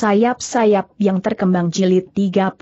sayap-sayap yang terkembang jilid 37.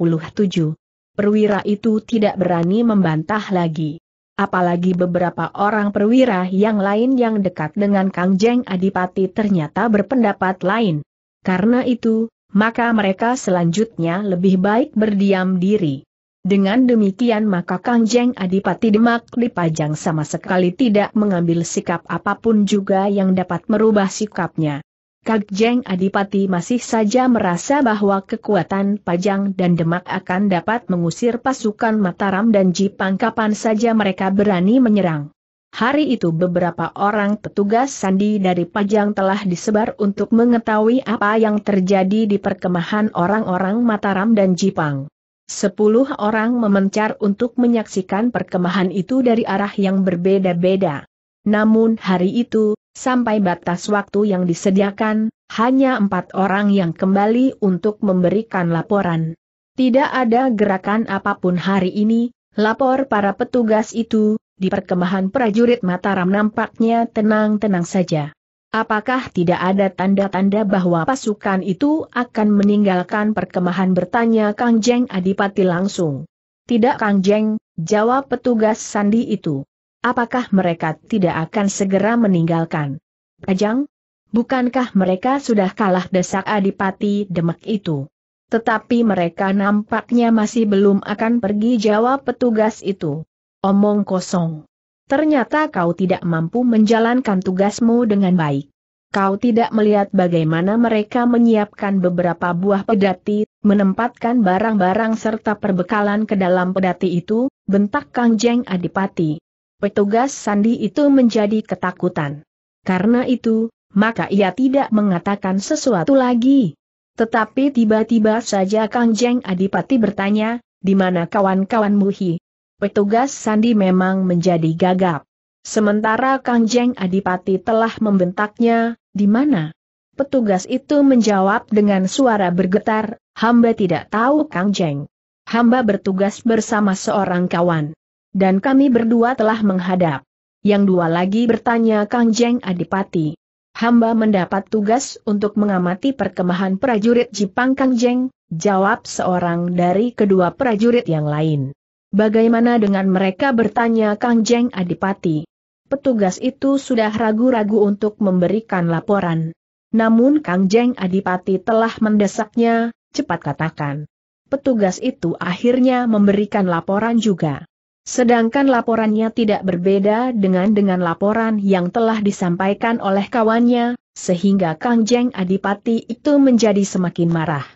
Perwira itu tidak berani membantah lagi. Apalagi beberapa orang perwira yang lain yang dekat dengan Kang Jeng Adipati ternyata berpendapat lain. Karena itu, maka mereka selanjutnya lebih baik berdiam diri. Dengan demikian maka Kang Jeng Adipati Demak dipajang sama sekali tidak mengambil sikap apapun juga yang dapat merubah sikapnya. Kak Jeng Adipati masih saja merasa bahwa kekuatan Pajang dan Demak akan dapat mengusir pasukan Mataram dan Jipang kapan saja mereka berani menyerang. Hari itu beberapa orang petugas sandi dari Pajang telah disebar untuk mengetahui apa yang terjadi di perkemahan orang-orang Mataram dan Jipang. Sepuluh orang memencar untuk menyaksikan perkemahan itu dari arah yang berbeda-beda. Namun hari itu, sampai batas waktu yang disediakan, hanya empat orang yang kembali untuk memberikan laporan. Tidak ada gerakan apapun hari ini, lapor para petugas itu, di perkemahan prajurit Mataram nampaknya tenang-tenang saja. Apakah tidak ada tanda-tanda bahwa pasukan itu akan meninggalkan perkemahan bertanya Kang Jeng Adipati langsung? Tidak Kang Jeng, jawab petugas sandi itu apakah mereka tidak akan segera meninggalkan Ajang, Bukankah mereka sudah kalah desak Adipati Demak itu? Tetapi mereka nampaknya masih belum akan pergi jawab petugas itu. Omong kosong. Ternyata kau tidak mampu menjalankan tugasmu dengan baik. Kau tidak melihat bagaimana mereka menyiapkan beberapa buah pedati, menempatkan barang-barang serta perbekalan ke dalam pedati itu, bentak Kang Jeng Adipati petugas sandi itu menjadi ketakutan. Karena itu, maka ia tidak mengatakan sesuatu lagi. Tetapi tiba-tiba saja Kang Jeng Adipati bertanya, di mana kawan-kawanmu Muhi? Petugas Sandi memang menjadi gagap. Sementara Kang Jeng Adipati telah membentaknya, di mana? Petugas itu menjawab dengan suara bergetar, hamba tidak tahu Kang Jeng. Hamba bertugas bersama seorang kawan dan kami berdua telah menghadap. Yang dua lagi bertanya Kang Jeng Adipati. Hamba mendapat tugas untuk mengamati perkemahan prajurit Jipang Kang Jeng, jawab seorang dari kedua prajurit yang lain. Bagaimana dengan mereka bertanya Kang Jeng Adipati? Petugas itu sudah ragu-ragu untuk memberikan laporan. Namun Kang Jeng Adipati telah mendesaknya, cepat katakan. Petugas itu akhirnya memberikan laporan juga. Sedangkan laporannya tidak berbeda dengan dengan laporan yang telah disampaikan oleh kawannya, sehingga Kang Jeng Adipati itu menjadi semakin marah.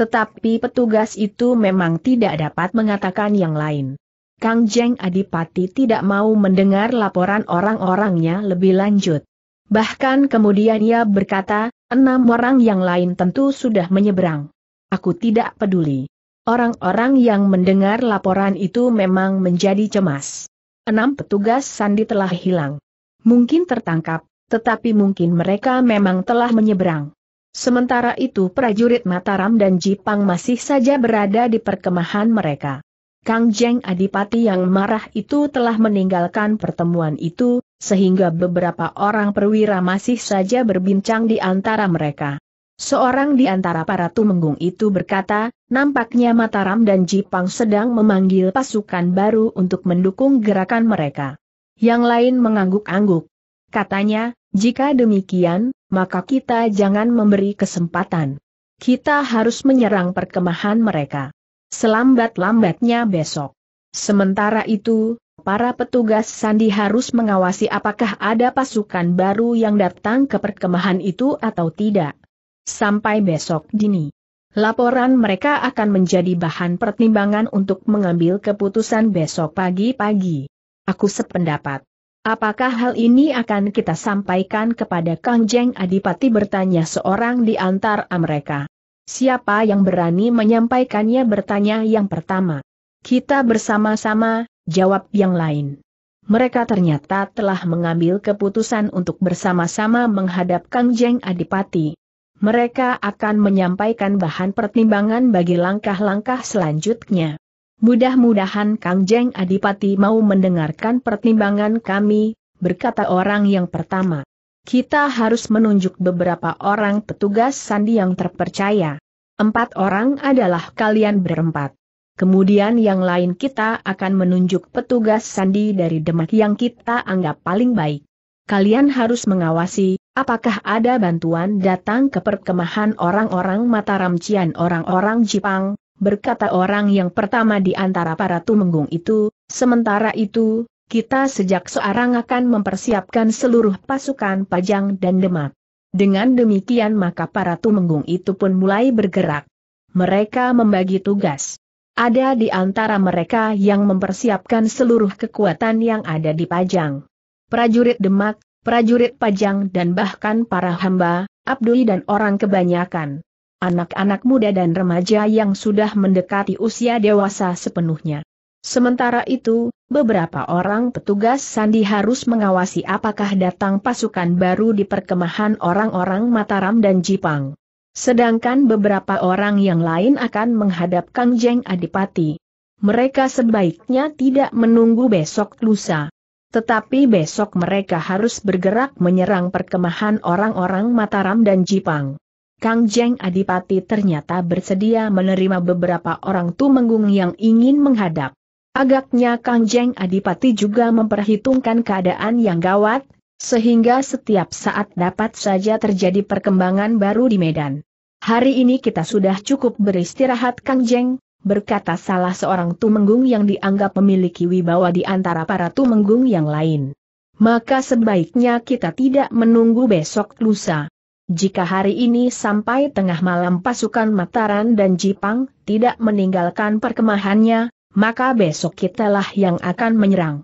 Tetapi petugas itu memang tidak dapat mengatakan yang lain. Kang Jeng Adipati tidak mau mendengar laporan orang-orangnya lebih lanjut. Bahkan kemudian ia berkata, enam orang yang lain tentu sudah menyeberang. Aku tidak peduli. Orang-orang yang mendengar laporan itu memang menjadi cemas. Enam petugas sandi telah hilang. Mungkin tertangkap, tetapi mungkin mereka memang telah menyeberang. Sementara itu prajurit Mataram dan Jipang masih saja berada di perkemahan mereka. Kang Jeng Adipati yang marah itu telah meninggalkan pertemuan itu, sehingga beberapa orang perwira masih saja berbincang di antara mereka. Seorang di antara para tumenggung itu berkata, Nampaknya Mataram dan Jipang sedang memanggil pasukan baru untuk mendukung gerakan mereka. Yang lain mengangguk-angguk. Katanya, jika demikian, maka kita jangan memberi kesempatan. Kita harus menyerang perkemahan mereka. Selambat-lambatnya besok. Sementara itu, para petugas sandi harus mengawasi apakah ada pasukan baru yang datang ke perkemahan itu atau tidak. Sampai besok dini. Laporan mereka akan menjadi bahan pertimbangan untuk mengambil keputusan besok pagi-pagi. Aku sependapat. Apakah hal ini akan kita sampaikan kepada Kang Jeng Adipati bertanya seorang di antara mereka. Siapa yang berani menyampaikannya bertanya yang pertama. Kita bersama-sama, jawab yang lain. Mereka ternyata telah mengambil keputusan untuk bersama-sama menghadap Kang Jeng Adipati mereka akan menyampaikan bahan pertimbangan bagi langkah-langkah selanjutnya. Mudah-mudahan Kang Jeng Adipati mau mendengarkan pertimbangan kami, berkata orang yang pertama. Kita harus menunjuk beberapa orang petugas sandi yang terpercaya. Empat orang adalah kalian berempat. Kemudian yang lain kita akan menunjuk petugas sandi dari demak yang kita anggap paling baik. Kalian harus mengawasi, Apakah ada bantuan datang ke perkemahan orang-orang Mataram Cian orang-orang Jepang, berkata orang yang pertama di antara para tumenggung itu, sementara itu, kita sejak seorang akan mempersiapkan seluruh pasukan Pajang dan Demak. Dengan demikian maka para tumenggung itu pun mulai bergerak. Mereka membagi tugas. Ada di antara mereka yang mempersiapkan seluruh kekuatan yang ada di Pajang. Prajurit Demak, prajurit pajang dan bahkan para hamba, abdi dan orang kebanyakan. Anak-anak muda dan remaja yang sudah mendekati usia dewasa sepenuhnya. Sementara itu, beberapa orang petugas sandi harus mengawasi apakah datang pasukan baru di perkemahan orang-orang Mataram dan Jipang. Sedangkan beberapa orang yang lain akan menghadap Kang Jeng Adipati. Mereka sebaiknya tidak menunggu besok lusa. Tetapi besok mereka harus bergerak menyerang perkemahan orang-orang Mataram dan Jipang. Kang Jeng Adipati ternyata bersedia menerima beberapa orang tumenggung yang ingin menghadap. Agaknya Kang Jeng Adipati juga memperhitungkan keadaan yang gawat, sehingga setiap saat dapat saja terjadi perkembangan baru di Medan. Hari ini kita sudah cukup beristirahat Kang Jeng, berkata salah seorang tumenggung yang dianggap memiliki wibawa di antara para tumenggung yang lain. Maka sebaiknya kita tidak menunggu besok lusa. Jika hari ini sampai tengah malam pasukan Mataran dan Jipang tidak meninggalkan perkemahannya, maka besok kitalah yang akan menyerang.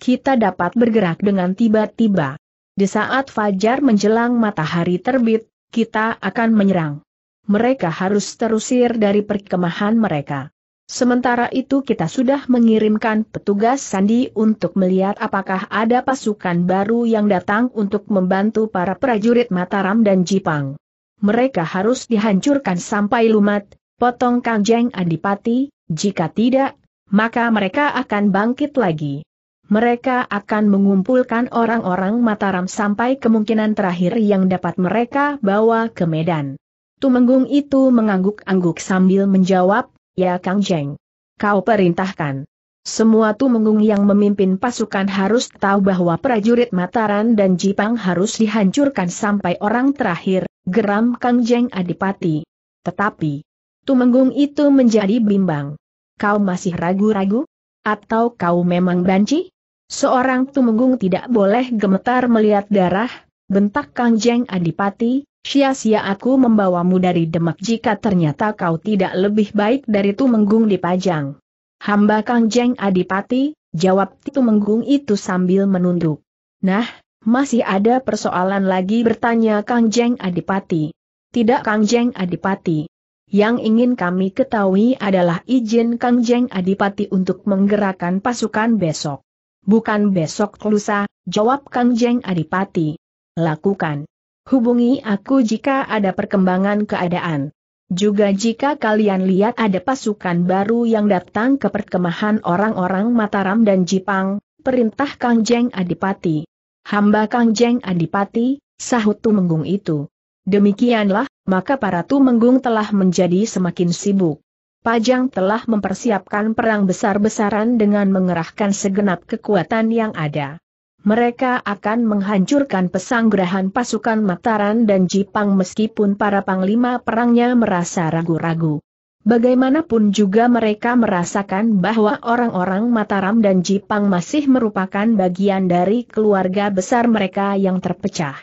Kita dapat bergerak dengan tiba-tiba. Di saat fajar menjelang matahari terbit, kita akan menyerang mereka harus terusir dari perkemahan mereka. Sementara itu kita sudah mengirimkan petugas Sandi untuk melihat apakah ada pasukan baru yang datang untuk membantu para prajurit Mataram dan Jipang. Mereka harus dihancurkan sampai lumat, potong Kangjeng Adipati, jika tidak, maka mereka akan bangkit lagi. Mereka akan mengumpulkan orang-orang Mataram sampai kemungkinan terakhir yang dapat mereka bawa ke Medan. Tumenggung itu mengangguk-angguk sambil menjawab, ya Kang Jeng. Kau perintahkan. Semua Tumenggung yang memimpin pasukan harus tahu bahwa prajurit Mataran dan Jipang harus dihancurkan sampai orang terakhir, geram Kang Jeng Adipati. Tetapi, Tumenggung itu menjadi bimbang. Kau masih ragu-ragu? Atau kau memang banci? Seorang Tumenggung tidak boleh gemetar melihat darah, bentak Kang Jeng Adipati, sia-sia aku membawamu dari Demak jika ternyata kau tidak lebih baik dari Tumenggung di Pajang. Hamba Kang Jeng Adipati, jawab Tumenggung itu sambil menunduk. Nah, masih ada persoalan lagi bertanya Kang Jeng Adipati. Tidak Kang Jeng Adipati. Yang ingin kami ketahui adalah izin Kang Jeng Adipati untuk menggerakkan pasukan besok. Bukan besok lusa, jawab Kang Jeng Adipati. Lakukan. Hubungi aku jika ada perkembangan keadaan. Juga jika kalian lihat ada pasukan baru yang datang ke perkemahan orang-orang Mataram dan Jipang, perintah Kang Jeng Adipati. Hamba Kang Jeng Adipati, sahut Tumenggung itu. Demikianlah, maka para Tumenggung telah menjadi semakin sibuk. Pajang telah mempersiapkan perang besar-besaran dengan mengerahkan segenap kekuatan yang ada mereka akan menghancurkan pesanggrahan pasukan Mataran dan Jipang meskipun para panglima perangnya merasa ragu-ragu. Bagaimanapun juga mereka merasakan bahwa orang-orang Mataram dan Jipang masih merupakan bagian dari keluarga besar mereka yang terpecah.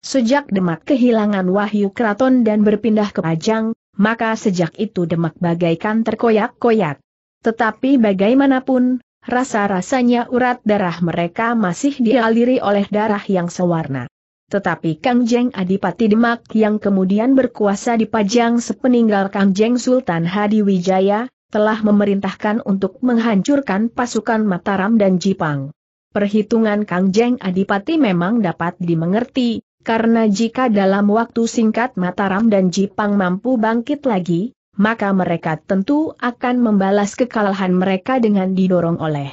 Sejak Demak kehilangan Wahyu Kraton dan berpindah ke Pajang, maka sejak itu Demak bagaikan terkoyak-koyak. Tetapi bagaimanapun, Rasa-rasanya urat darah mereka masih dialiri oleh darah yang sewarna. Tetapi Kang Jeng Adipati Demak yang kemudian berkuasa di Pajang sepeninggal Kang Jeng Sultan Hadi Wijaya, telah memerintahkan untuk menghancurkan pasukan Mataram dan Jipang. Perhitungan Kang Jeng Adipati memang dapat dimengerti, karena jika dalam waktu singkat Mataram dan Jipang mampu bangkit lagi, maka mereka tentu akan membalas kekalahan mereka dengan didorong oleh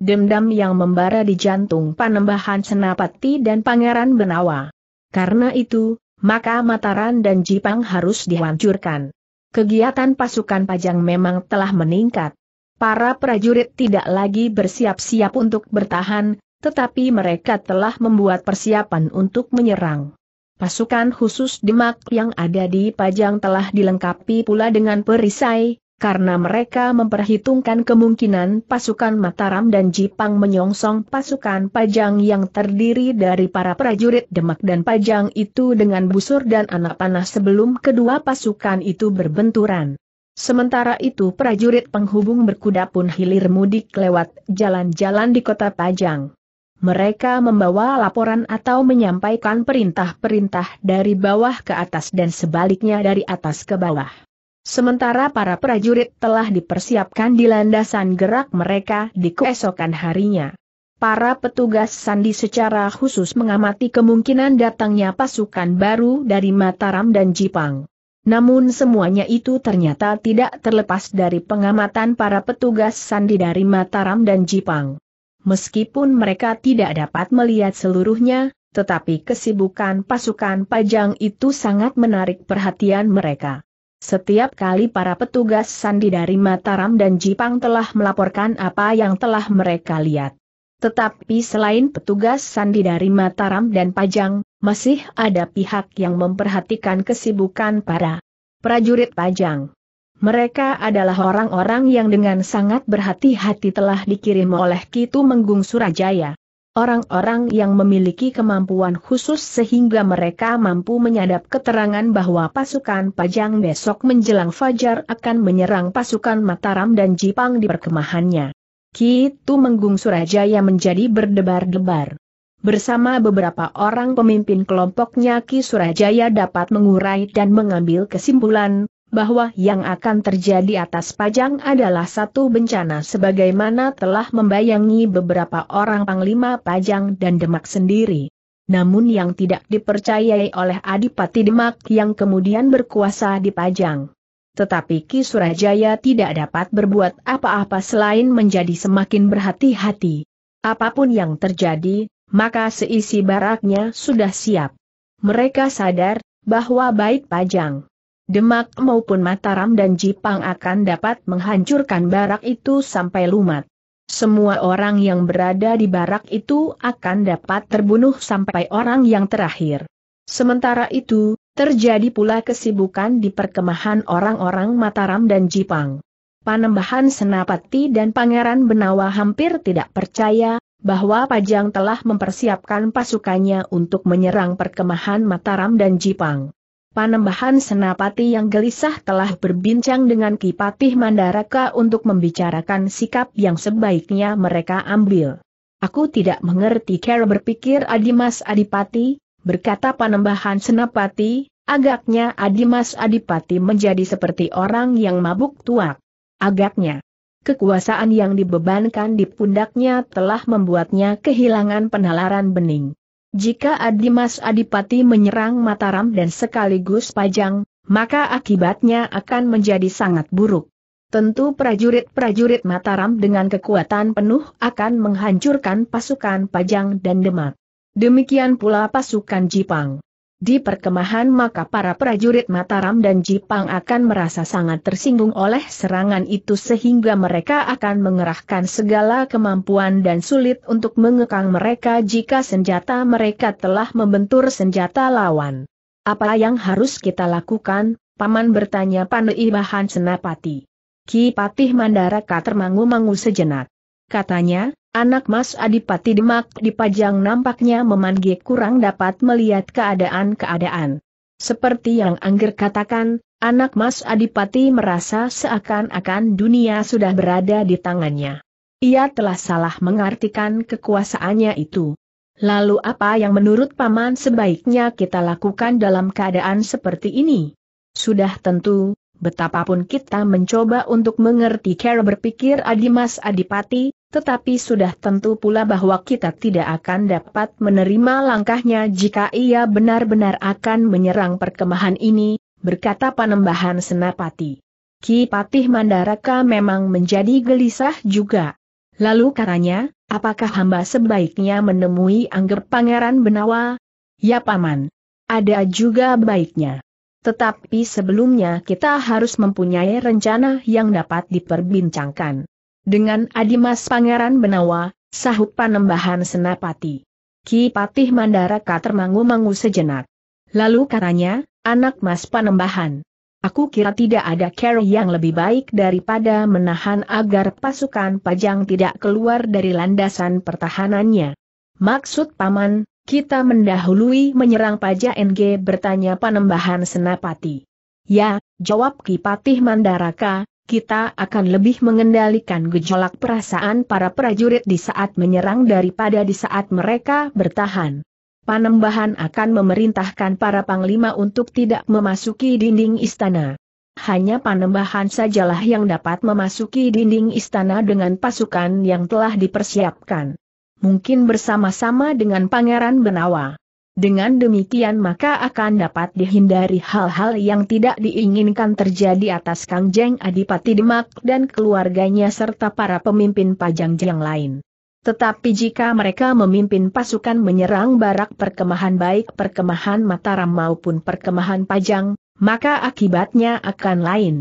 dendam yang membara di jantung panembahan Senapati dan Pangeran Benawa. Karena itu, maka Mataran dan Jipang harus dihancurkan. Kegiatan pasukan Pajang memang telah meningkat. Para prajurit tidak lagi bersiap-siap untuk bertahan, tetapi mereka telah membuat persiapan untuk menyerang. Pasukan khusus Demak yang ada di Pajang telah dilengkapi pula dengan perisai, karena mereka memperhitungkan kemungkinan pasukan Mataram dan Jipang menyongsong pasukan Pajang yang terdiri dari para prajurit Demak dan Pajang itu dengan busur dan anak panah sebelum kedua pasukan itu berbenturan. Sementara itu prajurit penghubung berkuda pun hilir mudik lewat jalan-jalan di kota Pajang. Mereka membawa laporan atau menyampaikan perintah-perintah dari bawah ke atas dan sebaliknya dari atas ke bawah. Sementara para prajurit telah dipersiapkan di landasan gerak mereka di keesokan harinya. Para petugas sandi secara khusus mengamati kemungkinan datangnya pasukan baru dari Mataram dan Jipang. Namun semuanya itu ternyata tidak terlepas dari pengamatan para petugas sandi dari Mataram dan Jipang meskipun mereka tidak dapat melihat seluruhnya, tetapi kesibukan pasukan pajang itu sangat menarik perhatian mereka. Setiap kali para petugas sandi dari Mataram dan Jipang telah melaporkan apa yang telah mereka lihat. Tetapi selain petugas sandi dari Mataram dan Pajang, masih ada pihak yang memperhatikan kesibukan para prajurit Pajang. Mereka adalah orang-orang yang dengan sangat berhati-hati telah dikirim oleh Kitu Menggung Surajaya. Orang-orang yang memiliki kemampuan khusus sehingga mereka mampu menyadap keterangan bahwa pasukan Pajang besok menjelang Fajar akan menyerang pasukan Mataram dan Jipang di perkemahannya. Kitu Menggung Surajaya menjadi berdebar-debar. Bersama beberapa orang pemimpin kelompoknya Ki Surajaya dapat mengurai dan mengambil kesimpulan bahwa yang akan terjadi atas Pajang adalah satu bencana sebagaimana telah membayangi beberapa orang Panglima Pajang dan Demak sendiri. Namun yang tidak dipercayai oleh Adipati Demak yang kemudian berkuasa di Pajang. Tetapi Ki Surajaya tidak dapat berbuat apa-apa selain menjadi semakin berhati-hati. Apapun yang terjadi, maka seisi baraknya sudah siap. Mereka sadar bahwa baik Pajang Demak maupun Mataram dan Jipang akan dapat menghancurkan barak itu sampai lumat. Semua orang yang berada di barak itu akan dapat terbunuh sampai orang yang terakhir. Sementara itu, terjadi pula kesibukan di perkemahan orang-orang Mataram dan Jipang. Panembahan Senapati dan Pangeran Benawa hampir tidak percaya bahwa Pajang telah mempersiapkan pasukannya untuk menyerang perkemahan Mataram dan Jipang. Panembahan Senapati yang gelisah telah berbincang dengan Kipatih Mandaraka untuk membicarakan sikap yang sebaiknya mereka ambil. Aku tidak mengerti cara berpikir Adimas Adipati, berkata Panembahan Senapati, agaknya Adimas Adipati menjadi seperti orang yang mabuk tuak. Agaknya. Kekuasaan yang dibebankan di pundaknya telah membuatnya kehilangan penalaran bening. Jika Adimas Adipati menyerang Mataram dan sekaligus Pajang, maka akibatnya akan menjadi sangat buruk. Tentu prajurit-prajurit Mataram dengan kekuatan penuh akan menghancurkan pasukan Pajang dan Demak. Demikian pula pasukan Jipang di perkemahan maka para prajurit Mataram dan Jipang akan merasa sangat tersinggung oleh serangan itu sehingga mereka akan mengerahkan segala kemampuan dan sulit untuk mengekang mereka jika senjata mereka telah membentur senjata lawan. Apa yang harus kita lakukan? Paman bertanya Pandai Bahan Senapati. Ki Patih Mandaraka termangu-mangu sejenak. Katanya, Anak Mas Adipati Demak dipajang nampaknya memanggil kurang dapat melihat keadaan-keadaan. Seperti yang Angger katakan, anak Mas Adipati merasa seakan-akan dunia sudah berada di tangannya. Ia telah salah mengartikan kekuasaannya itu. Lalu apa yang menurut Paman sebaiknya kita lakukan dalam keadaan seperti ini? Sudah tentu, betapapun kita mencoba untuk mengerti cara berpikir Adimas Adipati, tetapi sudah tentu pula bahwa kita tidak akan dapat menerima langkahnya jika ia benar-benar akan menyerang perkemahan ini, berkata Panembahan Senapati. Ki Patih Mandaraka memang menjadi gelisah juga. Lalu katanya, apakah hamba sebaiknya menemui Angger Pangeran Benawa? Ya Paman. Ada juga baiknya. Tetapi sebelumnya kita harus mempunyai rencana yang dapat diperbincangkan. Dengan Adimas Pangeran Benawa, sahut panembahan Senapati. Ki Patih Mandaraka termangu-mangu sejenak. Lalu katanya, anak mas panembahan. Aku kira tidak ada care yang lebih baik daripada menahan agar pasukan pajang tidak keluar dari landasan pertahanannya. Maksud paman, kita mendahului menyerang pajak NG bertanya panembahan senapati. Ya, jawab Ki Patih Mandaraka, kita akan lebih mengendalikan gejolak perasaan para prajurit di saat menyerang daripada di saat mereka bertahan. Panembahan akan memerintahkan para panglima untuk tidak memasuki dinding istana. Hanya panembahan sajalah yang dapat memasuki dinding istana dengan pasukan yang telah dipersiapkan. Mungkin bersama-sama dengan Pangeran Benawa. Dengan demikian maka akan dapat dihindari hal-hal yang tidak diinginkan terjadi atas Kang Jeng Adipati Demak dan keluarganya serta para pemimpin pajang Jeng lain. Tetapi jika mereka memimpin pasukan menyerang barak perkemahan baik perkemahan Mataram maupun perkemahan Pajang, maka akibatnya akan lain.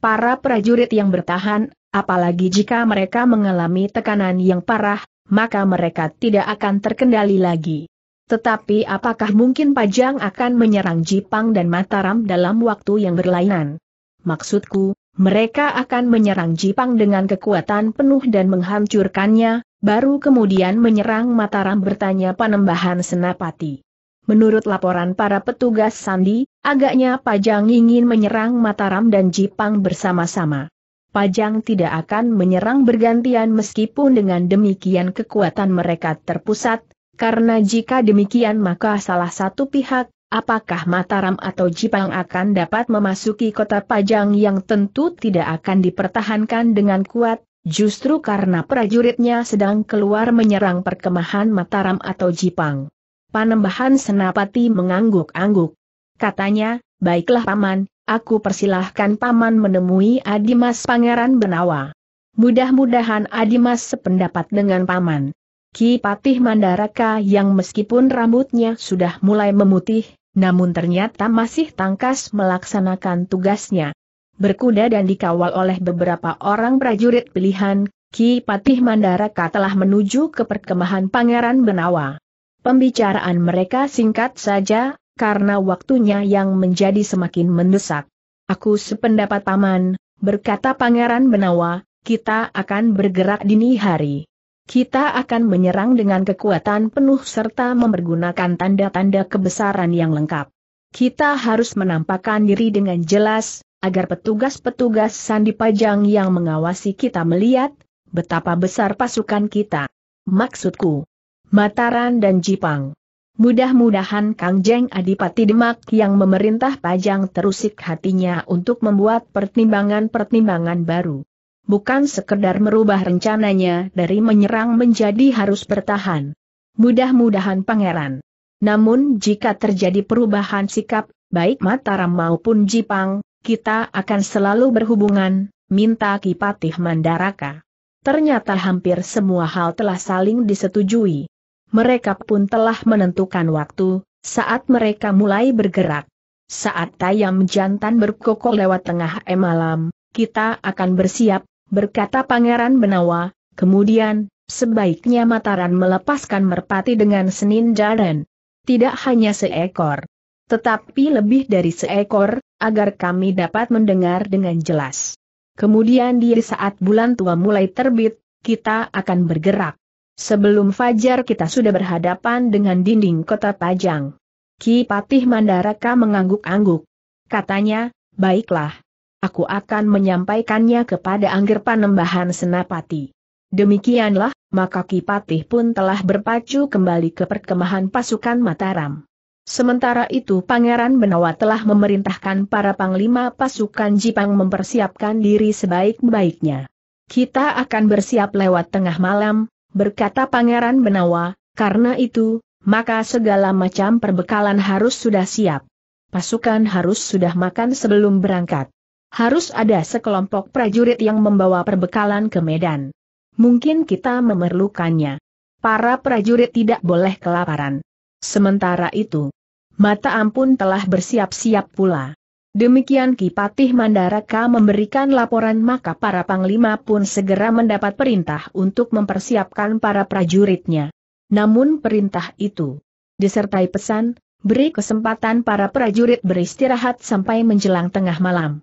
Para prajurit yang bertahan, apalagi jika mereka mengalami tekanan yang parah, maka mereka tidak akan terkendali lagi. Tetapi apakah mungkin Pajang akan menyerang Jipang dan Mataram dalam waktu yang berlainan? Maksudku, mereka akan menyerang Jipang dengan kekuatan penuh dan menghancurkannya, baru kemudian menyerang Mataram bertanya Panembahan Senapati. Menurut laporan para petugas Sandi, agaknya Pajang ingin menyerang Mataram dan Jipang bersama-sama. Pajang tidak akan menyerang bergantian meskipun dengan demikian kekuatan mereka terpusat, karena jika demikian maka salah satu pihak, apakah Mataram atau Jipang akan dapat memasuki kota Pajang yang tentu tidak akan dipertahankan dengan kuat, justru karena prajuritnya sedang keluar menyerang perkemahan Mataram atau Jipang. Panembahan Senapati mengangguk-angguk. Katanya, baiklah Paman, aku persilahkan Paman menemui Adimas Pangeran Benawa. Mudah-mudahan Adimas sependapat dengan Paman. Ki Patih Mandaraka yang meskipun rambutnya sudah mulai memutih, namun ternyata masih tangkas melaksanakan tugasnya. Berkuda dan dikawal oleh beberapa orang prajurit pilihan, Ki Patih Mandaraka telah menuju ke perkemahan Pangeran Benawa. Pembicaraan mereka singkat saja, karena waktunya yang menjadi semakin mendesak. Aku sependapat paman, berkata Pangeran Benawa, kita akan bergerak dini hari. Kita akan menyerang dengan kekuatan penuh serta mempergunakan tanda-tanda kebesaran yang lengkap. Kita harus menampakkan diri dengan jelas, agar petugas-petugas sandi pajang yang mengawasi kita melihat, betapa besar pasukan kita. Maksudku, Mataran dan Jipang. Mudah-mudahan Kang Jeng Adipati Demak yang memerintah Pajang terusik hatinya untuk membuat pertimbangan-pertimbangan baru bukan sekedar merubah rencananya dari menyerang menjadi harus bertahan. Mudah-mudahan pangeran. Namun jika terjadi perubahan sikap, baik Mataram maupun Jipang, kita akan selalu berhubungan, minta Kipatih Mandaraka. Ternyata hampir semua hal telah saling disetujui. Mereka pun telah menentukan waktu, saat mereka mulai bergerak. Saat tayam jantan berkokok lewat tengah e malam, kita akan bersiap, berkata Pangeran Benawa, kemudian, sebaiknya Mataran melepaskan merpati dengan Senin jaren Tidak hanya seekor, tetapi lebih dari seekor, agar kami dapat mendengar dengan jelas. Kemudian di saat bulan tua mulai terbit, kita akan bergerak. Sebelum fajar kita sudah berhadapan dengan dinding kota Pajang. Ki Patih Mandaraka mengangguk-angguk. Katanya, baiklah, aku akan menyampaikannya kepada Angger Panembahan Senapati. Demikianlah, maka Kipatih pun telah berpacu kembali ke perkemahan pasukan Mataram. Sementara itu Pangeran Benawa telah memerintahkan para panglima pasukan Jipang mempersiapkan diri sebaik-baiknya. Kita akan bersiap lewat tengah malam, berkata Pangeran Benawa, karena itu, maka segala macam perbekalan harus sudah siap. Pasukan harus sudah makan sebelum berangkat harus ada sekelompok prajurit yang membawa perbekalan ke Medan. Mungkin kita memerlukannya. Para prajurit tidak boleh kelaparan. Sementara itu, mata ampun telah bersiap-siap pula. Demikian Kipatih Mandaraka memberikan laporan maka para panglima pun segera mendapat perintah untuk mempersiapkan para prajuritnya. Namun perintah itu disertai pesan, beri kesempatan para prajurit beristirahat sampai menjelang tengah malam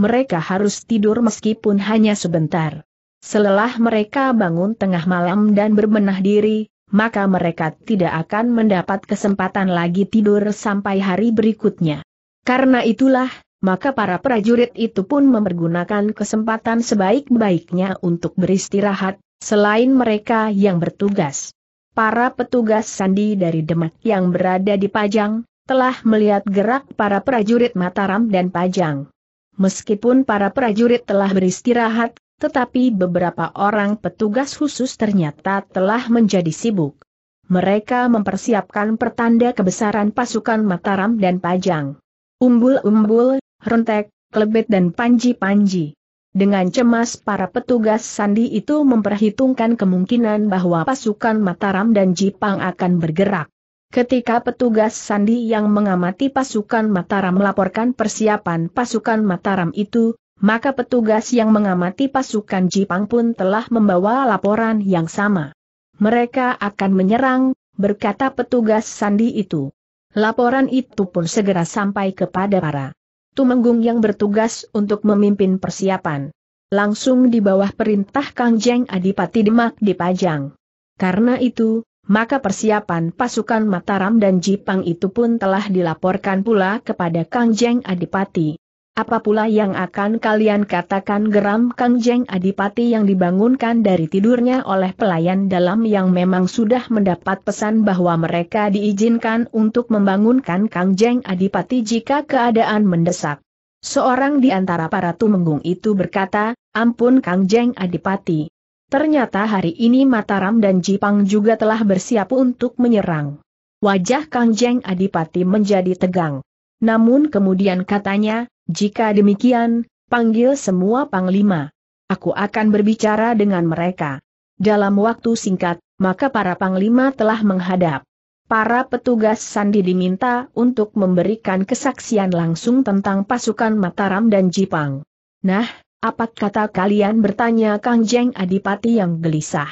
mereka harus tidur meskipun hanya sebentar. Selelah mereka bangun tengah malam dan berbenah diri, maka mereka tidak akan mendapat kesempatan lagi tidur sampai hari berikutnya. Karena itulah, maka para prajurit itu pun mempergunakan kesempatan sebaik-baiknya untuk beristirahat, selain mereka yang bertugas. Para petugas sandi dari Demak yang berada di Pajang, telah melihat gerak para prajurit Mataram dan Pajang. Meskipun para prajurit telah beristirahat, tetapi beberapa orang petugas khusus ternyata telah menjadi sibuk. Mereka mempersiapkan pertanda kebesaran pasukan Mataram dan Pajang. Umbul-umbul, rentek, klebet dan panji-panji. Dengan cemas para petugas Sandi itu memperhitungkan kemungkinan bahwa pasukan Mataram dan Jipang akan bergerak. Ketika petugas sandi yang mengamati pasukan Mataram melaporkan persiapan pasukan Mataram itu, maka petugas yang mengamati pasukan Jipang pun telah membawa laporan yang sama. Mereka akan menyerang, berkata petugas sandi itu. Laporan itu pun segera sampai kepada para Tumenggung yang bertugas untuk memimpin persiapan. Langsung di bawah perintah Kang Jeng Adipati Demak dipajang. Karena itu, maka persiapan pasukan Mataram dan Jipang itu pun telah dilaporkan pula kepada Kang Jeng Adipati. Apa pula yang akan kalian katakan geram Kang Jeng Adipati yang dibangunkan dari tidurnya oleh pelayan dalam yang memang sudah mendapat pesan bahwa mereka diizinkan untuk membangunkan Kang Jeng Adipati jika keadaan mendesak. Seorang di antara para tumenggung itu berkata, ampun Kang Jeng Adipati. Ternyata hari ini Mataram dan Jipang juga telah bersiap untuk menyerang. Wajah Kangjeng Adipati menjadi tegang. Namun kemudian katanya, jika demikian, panggil semua panglima. Aku akan berbicara dengan mereka. Dalam waktu singkat, maka para panglima telah menghadap. Para petugas Sandi diminta untuk memberikan kesaksian langsung tentang pasukan Mataram dan Jipang. Nah, apa kata kalian bertanya Kang Jeng Adipati yang gelisah?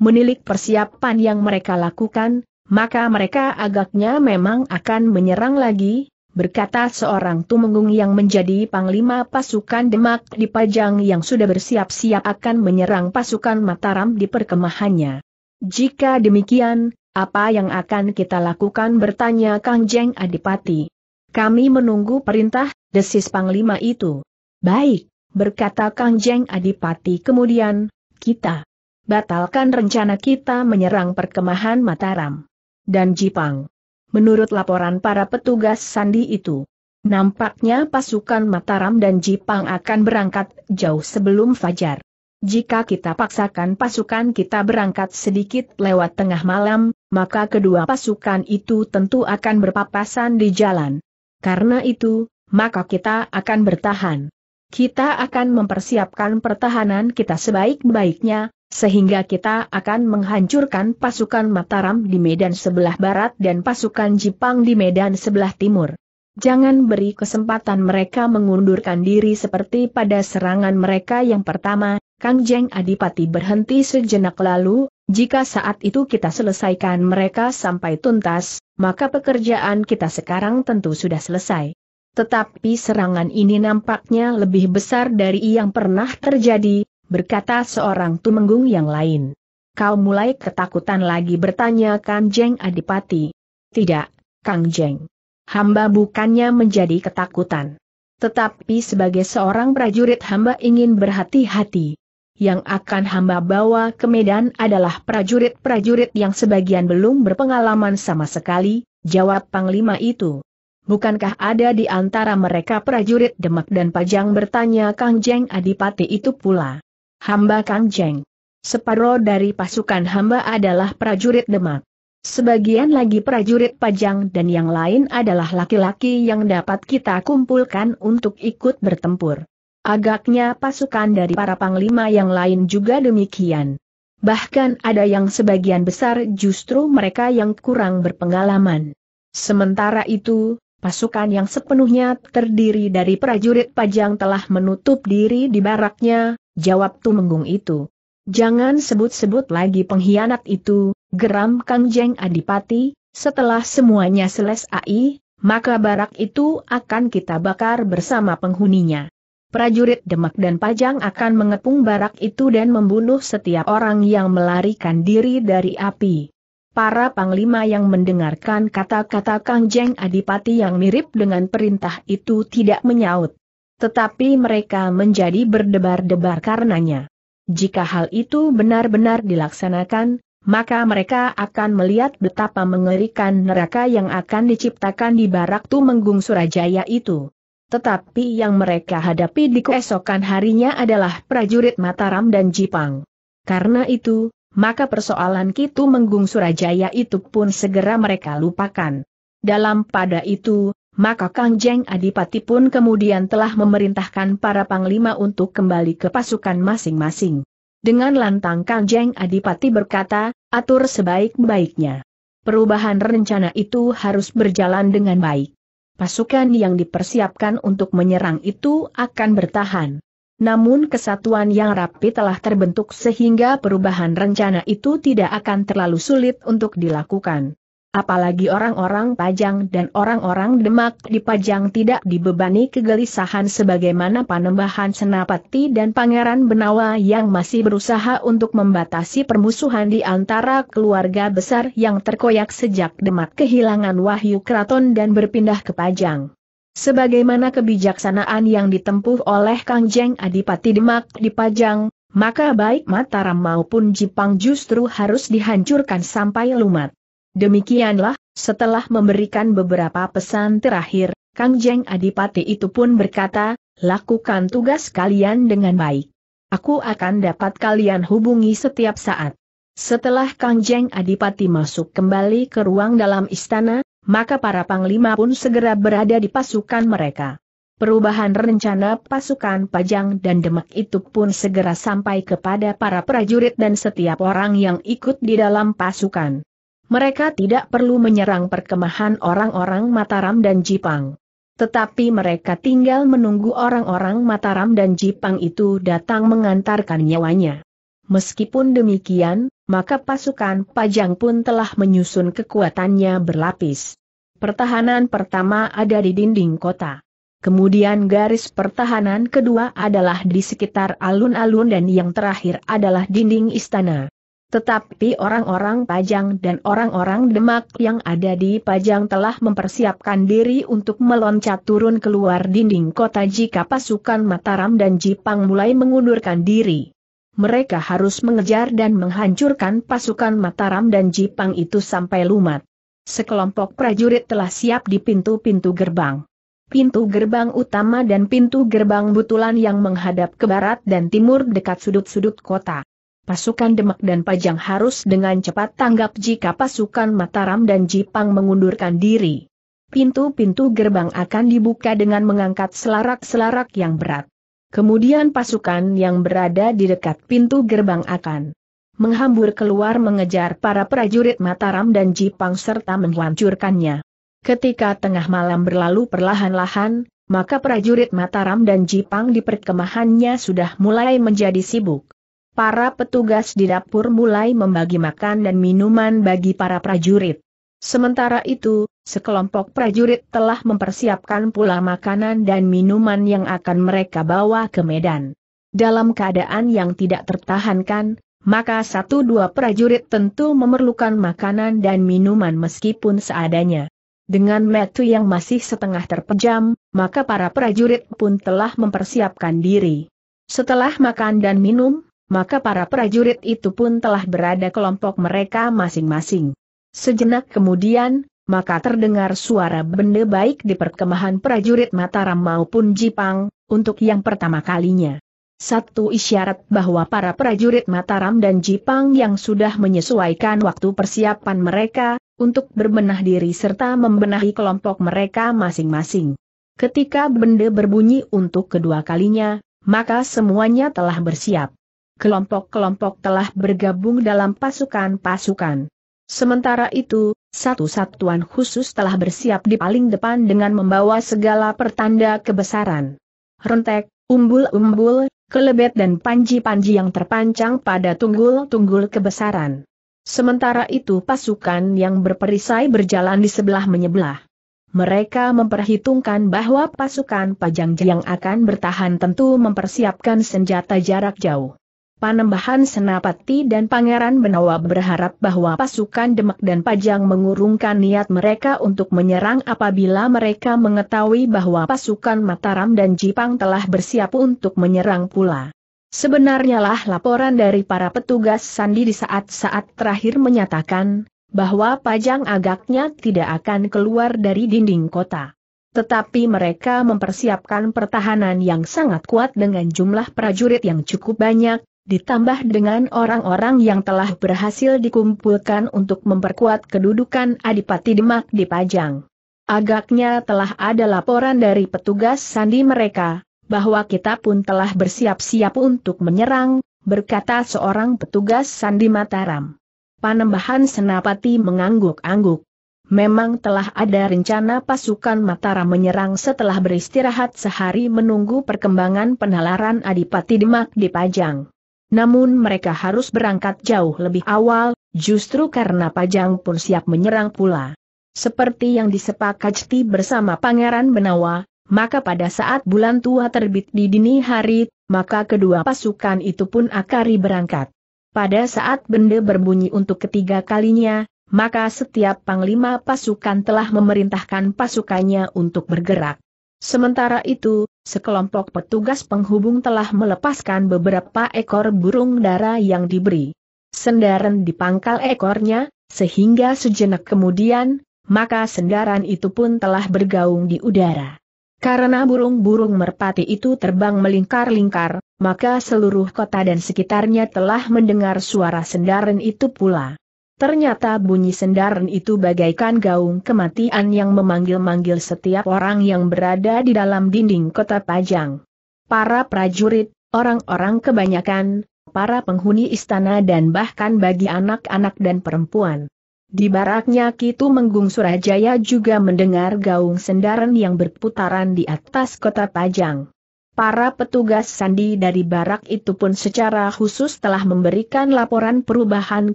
Menilik persiapan yang mereka lakukan, maka mereka agaknya memang akan menyerang lagi, berkata seorang tumenggung yang menjadi panglima pasukan Demak di Pajang yang sudah bersiap-siap akan menyerang pasukan Mataram di perkemahannya. Jika demikian, apa yang akan kita lakukan bertanya Kang Jeng Adipati. Kami menunggu perintah, desis panglima itu. Baik, berkata Kang Jeng Adipati kemudian, kita batalkan rencana kita menyerang perkemahan Mataram dan Jipang. Menurut laporan para petugas sandi itu, nampaknya pasukan Mataram dan Jipang akan berangkat jauh sebelum fajar. Jika kita paksakan pasukan kita berangkat sedikit lewat tengah malam, maka kedua pasukan itu tentu akan berpapasan di jalan. Karena itu, maka kita akan bertahan kita akan mempersiapkan pertahanan kita sebaik-baiknya, sehingga kita akan menghancurkan pasukan Mataram di medan sebelah barat dan pasukan Jepang di medan sebelah timur. Jangan beri kesempatan mereka mengundurkan diri seperti pada serangan mereka yang pertama, Kang Jeng Adipati berhenti sejenak lalu, jika saat itu kita selesaikan mereka sampai tuntas, maka pekerjaan kita sekarang tentu sudah selesai. Tetapi serangan ini nampaknya lebih besar dari yang pernah terjadi, berkata seorang tumenggung yang lain. Kau mulai ketakutan lagi bertanya Kanjeng Adipati. Tidak, Kang Jeng. Hamba bukannya menjadi ketakutan. Tetapi sebagai seorang prajurit hamba ingin berhati-hati. Yang akan hamba bawa ke Medan adalah prajurit-prajurit yang sebagian belum berpengalaman sama sekali, jawab Panglima itu. Bukankah ada di antara mereka prajurit Demak dan Pajang bertanya Kang Jeng Adipati itu pula? Hamba Kang Jeng. Separuh dari pasukan hamba adalah prajurit Demak. Sebagian lagi prajurit Pajang dan yang lain adalah laki-laki yang dapat kita kumpulkan untuk ikut bertempur. Agaknya pasukan dari para panglima yang lain juga demikian. Bahkan ada yang sebagian besar justru mereka yang kurang berpengalaman. Sementara itu, Pasukan yang sepenuhnya terdiri dari prajurit pajang telah menutup diri di baraknya, jawab Tumenggung itu. Jangan sebut-sebut lagi pengkhianat itu, geram Kang Jeng Adipati, setelah semuanya selesai, maka barak itu akan kita bakar bersama penghuninya. Prajurit Demak dan Pajang akan mengepung barak itu dan membunuh setiap orang yang melarikan diri dari api. Para panglima yang mendengarkan kata-kata Kang Jeng Adipati yang mirip dengan perintah itu tidak menyaut. Tetapi mereka menjadi berdebar-debar karenanya. Jika hal itu benar-benar dilaksanakan, maka mereka akan melihat betapa mengerikan neraka yang akan diciptakan di barak Tumenggung Surajaya itu. Tetapi yang mereka hadapi di keesokan harinya adalah prajurit Mataram dan Jipang. Karena itu, maka persoalan Kitu Menggung Surajaya itu pun segera mereka lupakan. Dalam pada itu, maka Kang Jeng Adipati pun kemudian telah memerintahkan para panglima untuk kembali ke pasukan masing-masing. Dengan lantang Kang Jeng Adipati berkata, atur sebaik-baiknya. Perubahan rencana itu harus berjalan dengan baik. Pasukan yang dipersiapkan untuk menyerang itu akan bertahan. Namun kesatuan yang rapi telah terbentuk sehingga perubahan rencana itu tidak akan terlalu sulit untuk dilakukan. Apalagi orang-orang Pajang dan orang-orang Demak di Pajang tidak dibebani kegelisahan sebagaimana panembahan Senapati dan Pangeran Benawa yang masih berusaha untuk membatasi permusuhan di antara keluarga besar yang terkoyak sejak Demak kehilangan Wahyu Keraton dan berpindah ke Pajang. Sebagaimana kebijaksanaan yang ditempuh oleh Kang Jeng Adipati Demak di Pajang, maka baik Mataram maupun Jipang justru harus dihancurkan sampai lumat. Demikianlah, setelah memberikan beberapa pesan terakhir, Kang Jeng Adipati itu pun berkata, lakukan tugas kalian dengan baik. Aku akan dapat kalian hubungi setiap saat. Setelah Kang Jeng Adipati masuk kembali ke ruang dalam istana, maka para panglima pun segera berada di pasukan mereka. Perubahan rencana pasukan Pajang dan Demak itu pun segera sampai kepada para prajurit dan setiap orang yang ikut di dalam pasukan. Mereka tidak perlu menyerang perkemahan orang-orang Mataram dan Jipang. Tetapi mereka tinggal menunggu orang-orang Mataram dan Jipang itu datang mengantarkan nyawanya. Meskipun demikian, maka pasukan Pajang pun telah menyusun kekuatannya berlapis. Pertahanan pertama ada di dinding kota. Kemudian garis pertahanan kedua adalah di sekitar alun-alun dan yang terakhir adalah dinding istana. Tetapi orang-orang Pajang dan orang-orang Demak yang ada di Pajang telah mempersiapkan diri untuk meloncat turun keluar dinding kota jika pasukan Mataram dan Jipang mulai mengundurkan diri. Mereka harus mengejar dan menghancurkan pasukan Mataram dan Jipang itu sampai lumat sekelompok prajurit telah siap di pintu-pintu gerbang. Pintu gerbang utama dan pintu gerbang butulan yang menghadap ke barat dan timur dekat sudut-sudut kota. Pasukan Demak dan Pajang harus dengan cepat tanggap jika pasukan Mataram dan Jipang mengundurkan diri. Pintu-pintu gerbang akan dibuka dengan mengangkat selarak-selarak yang berat. Kemudian pasukan yang berada di dekat pintu gerbang akan menghambur keluar mengejar para prajurit Mataram dan Jipang serta menghancurkannya. Ketika tengah malam berlalu perlahan-lahan, maka prajurit Mataram dan Jipang di perkemahannya sudah mulai menjadi sibuk. Para petugas di dapur mulai membagi makan dan minuman bagi para prajurit. Sementara itu, sekelompok prajurit telah mempersiapkan pula makanan dan minuman yang akan mereka bawa ke Medan. Dalam keadaan yang tidak tertahankan, maka satu dua prajurit tentu memerlukan makanan dan minuman meskipun seadanya. Dengan metu yang masih setengah terpejam, maka para prajurit pun telah mempersiapkan diri. Setelah makan dan minum, maka para prajurit itu pun telah berada kelompok mereka masing-masing. Sejenak kemudian, maka terdengar suara benda baik di perkemahan prajurit Mataram maupun Jipang, untuk yang pertama kalinya. Satu isyarat bahwa para prajurit Mataram dan Jipang yang sudah menyesuaikan waktu persiapan mereka, untuk berbenah diri serta membenahi kelompok mereka masing-masing. Ketika benda berbunyi untuk kedua kalinya, maka semuanya telah bersiap. Kelompok-kelompok telah bergabung dalam pasukan-pasukan. Sementara itu, satu satuan khusus telah bersiap di paling depan dengan membawa segala pertanda kebesaran. Rentek, umbul-umbul, kelebet dan panji-panji yang terpancang pada tunggul-tunggul kebesaran. Sementara itu pasukan yang berperisai berjalan di sebelah menyebelah. Mereka memperhitungkan bahwa pasukan Pajang yang akan bertahan tentu mempersiapkan senjata jarak jauh. Panembahan Senapati dan Pangeran Benawa berharap bahwa pasukan Demak dan Pajang mengurungkan niat mereka untuk menyerang apabila mereka mengetahui bahwa pasukan Mataram dan Jipang telah bersiap untuk menyerang pula. Sebenarnya lah laporan dari para petugas Sandi di saat-saat terakhir menyatakan, bahwa Pajang agaknya tidak akan keluar dari dinding kota. Tetapi mereka mempersiapkan pertahanan yang sangat kuat dengan jumlah prajurit yang cukup banyak, ditambah dengan orang-orang yang telah berhasil dikumpulkan untuk memperkuat kedudukan Adipati Demak di Pajang. Agaknya telah ada laporan dari petugas sandi mereka, bahwa kita pun telah bersiap-siap untuk menyerang, berkata seorang petugas sandi Mataram. Panembahan Senapati mengangguk-angguk. Memang telah ada rencana pasukan Mataram menyerang setelah beristirahat sehari menunggu perkembangan penalaran Adipati Demak di Pajang namun mereka harus berangkat jauh lebih awal, justru karena Pajang pun siap menyerang pula. Seperti yang disepakati bersama Pangeran Benawa, maka pada saat bulan tua terbit di dini hari, maka kedua pasukan itu pun akari berangkat. Pada saat benda berbunyi untuk ketiga kalinya, maka setiap panglima pasukan telah memerintahkan pasukannya untuk bergerak. Sementara itu, sekelompok petugas penghubung telah melepaskan beberapa ekor burung dara yang diberi sendaran di pangkal ekornya, sehingga sejenak kemudian, maka sendaran itu pun telah bergaung di udara. Karena burung-burung merpati itu terbang melingkar-lingkar, maka seluruh kota dan sekitarnya telah mendengar suara sendaran itu pula. Ternyata bunyi sendaran itu bagaikan gaung kematian yang memanggil-manggil setiap orang yang berada di dalam dinding kota Pajang. Para prajurit, orang-orang kebanyakan, para penghuni istana dan bahkan bagi anak-anak dan perempuan. Di baraknya Kitu Menggung Surajaya juga mendengar gaung sendaran yang berputaran di atas kota Pajang. Para petugas sandi dari barak itu pun secara khusus telah memberikan laporan perubahan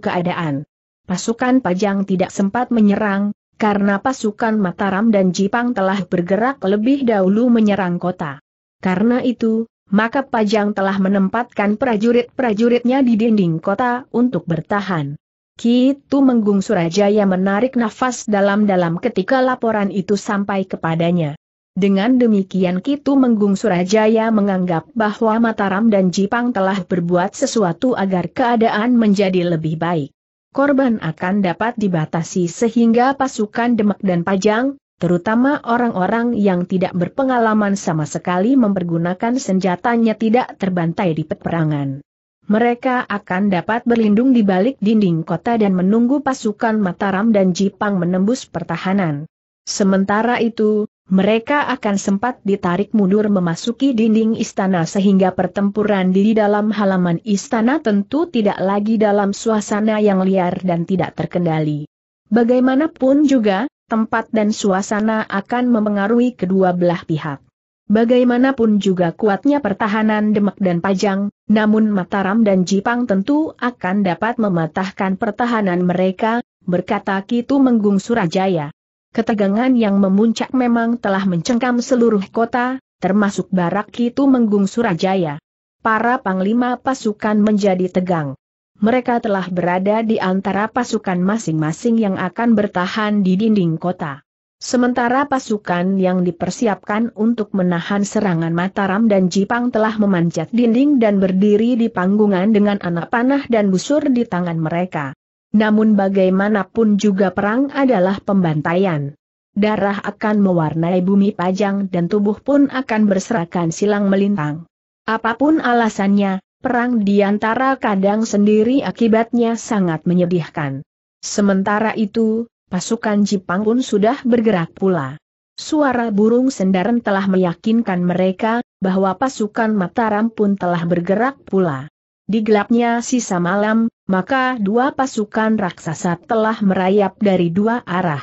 keadaan. Pasukan Pajang tidak sempat menyerang, karena pasukan Mataram dan Jipang telah bergerak lebih dahulu menyerang kota. Karena itu, maka Pajang telah menempatkan prajurit-prajuritnya di dinding kota untuk bertahan. Kitu Menggung Surajaya menarik nafas dalam-dalam ketika laporan itu sampai kepadanya. Dengan demikian Kitu Menggung Surajaya menganggap bahwa Mataram dan Jipang telah berbuat sesuatu agar keadaan menjadi lebih baik korban akan dapat dibatasi sehingga pasukan Demak dan Pajang, terutama orang-orang yang tidak berpengalaman sama sekali mempergunakan senjatanya tidak terbantai di peperangan. Mereka akan dapat berlindung di balik dinding kota dan menunggu pasukan Mataram dan Jipang menembus pertahanan. Sementara itu, mereka akan sempat ditarik mundur memasuki dinding istana sehingga pertempuran di dalam halaman istana tentu tidak lagi dalam suasana yang liar dan tidak terkendali. Bagaimanapun juga, tempat dan suasana akan memengaruhi kedua belah pihak. Bagaimanapun juga kuatnya pertahanan Demak dan Pajang, namun Mataram dan Jipang tentu akan dapat mematahkan pertahanan mereka, berkata Kitu Menggung Surajaya. Ketegangan yang memuncak memang telah mencengkam seluruh kota, termasuk Barak Kitu Menggung Surajaya. Para panglima pasukan menjadi tegang. Mereka telah berada di antara pasukan masing-masing yang akan bertahan di dinding kota. Sementara pasukan yang dipersiapkan untuk menahan serangan Mataram dan Jipang telah memanjat dinding dan berdiri di panggungan dengan anak panah dan busur di tangan mereka. Namun bagaimanapun juga perang adalah pembantaian. Darah akan mewarnai bumi pajang dan tubuh pun akan berserakan silang melintang. Apapun alasannya, perang di antara kadang sendiri akibatnya sangat menyedihkan. Sementara itu, pasukan Jepang pun sudah bergerak pula. Suara burung sendaran telah meyakinkan mereka bahwa pasukan Mataram pun telah bergerak pula. Di gelapnya sisa malam, maka dua pasukan raksasa telah merayap dari dua arah.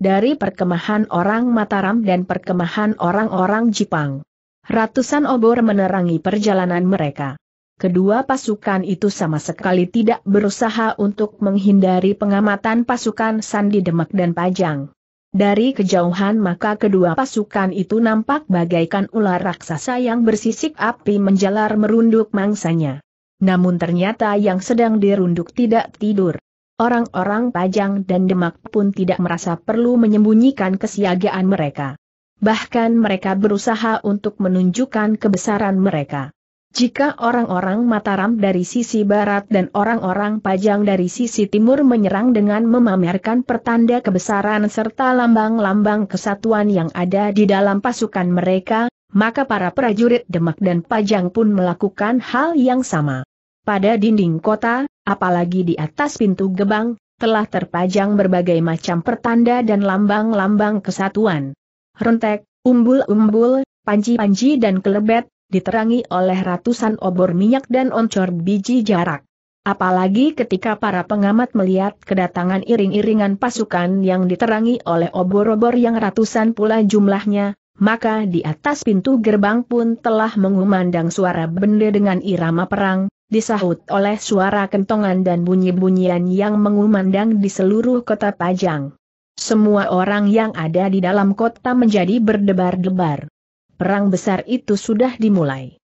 Dari perkemahan orang Mataram dan perkemahan orang-orang Jepang. Ratusan obor menerangi perjalanan mereka. Kedua pasukan itu sama sekali tidak berusaha untuk menghindari pengamatan pasukan Sandi Demak dan Pajang. Dari kejauhan maka kedua pasukan itu nampak bagaikan ular raksasa yang bersisik api menjalar merunduk mangsanya. Namun ternyata yang sedang dirunduk tidak tidur. Orang-orang Pajang dan Demak pun tidak merasa perlu menyembunyikan kesiagaan mereka. Bahkan mereka berusaha untuk menunjukkan kebesaran mereka. Jika orang-orang Mataram dari sisi barat dan orang-orang Pajang dari sisi timur menyerang dengan memamerkan pertanda kebesaran serta lambang-lambang kesatuan yang ada di dalam pasukan mereka, maka para prajurit Demak dan Pajang pun melakukan hal yang sama. Pada dinding kota, apalagi di atas pintu gebang, telah terpajang berbagai macam pertanda dan lambang-lambang kesatuan. Rentek, umbul-umbul, panci-panci dan kelebet, diterangi oleh ratusan obor minyak dan oncor biji jarak. Apalagi ketika para pengamat melihat kedatangan iring-iringan pasukan yang diterangi oleh obor-obor yang ratusan pula jumlahnya, maka di atas pintu gerbang pun telah mengumandang suara benda dengan irama perang, disahut oleh suara kentongan dan bunyi-bunyian yang mengumandang di seluruh kota Pajang. Semua orang yang ada di dalam kota menjadi berdebar-debar. Perang besar itu sudah dimulai.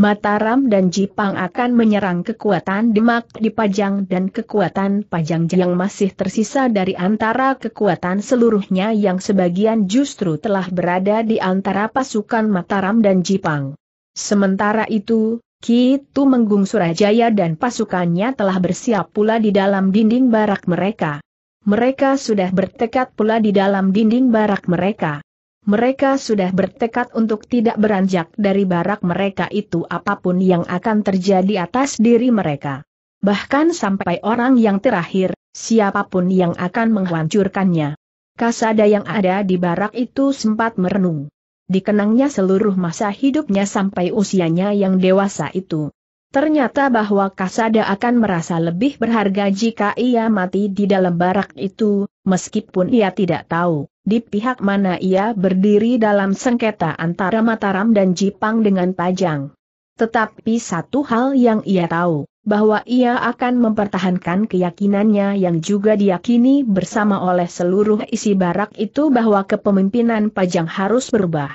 Mataram dan Jipang akan menyerang kekuatan Demak di Pajang dan kekuatan Pajang yang masih tersisa dari antara kekuatan seluruhnya yang sebagian justru telah berada di antara pasukan Mataram dan Jipang. Sementara itu, Ki Menggung Surajaya dan pasukannya telah bersiap pula di dalam dinding barak mereka. Mereka sudah bertekad pula di dalam dinding barak mereka. Mereka sudah bertekad untuk tidak beranjak dari barak mereka itu apapun yang akan terjadi atas diri mereka. Bahkan sampai orang yang terakhir, siapapun yang akan menghancurkannya. Kasada yang ada di barak itu sempat merenung. Dikenangnya seluruh masa hidupnya sampai usianya yang dewasa itu. Ternyata bahwa Kasada akan merasa lebih berharga jika ia mati di dalam barak itu, meskipun ia tidak tahu di pihak mana ia berdiri dalam sengketa antara Mataram dan Jipang dengan Pajang. Tetapi satu hal yang ia tahu, bahwa ia akan mempertahankan keyakinannya yang juga diyakini bersama oleh seluruh isi barak itu bahwa kepemimpinan Pajang harus berubah.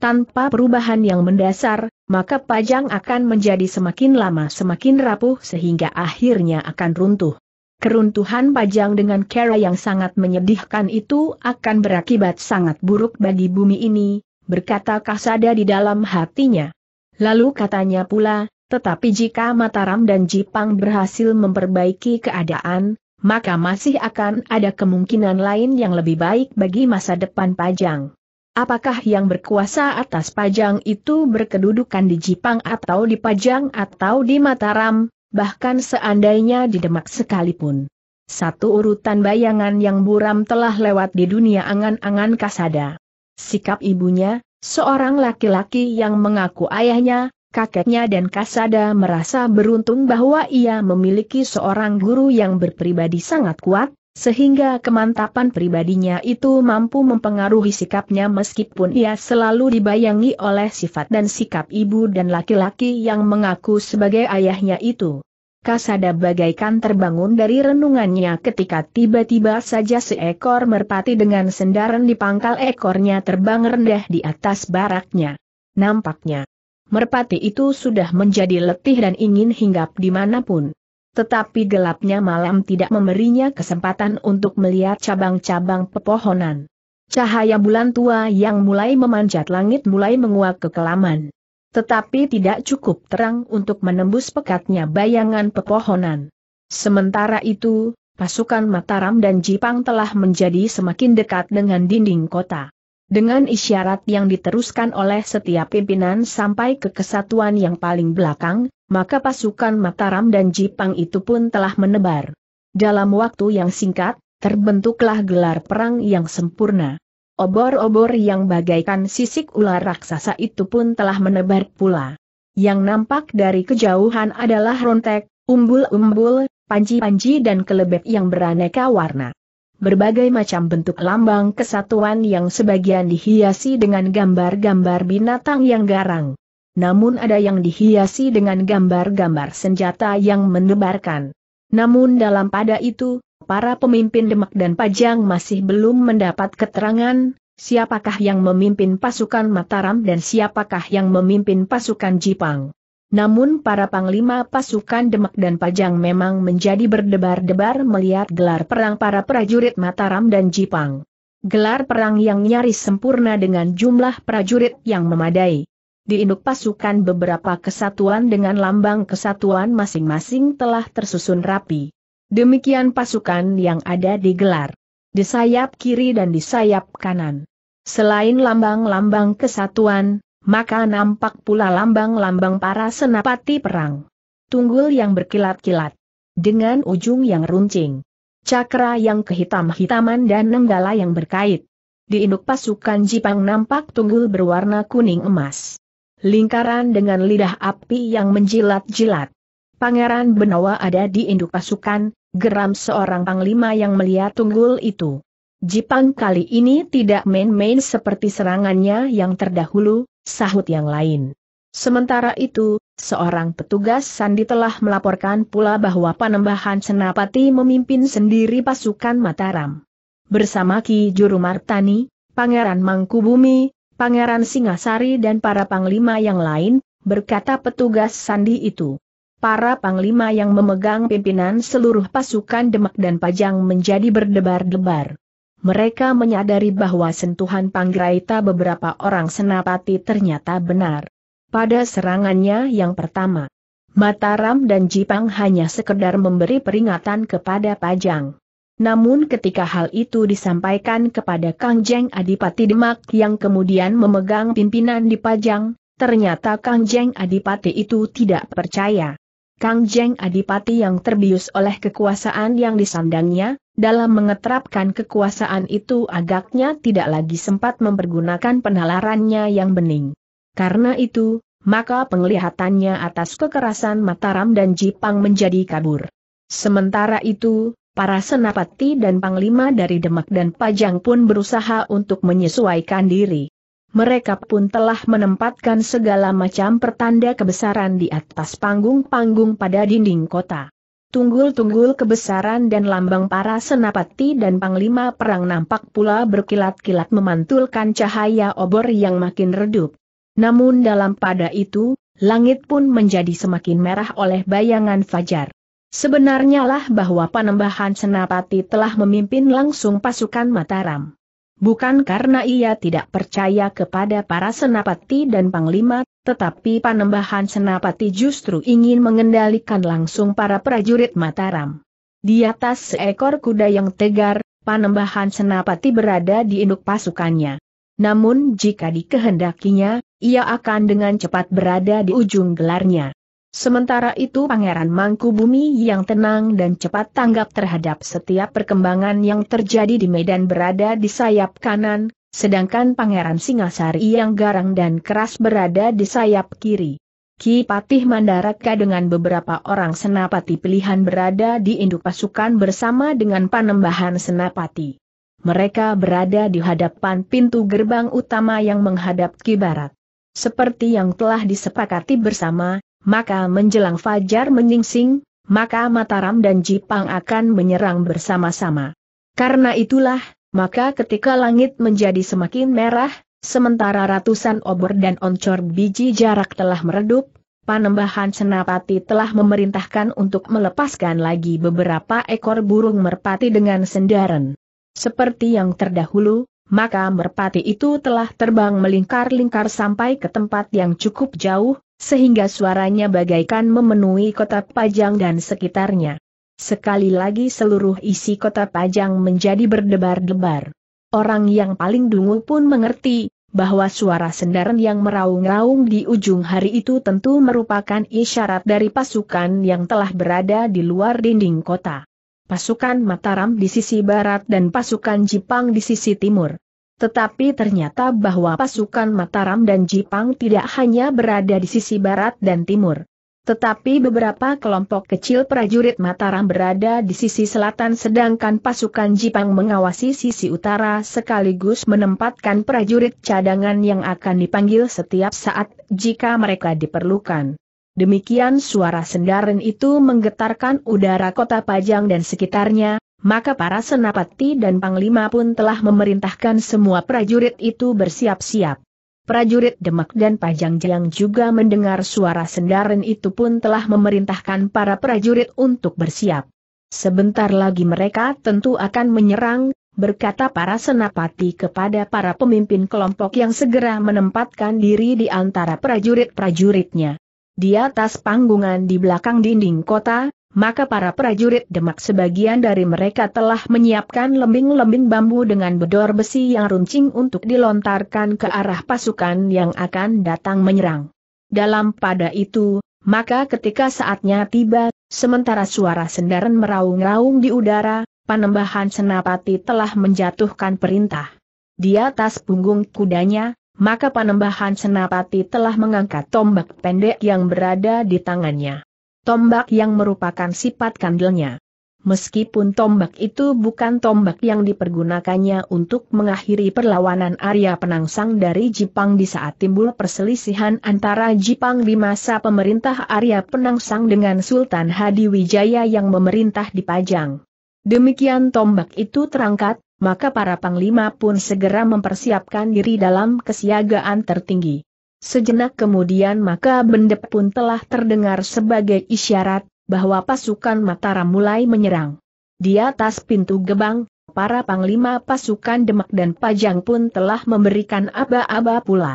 Tanpa perubahan yang mendasar, maka Pajang akan menjadi semakin lama semakin rapuh sehingga akhirnya akan runtuh. Keruntuhan pajang dengan cara yang sangat menyedihkan itu akan berakibat sangat buruk bagi bumi ini, berkata Kasada di dalam hatinya. Lalu katanya pula, tetapi jika Mataram dan Jipang berhasil memperbaiki keadaan, maka masih akan ada kemungkinan lain yang lebih baik bagi masa depan pajang. Apakah yang berkuasa atas pajang itu berkedudukan di Jipang atau di Pajang atau di Mataram, bahkan seandainya didemak sekalipun. Satu urutan bayangan yang buram telah lewat di dunia angan-angan kasada. Sikap ibunya, seorang laki-laki yang mengaku ayahnya, kakeknya dan kasada merasa beruntung bahwa ia memiliki seorang guru yang berpribadi sangat kuat, sehingga kemantapan pribadinya itu mampu mempengaruhi sikapnya meskipun ia selalu dibayangi oleh sifat dan sikap ibu dan laki-laki yang mengaku sebagai ayahnya itu. Kasada bagaikan terbangun dari renungannya ketika tiba-tiba saja seekor merpati dengan sendaran di pangkal ekornya terbang rendah di atas baraknya. Nampaknya, merpati itu sudah menjadi letih dan ingin hinggap dimanapun. Tetapi gelapnya malam tidak memberinya kesempatan untuk melihat cabang-cabang pepohonan. Cahaya bulan tua yang mulai memanjat langit mulai menguak kekelaman, Tetapi tidak cukup terang untuk menembus pekatnya bayangan pepohonan. Sementara itu, pasukan Mataram dan Jipang telah menjadi semakin dekat dengan dinding kota. Dengan isyarat yang diteruskan oleh setiap pimpinan sampai ke kesatuan yang paling belakang, maka pasukan Mataram dan Jipang itu pun telah menebar. Dalam waktu yang singkat, terbentuklah gelar perang yang sempurna. Obor-obor yang bagaikan sisik ular raksasa itu pun telah menebar pula. Yang nampak dari kejauhan adalah rontek, umbul-umbul, panci-panci dan kelebek yang beraneka warna. Berbagai macam bentuk lambang kesatuan yang sebagian dihiasi dengan gambar-gambar binatang yang garang namun ada yang dihiasi dengan gambar-gambar senjata yang mendebarkan. Namun dalam pada itu, para pemimpin Demak dan Pajang masih belum mendapat keterangan, siapakah yang memimpin pasukan Mataram dan siapakah yang memimpin pasukan Jipang. Namun para panglima pasukan Demak dan Pajang memang menjadi berdebar-debar melihat gelar perang para prajurit Mataram dan Jipang. Gelar perang yang nyaris sempurna dengan jumlah prajurit yang memadai. Di induk pasukan beberapa kesatuan dengan lambang kesatuan masing-masing telah tersusun rapi. Demikian pasukan yang ada digelar. Di sayap kiri dan di sayap kanan. Selain lambang-lambang kesatuan, maka nampak pula lambang-lambang para senapati perang. Tunggul yang berkilat-kilat. Dengan ujung yang runcing. Cakra yang kehitam-hitaman dan nenggala yang berkait. Di induk pasukan Jipang nampak tunggul berwarna kuning emas. Lingkaran dengan lidah api yang menjilat-jilat. Pangeran Benawa ada di induk pasukan, geram seorang panglima yang melihat tunggul itu. Jipang kali ini tidak main-main seperti serangannya yang terdahulu, sahut yang lain. Sementara itu, seorang petugas Sandi telah melaporkan pula bahwa Panembahan Senapati memimpin sendiri pasukan Mataram. Bersama Ki Juru Martani, Pangeran Mangkubumi, Pangeran Singasari dan para panglima yang lain, berkata petugas sandi itu. Para panglima yang memegang pimpinan seluruh pasukan Demak dan Pajang menjadi berdebar-debar. Mereka menyadari bahwa sentuhan panggraita beberapa orang senapati ternyata benar. Pada serangannya yang pertama, Mataram dan Jipang hanya sekedar memberi peringatan kepada Pajang. Namun ketika hal itu disampaikan kepada Kang Jeng Adipati Demak yang kemudian memegang pimpinan di Pajang, ternyata Kang Jeng Adipati itu tidak percaya. Kang Jeng Adipati yang terbius oleh kekuasaan yang disandangnya, dalam mengetrapkan kekuasaan itu agaknya tidak lagi sempat mempergunakan penalarannya yang bening. Karena itu, maka penglihatannya atas kekerasan Mataram dan Jipang menjadi kabur. Sementara itu, para senapati dan panglima dari Demak dan Pajang pun berusaha untuk menyesuaikan diri. Mereka pun telah menempatkan segala macam pertanda kebesaran di atas panggung-panggung pada dinding kota. Tunggul-tunggul kebesaran dan lambang para senapati dan panglima perang nampak pula berkilat-kilat memantulkan cahaya obor yang makin redup. Namun dalam pada itu, langit pun menjadi semakin merah oleh bayangan fajar. Sebenarnya lah bahwa Panembahan Senapati telah memimpin langsung pasukan Mataram. Bukan karena ia tidak percaya kepada para senapati dan panglima, tetapi Panembahan Senapati justru ingin mengendalikan langsung para prajurit Mataram. Di atas seekor kuda yang tegar, Panembahan Senapati berada di induk pasukannya. Namun jika dikehendakinya, ia akan dengan cepat berada di ujung gelarnya. Sementara itu Pangeran Mangkubumi yang tenang dan cepat tanggap terhadap setiap perkembangan yang terjadi di medan berada di sayap kanan, sedangkan Pangeran Singasari yang garang dan keras berada di sayap kiri. Ki Patih Mandaraka dengan beberapa orang senapati pilihan berada di induk pasukan bersama dengan panembahan senapati. Mereka berada di hadapan pintu gerbang utama yang menghadap ki barat. Seperti yang telah disepakati bersama, maka menjelang fajar menyingsing, maka Mataram dan Jipang akan menyerang bersama-sama. Karena itulah, maka ketika langit menjadi semakin merah, sementara ratusan obor dan oncor biji jarak telah meredup, Panembahan Senapati telah memerintahkan untuk melepaskan lagi beberapa ekor burung merpati dengan sendaran. Seperti yang terdahulu, maka merpati itu telah terbang melingkar-lingkar sampai ke tempat yang cukup jauh, sehingga suaranya bagaikan memenuhi kota Pajang dan sekitarnya. Sekali lagi seluruh isi kota Pajang menjadi berdebar-debar. Orang yang paling dungu pun mengerti, bahwa suara sendaran yang meraung-raung di ujung hari itu tentu merupakan isyarat dari pasukan yang telah berada di luar dinding kota pasukan Mataram di sisi barat dan pasukan Jipang di sisi timur. Tetapi ternyata bahwa pasukan Mataram dan Jipang tidak hanya berada di sisi barat dan timur. Tetapi beberapa kelompok kecil prajurit Mataram berada di sisi selatan sedangkan pasukan Jipang mengawasi sisi utara sekaligus menempatkan prajurit cadangan yang akan dipanggil setiap saat jika mereka diperlukan. Demikian suara sendaren itu menggetarkan udara kota Pajang dan sekitarnya, maka para senapati dan panglima pun telah memerintahkan semua prajurit itu bersiap-siap. Prajurit Demak dan Pajang yang juga mendengar suara sendaren itu pun telah memerintahkan para prajurit untuk bersiap. Sebentar lagi mereka tentu akan menyerang, berkata para senapati kepada para pemimpin kelompok yang segera menempatkan diri di antara prajurit-prajuritnya di atas panggungan di belakang dinding kota, maka para prajurit demak sebagian dari mereka telah menyiapkan lembing-lembing bambu dengan bedor besi yang runcing untuk dilontarkan ke arah pasukan yang akan datang menyerang. Dalam pada itu, maka ketika saatnya tiba, sementara suara sendaran meraung-raung di udara, panembahan senapati telah menjatuhkan perintah. Di atas punggung kudanya, maka panembahan Senapati telah mengangkat tombak pendek yang berada di tangannya. Tombak yang merupakan sifat kandelnya. Meskipun tombak itu bukan tombak yang dipergunakannya untuk mengakhiri perlawanan Arya Penangsang dari Jipang di saat timbul perselisihan antara Jipang di masa pemerintah Arya Penangsang dengan Sultan Hadi Wijaya yang memerintah di Pajang. Demikian tombak itu terangkat, maka para panglima pun segera mempersiapkan diri dalam kesiagaan tertinggi. Sejenak kemudian maka bendep pun telah terdengar sebagai isyarat, bahwa pasukan Mataram mulai menyerang. Di atas pintu gebang, para panglima pasukan Demak dan Pajang pun telah memberikan aba-aba pula.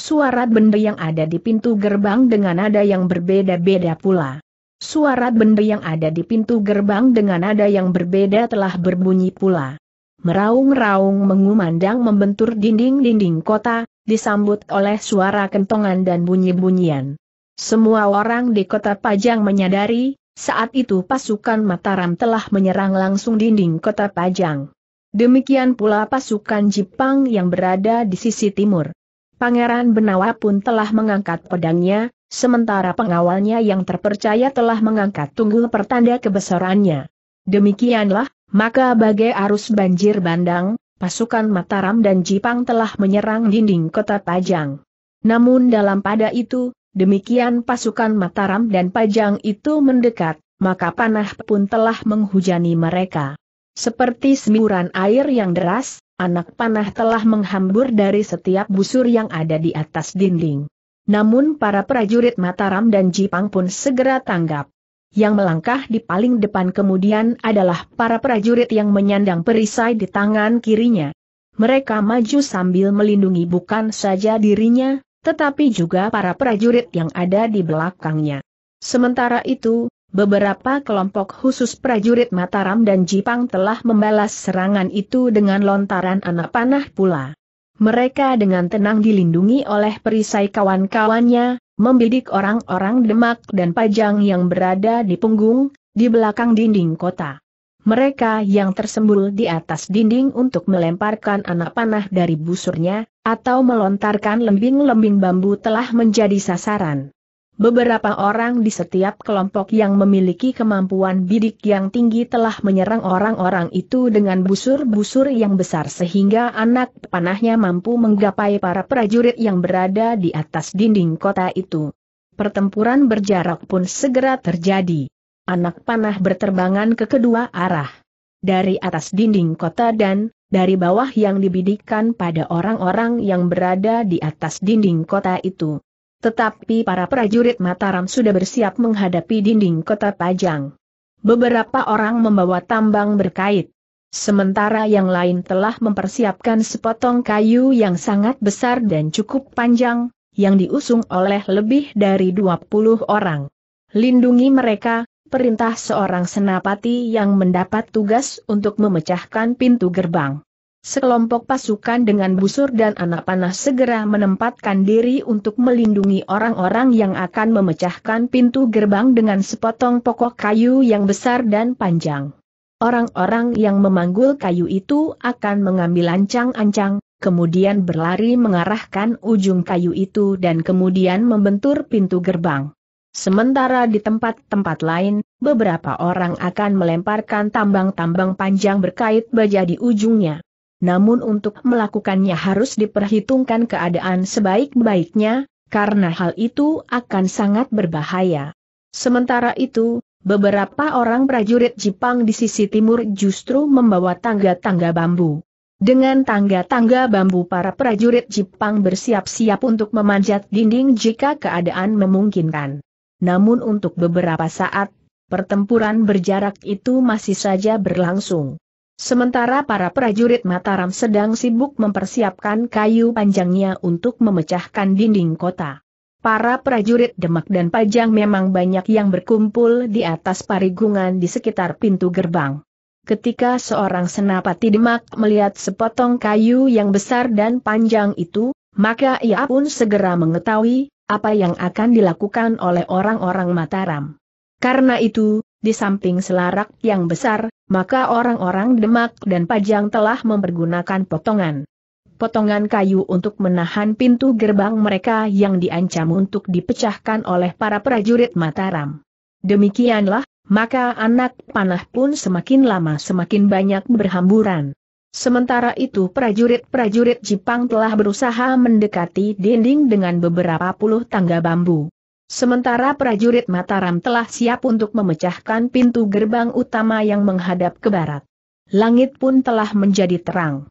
Suara benda yang ada di pintu gerbang dengan nada yang berbeda-beda pula. Suara benda yang ada di pintu gerbang dengan nada yang berbeda telah berbunyi pula meraung-raung mengumandang membentur dinding-dinding kota, disambut oleh suara kentongan dan bunyi-bunyian. Semua orang di kota Pajang menyadari, saat itu pasukan Mataram telah menyerang langsung dinding kota Pajang. Demikian pula pasukan Jepang yang berada di sisi timur. Pangeran Benawa pun telah mengangkat pedangnya, sementara pengawalnya yang terpercaya telah mengangkat tunggul pertanda kebesarannya. Demikianlah, maka bagai arus banjir bandang, pasukan Mataram dan Jipang telah menyerang dinding kota Pajang. Namun dalam pada itu, demikian pasukan Mataram dan Pajang itu mendekat, maka panah pun telah menghujani mereka. Seperti semburan air yang deras, anak panah telah menghambur dari setiap busur yang ada di atas dinding. Namun para prajurit Mataram dan Jipang pun segera tanggap yang melangkah di paling depan kemudian adalah para prajurit yang menyandang perisai di tangan kirinya. Mereka maju sambil melindungi bukan saja dirinya, tetapi juga para prajurit yang ada di belakangnya. Sementara itu, beberapa kelompok khusus prajurit Mataram dan Jipang telah membalas serangan itu dengan lontaran anak panah pula. Mereka dengan tenang dilindungi oleh perisai kawan-kawannya, membidik orang-orang Demak dan Pajang yang berada di punggung, di belakang dinding kota. Mereka yang tersembul di atas dinding untuk melemparkan anak panah dari busurnya, atau melontarkan lembing-lembing bambu telah menjadi sasaran. Beberapa orang di setiap kelompok yang memiliki kemampuan bidik yang tinggi telah menyerang orang-orang itu dengan busur-busur yang besar sehingga anak panahnya mampu menggapai para prajurit yang berada di atas dinding kota itu. Pertempuran berjarak pun segera terjadi. Anak panah berterbangan ke kedua arah. Dari atas dinding kota dan dari bawah yang dibidikkan pada orang-orang yang berada di atas dinding kota itu. Tetapi para prajurit Mataram sudah bersiap menghadapi dinding kota Pajang. Beberapa orang membawa tambang berkait. Sementara yang lain telah mempersiapkan sepotong kayu yang sangat besar dan cukup panjang, yang diusung oleh lebih dari 20 orang. Lindungi mereka, perintah seorang senapati yang mendapat tugas untuk memecahkan pintu gerbang. Sekelompok pasukan dengan busur dan anak panah segera menempatkan diri untuk melindungi orang-orang yang akan memecahkan pintu gerbang dengan sepotong pokok kayu yang besar dan panjang. Orang-orang yang memanggul kayu itu akan mengambil ancang-ancang, kemudian berlari mengarahkan ujung kayu itu dan kemudian membentur pintu gerbang. Sementara di tempat-tempat lain, beberapa orang akan melemparkan tambang-tambang panjang berkait baja di ujungnya namun untuk melakukannya harus diperhitungkan keadaan sebaik-baiknya, karena hal itu akan sangat berbahaya. Sementara itu, beberapa orang prajurit Jepang di sisi timur justru membawa tangga-tangga bambu. Dengan tangga-tangga bambu para prajurit Jepang bersiap-siap untuk memanjat dinding jika keadaan memungkinkan. Namun untuk beberapa saat, pertempuran berjarak itu masih saja berlangsung. Sementara para prajurit Mataram sedang sibuk mempersiapkan kayu panjangnya untuk memecahkan dinding kota. Para prajurit Demak dan Pajang memang banyak yang berkumpul di atas parigungan di sekitar pintu gerbang. Ketika seorang senapati Demak melihat sepotong kayu yang besar dan panjang itu, maka ia pun segera mengetahui apa yang akan dilakukan oleh orang-orang Mataram. Karena itu, di samping selarak yang besar, maka orang-orang Demak dan Pajang telah mempergunakan potongan potongan kayu untuk menahan pintu gerbang mereka yang diancam untuk dipecahkan oleh para prajurit Mataram. Demikianlah, maka anak panah pun semakin lama semakin banyak berhamburan. Sementara itu prajurit-prajurit Jepang telah berusaha mendekati dinding dengan beberapa puluh tangga bambu. Sementara prajurit Mataram telah siap untuk memecahkan pintu gerbang utama yang menghadap ke barat. Langit pun telah menjadi terang.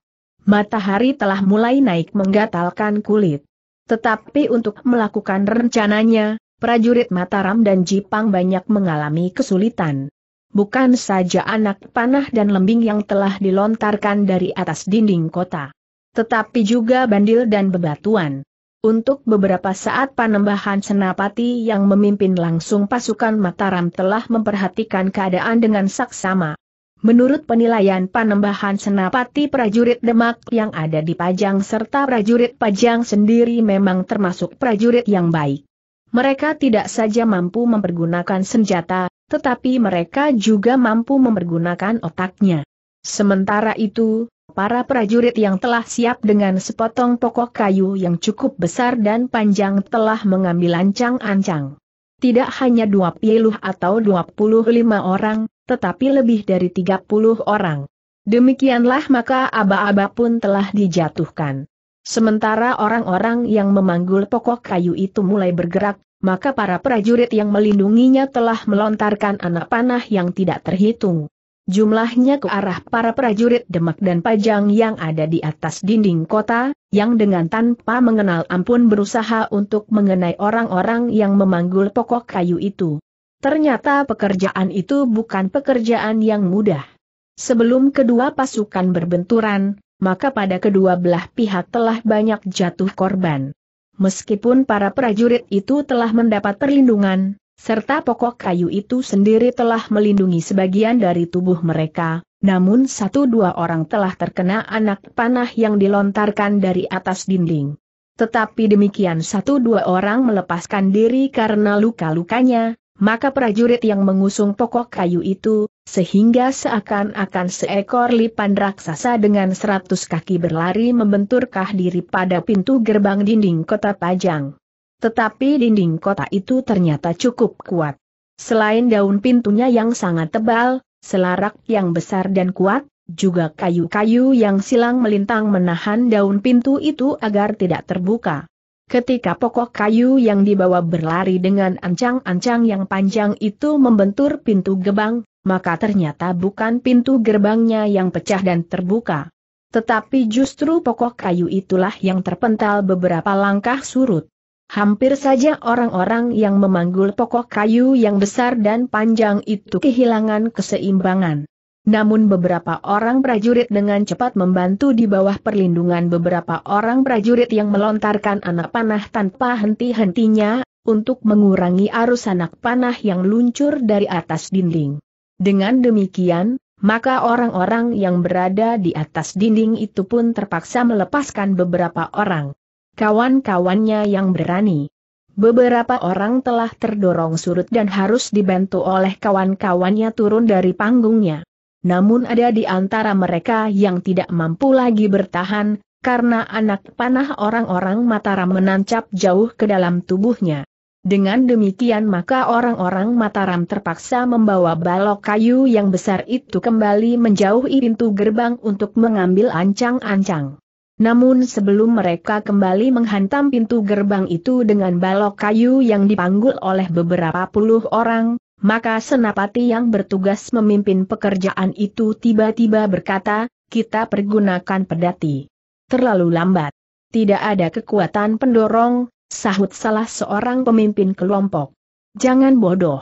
Matahari telah mulai naik menggatalkan kulit. Tetapi untuk melakukan rencananya, prajurit Mataram dan Jipang banyak mengalami kesulitan. Bukan saja anak panah dan lembing yang telah dilontarkan dari atas dinding kota. Tetapi juga bandil dan bebatuan. Untuk beberapa saat Panembahan Senapati yang memimpin langsung pasukan Mataram telah memperhatikan keadaan dengan saksama. Menurut penilaian Panembahan Senapati prajurit Demak yang ada di Pajang serta prajurit Pajang sendiri memang termasuk prajurit yang baik. Mereka tidak saja mampu mempergunakan senjata, tetapi mereka juga mampu mempergunakan otaknya. Sementara itu, para prajurit yang telah siap dengan sepotong pokok kayu yang cukup besar dan panjang telah mengambil ancang-ancang. Tidak hanya 20 atau 25 orang, tetapi lebih dari 30 orang. Demikianlah maka aba-aba pun telah dijatuhkan. Sementara orang-orang yang memanggul pokok kayu itu mulai bergerak, maka para prajurit yang melindunginya telah melontarkan anak panah yang tidak terhitung jumlahnya ke arah para prajurit Demak dan Pajang yang ada di atas dinding kota, yang dengan tanpa mengenal ampun berusaha untuk mengenai orang-orang yang memanggul pokok kayu itu. Ternyata pekerjaan itu bukan pekerjaan yang mudah. Sebelum kedua pasukan berbenturan, maka pada kedua belah pihak telah banyak jatuh korban. Meskipun para prajurit itu telah mendapat perlindungan, serta pokok kayu itu sendiri telah melindungi sebagian dari tubuh mereka, namun satu dua orang telah terkena anak panah yang dilontarkan dari atas dinding. Tetapi demikian satu dua orang melepaskan diri karena luka-lukanya, maka prajurit yang mengusung pokok kayu itu, sehingga seakan-akan seekor lipan raksasa dengan seratus kaki berlari membenturkah diri pada pintu gerbang dinding kota Pajang. Tetapi dinding kota itu ternyata cukup kuat. Selain daun pintunya yang sangat tebal, selarak yang besar dan kuat, juga kayu-kayu yang silang melintang menahan daun pintu itu agar tidak terbuka. Ketika pokok kayu yang dibawa berlari dengan ancang-ancang yang panjang itu membentur pintu gerbang, maka ternyata bukan pintu gerbangnya yang pecah dan terbuka. Tetapi justru pokok kayu itulah yang terpental beberapa langkah surut. Hampir saja orang-orang yang memanggul pokok kayu yang besar dan panjang itu kehilangan keseimbangan. Namun beberapa orang prajurit dengan cepat membantu di bawah perlindungan beberapa orang prajurit yang melontarkan anak panah tanpa henti-hentinya, untuk mengurangi arus anak panah yang luncur dari atas dinding. Dengan demikian, maka orang-orang yang berada di atas dinding itu pun terpaksa melepaskan beberapa orang kawan-kawannya yang berani. Beberapa orang telah terdorong surut dan harus dibantu oleh kawan-kawannya turun dari panggungnya. Namun ada di antara mereka yang tidak mampu lagi bertahan, karena anak panah orang-orang Mataram menancap jauh ke dalam tubuhnya. Dengan demikian maka orang-orang Mataram terpaksa membawa balok kayu yang besar itu kembali menjauhi pintu gerbang untuk mengambil ancang-ancang. Namun sebelum mereka kembali menghantam pintu gerbang itu dengan balok kayu yang dipanggul oleh beberapa puluh orang, maka senapati yang bertugas memimpin pekerjaan itu tiba-tiba berkata, kita pergunakan pedati. Terlalu lambat. Tidak ada kekuatan pendorong, sahut salah seorang pemimpin kelompok. Jangan bodoh.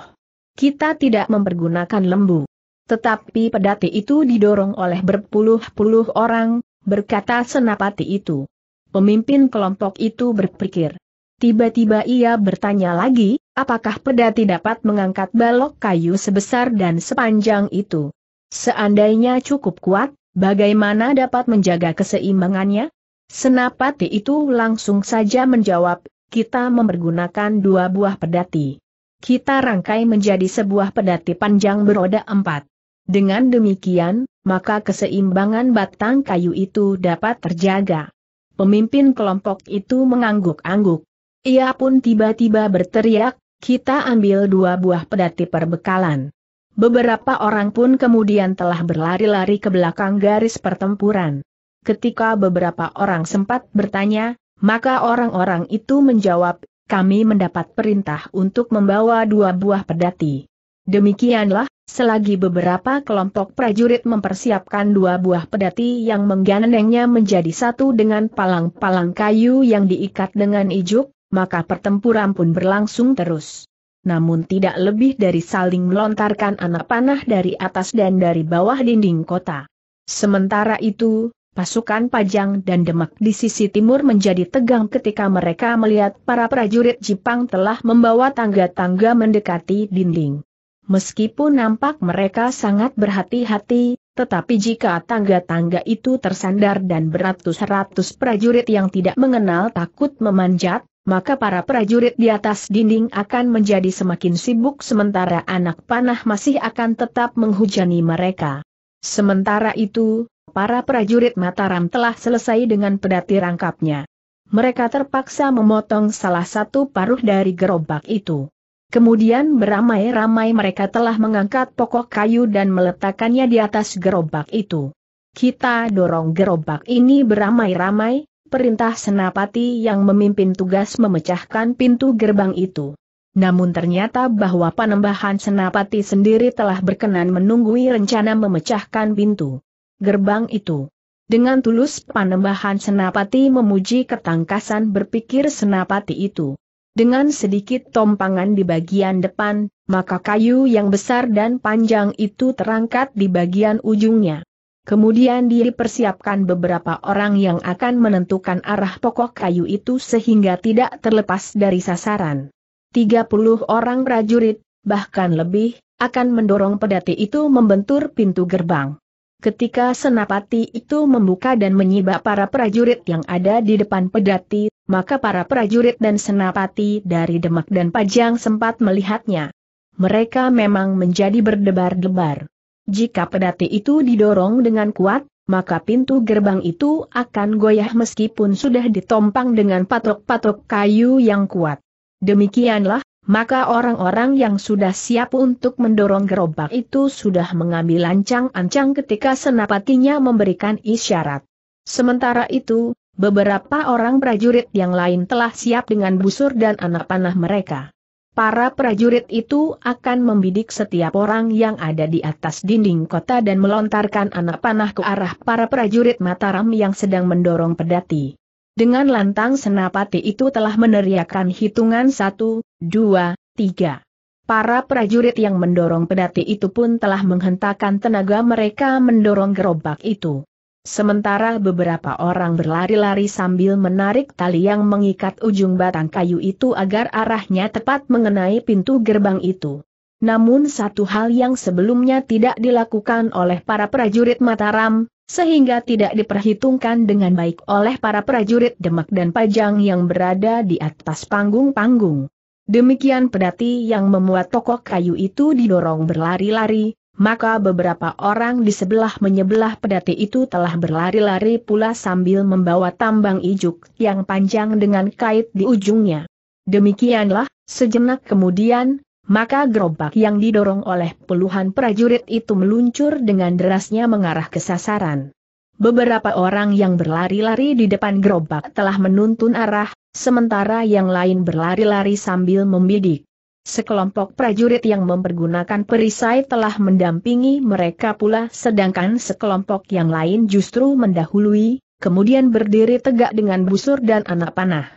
Kita tidak mempergunakan lembu. Tetapi pedati itu didorong oleh berpuluh-puluh orang, berkata senapati itu. Pemimpin kelompok itu berpikir. Tiba-tiba ia bertanya lagi, apakah pedati dapat mengangkat balok kayu sebesar dan sepanjang itu? Seandainya cukup kuat, bagaimana dapat menjaga keseimbangannya? Senapati itu langsung saja menjawab, kita mempergunakan dua buah pedati. Kita rangkai menjadi sebuah pedati panjang beroda empat. Dengan demikian, maka keseimbangan batang kayu itu dapat terjaga. Pemimpin kelompok itu mengangguk-angguk. Ia pun tiba-tiba berteriak, kita ambil dua buah pedati perbekalan. Beberapa orang pun kemudian telah berlari-lari ke belakang garis pertempuran. Ketika beberapa orang sempat bertanya, maka orang-orang itu menjawab, kami mendapat perintah untuk membawa dua buah pedati. Demikianlah, selagi beberapa kelompok prajurit mempersiapkan dua buah pedati yang menggandengnya menjadi satu dengan palang-palang kayu yang diikat dengan ijuk, maka pertempuran pun berlangsung terus namun tidak lebih dari saling melontarkan anak panah dari atas dan dari bawah dinding kota. Sementara itu, pasukan Pajang dan Demak di sisi timur menjadi tegang ketika mereka melihat para prajurit Jepang telah membawa tangga-tangga mendekati dinding. Meskipun nampak mereka sangat berhati-hati, tetapi jika tangga-tangga itu tersandar dan beratus-ratus prajurit yang tidak mengenal takut memanjat, maka para prajurit di atas dinding akan menjadi semakin sibuk sementara anak panah masih akan tetap menghujani mereka. Sementara itu, para prajurit Mataram telah selesai dengan pedati rangkapnya. Mereka terpaksa memotong salah satu paruh dari gerobak itu. Kemudian beramai-ramai mereka telah mengangkat pokok kayu dan meletakkannya di atas gerobak itu. Kita dorong gerobak ini beramai-ramai, perintah senapati yang memimpin tugas memecahkan pintu gerbang itu. Namun ternyata bahwa panembahan senapati sendiri telah berkenan menunggui rencana memecahkan pintu gerbang itu. Dengan tulus panembahan senapati memuji ketangkasan berpikir senapati itu. Dengan sedikit tompangan di bagian depan, maka kayu yang besar dan panjang itu terangkat di bagian ujungnya. Kemudian dipersiapkan beberapa orang yang akan menentukan arah pokok kayu itu sehingga tidak terlepas dari sasaran. 30 orang prajurit, bahkan lebih, akan mendorong pedati itu membentur pintu gerbang. Ketika senapati itu membuka dan menyibak para prajurit yang ada di depan pedati, maka para prajurit dan senapati dari Demak dan Pajang sempat melihatnya. Mereka memang menjadi berdebar-debar. Jika pedati itu didorong dengan kuat, maka pintu gerbang itu akan goyah meskipun sudah ditompang dengan patok-patok kayu yang kuat. Demikianlah, maka orang-orang yang sudah siap untuk mendorong gerobak itu sudah mengambil lancang ancang ketika senapatinya memberikan isyarat. Sementara itu, Beberapa orang prajurit yang lain telah siap dengan busur dan anak panah mereka. Para prajurit itu akan membidik setiap orang yang ada di atas dinding kota dan melontarkan anak panah ke arah para prajurit Mataram yang sedang mendorong pedati. Dengan lantang senapati itu telah meneriakkan hitungan satu, dua, tiga. Para prajurit yang mendorong pedati itu pun telah menghentakkan tenaga mereka mendorong gerobak itu. Sementara beberapa orang berlari-lari sambil menarik tali yang mengikat ujung batang kayu itu agar arahnya tepat mengenai pintu gerbang itu. Namun satu hal yang sebelumnya tidak dilakukan oleh para prajurit Mataram, sehingga tidak diperhitungkan dengan baik oleh para prajurit Demak dan Pajang yang berada di atas panggung-panggung. Demikian pedati yang memuat pokok kayu itu didorong berlari-lari, maka beberapa orang di sebelah menyebelah pedati itu telah berlari-lari pula sambil membawa tambang ijuk yang panjang dengan kait di ujungnya. Demikianlah, sejenak kemudian, maka gerobak yang didorong oleh puluhan prajurit itu meluncur dengan derasnya mengarah ke sasaran. Beberapa orang yang berlari-lari di depan gerobak telah menuntun arah, sementara yang lain berlari-lari sambil membidik. Sekelompok prajurit yang mempergunakan perisai telah mendampingi mereka pula sedangkan sekelompok yang lain justru mendahului, kemudian berdiri tegak dengan busur dan anak panah.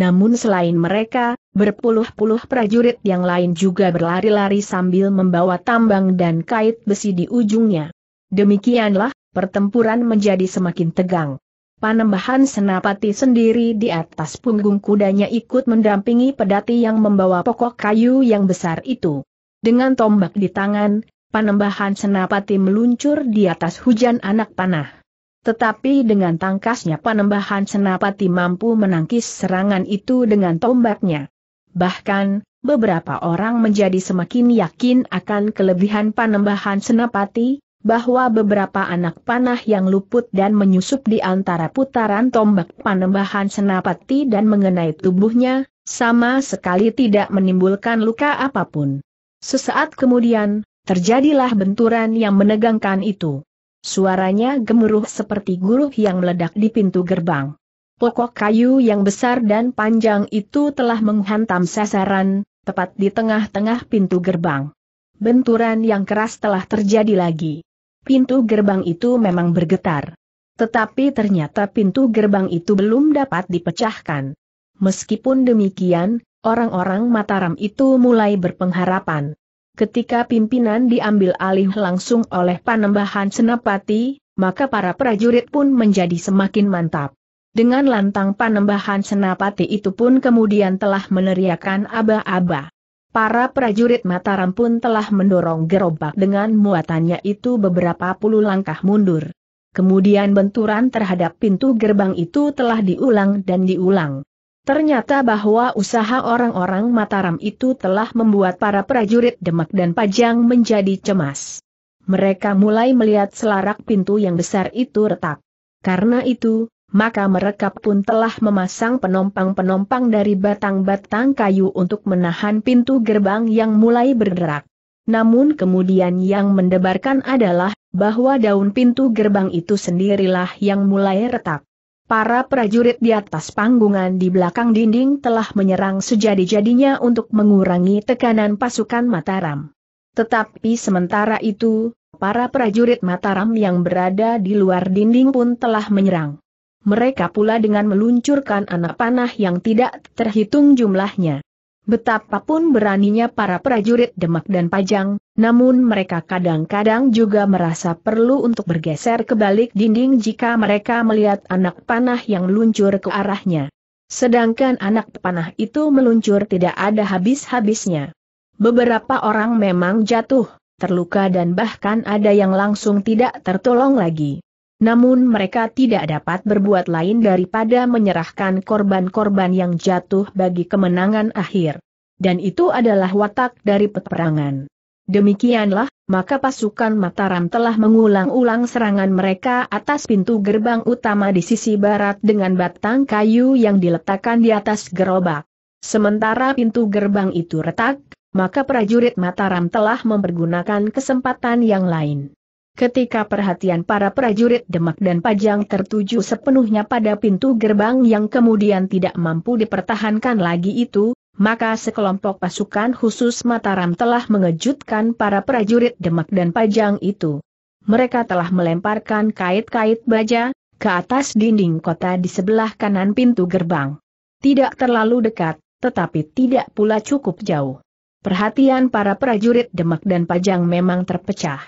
Namun selain mereka, berpuluh-puluh prajurit yang lain juga berlari-lari sambil membawa tambang dan kait besi di ujungnya. Demikianlah, pertempuran menjadi semakin tegang. Panembahan Senapati sendiri di atas punggung kudanya ikut mendampingi pedati yang membawa pokok kayu yang besar itu. Dengan tombak di tangan, Panembahan Senapati meluncur di atas hujan anak panah. Tetapi dengan tangkasnya Panembahan Senapati mampu menangkis serangan itu dengan tombaknya. Bahkan, beberapa orang menjadi semakin yakin akan kelebihan Panembahan Senapati, bahwa beberapa anak panah yang luput dan menyusup di antara putaran tombak panembahan senapati dan mengenai tubuhnya, sama sekali tidak menimbulkan luka apapun. Sesaat kemudian, terjadilah benturan yang menegangkan itu. Suaranya gemuruh seperti guruh yang meledak di pintu gerbang. Pokok kayu yang besar dan panjang itu telah menghantam sasaran, tepat di tengah-tengah pintu gerbang. Benturan yang keras telah terjadi lagi pintu gerbang itu memang bergetar. Tetapi ternyata pintu gerbang itu belum dapat dipecahkan. Meskipun demikian, orang-orang Mataram itu mulai berpengharapan. Ketika pimpinan diambil alih langsung oleh Panembahan Senapati, maka para prajurit pun menjadi semakin mantap. Dengan lantang Panembahan Senapati itu pun kemudian telah meneriakan aba-aba. Para prajurit Mataram pun telah mendorong gerobak dengan muatannya itu beberapa puluh langkah mundur. Kemudian benturan terhadap pintu gerbang itu telah diulang dan diulang. Ternyata bahwa usaha orang-orang Mataram itu telah membuat para prajurit Demak dan Pajang menjadi cemas. Mereka mulai melihat selarak pintu yang besar itu retak. Karena itu, maka mereka pun telah memasang penompang-penompang dari batang-batang kayu untuk menahan pintu gerbang yang mulai berderak. Namun kemudian yang mendebarkan adalah, bahwa daun pintu gerbang itu sendirilah yang mulai retak. Para prajurit di atas panggungan di belakang dinding telah menyerang sejadi-jadinya untuk mengurangi tekanan pasukan Mataram. Tetapi sementara itu, para prajurit Mataram yang berada di luar dinding pun telah menyerang mereka pula dengan meluncurkan anak panah yang tidak terhitung jumlahnya. Betapapun beraninya para prajurit Demak dan Pajang, namun mereka kadang-kadang juga merasa perlu untuk bergeser ke balik dinding jika mereka melihat anak panah yang meluncur ke arahnya. Sedangkan anak panah itu meluncur tidak ada habis-habisnya. Beberapa orang memang jatuh, terluka dan bahkan ada yang langsung tidak tertolong lagi. Namun mereka tidak dapat berbuat lain daripada menyerahkan korban-korban yang jatuh bagi kemenangan akhir. Dan itu adalah watak dari peperangan. Demikianlah, maka pasukan Mataram telah mengulang-ulang serangan mereka atas pintu gerbang utama di sisi barat dengan batang kayu yang diletakkan di atas gerobak. Sementara pintu gerbang itu retak, maka prajurit Mataram telah mempergunakan kesempatan yang lain. Ketika perhatian para prajurit Demak dan Pajang tertuju sepenuhnya pada pintu gerbang yang kemudian tidak mampu dipertahankan lagi itu, maka sekelompok pasukan khusus Mataram telah mengejutkan para prajurit Demak dan Pajang itu. Mereka telah melemparkan kait-kait baja ke atas dinding kota di sebelah kanan pintu gerbang. Tidak terlalu dekat, tetapi tidak pula cukup jauh. Perhatian para prajurit Demak dan Pajang memang terpecah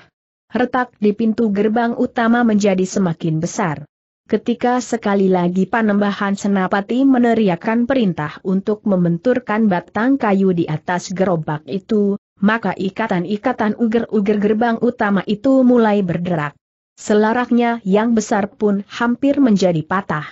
retak di pintu gerbang utama menjadi semakin besar. Ketika sekali lagi Panembahan Senapati meneriakkan perintah untuk membenturkan batang kayu di atas gerobak itu, maka ikatan-ikatan uger-uger gerbang utama itu mulai berderak. Selaraknya yang besar pun hampir menjadi patah.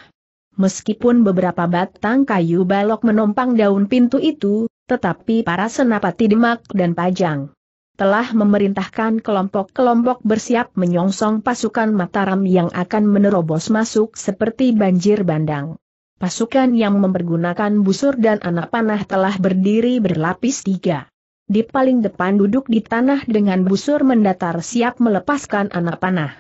Meskipun beberapa batang kayu balok menompang daun pintu itu, tetapi para senapati Demak dan Pajang telah memerintahkan kelompok-kelompok bersiap menyongsong pasukan Mataram yang akan menerobos masuk seperti banjir bandang. Pasukan yang mempergunakan busur dan anak panah telah berdiri berlapis tiga. Di paling depan duduk di tanah dengan busur mendatar siap melepaskan anak panah.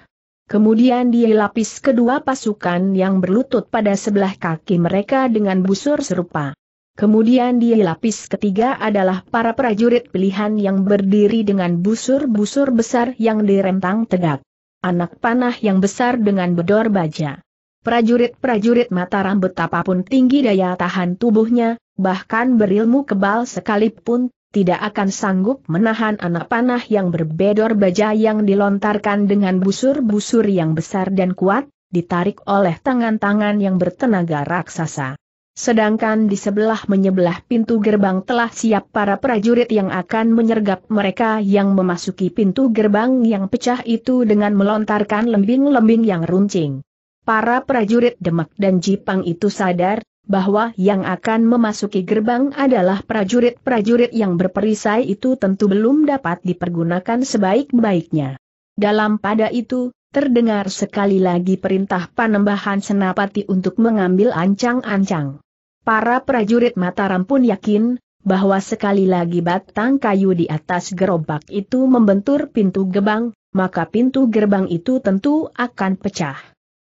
Kemudian di lapis kedua pasukan yang berlutut pada sebelah kaki mereka dengan busur serupa. Kemudian di lapis ketiga adalah para prajurit pilihan yang berdiri dengan busur-busur besar yang direntang tegak. Anak panah yang besar dengan bedor baja. Prajurit-prajurit Mataram betapapun tinggi daya tahan tubuhnya, bahkan berilmu kebal sekalipun, tidak akan sanggup menahan anak panah yang berbedor baja yang dilontarkan dengan busur-busur yang besar dan kuat, ditarik oleh tangan-tangan yang bertenaga raksasa. Sedangkan di sebelah menyebelah pintu gerbang telah siap para prajurit yang akan menyergap mereka yang memasuki pintu gerbang yang pecah itu dengan melontarkan lembing-lembing yang runcing. Para prajurit Demak dan Jipang itu sadar bahwa yang akan memasuki gerbang adalah prajurit-prajurit yang berperisai itu tentu belum dapat dipergunakan sebaik-baiknya. Dalam pada itu, terdengar sekali lagi perintah panembahan senapati untuk mengambil ancang-ancang. Para prajurit Mataram pun yakin, bahwa sekali lagi batang kayu di atas gerobak itu membentur pintu gerbang, maka pintu gerbang itu tentu akan pecah.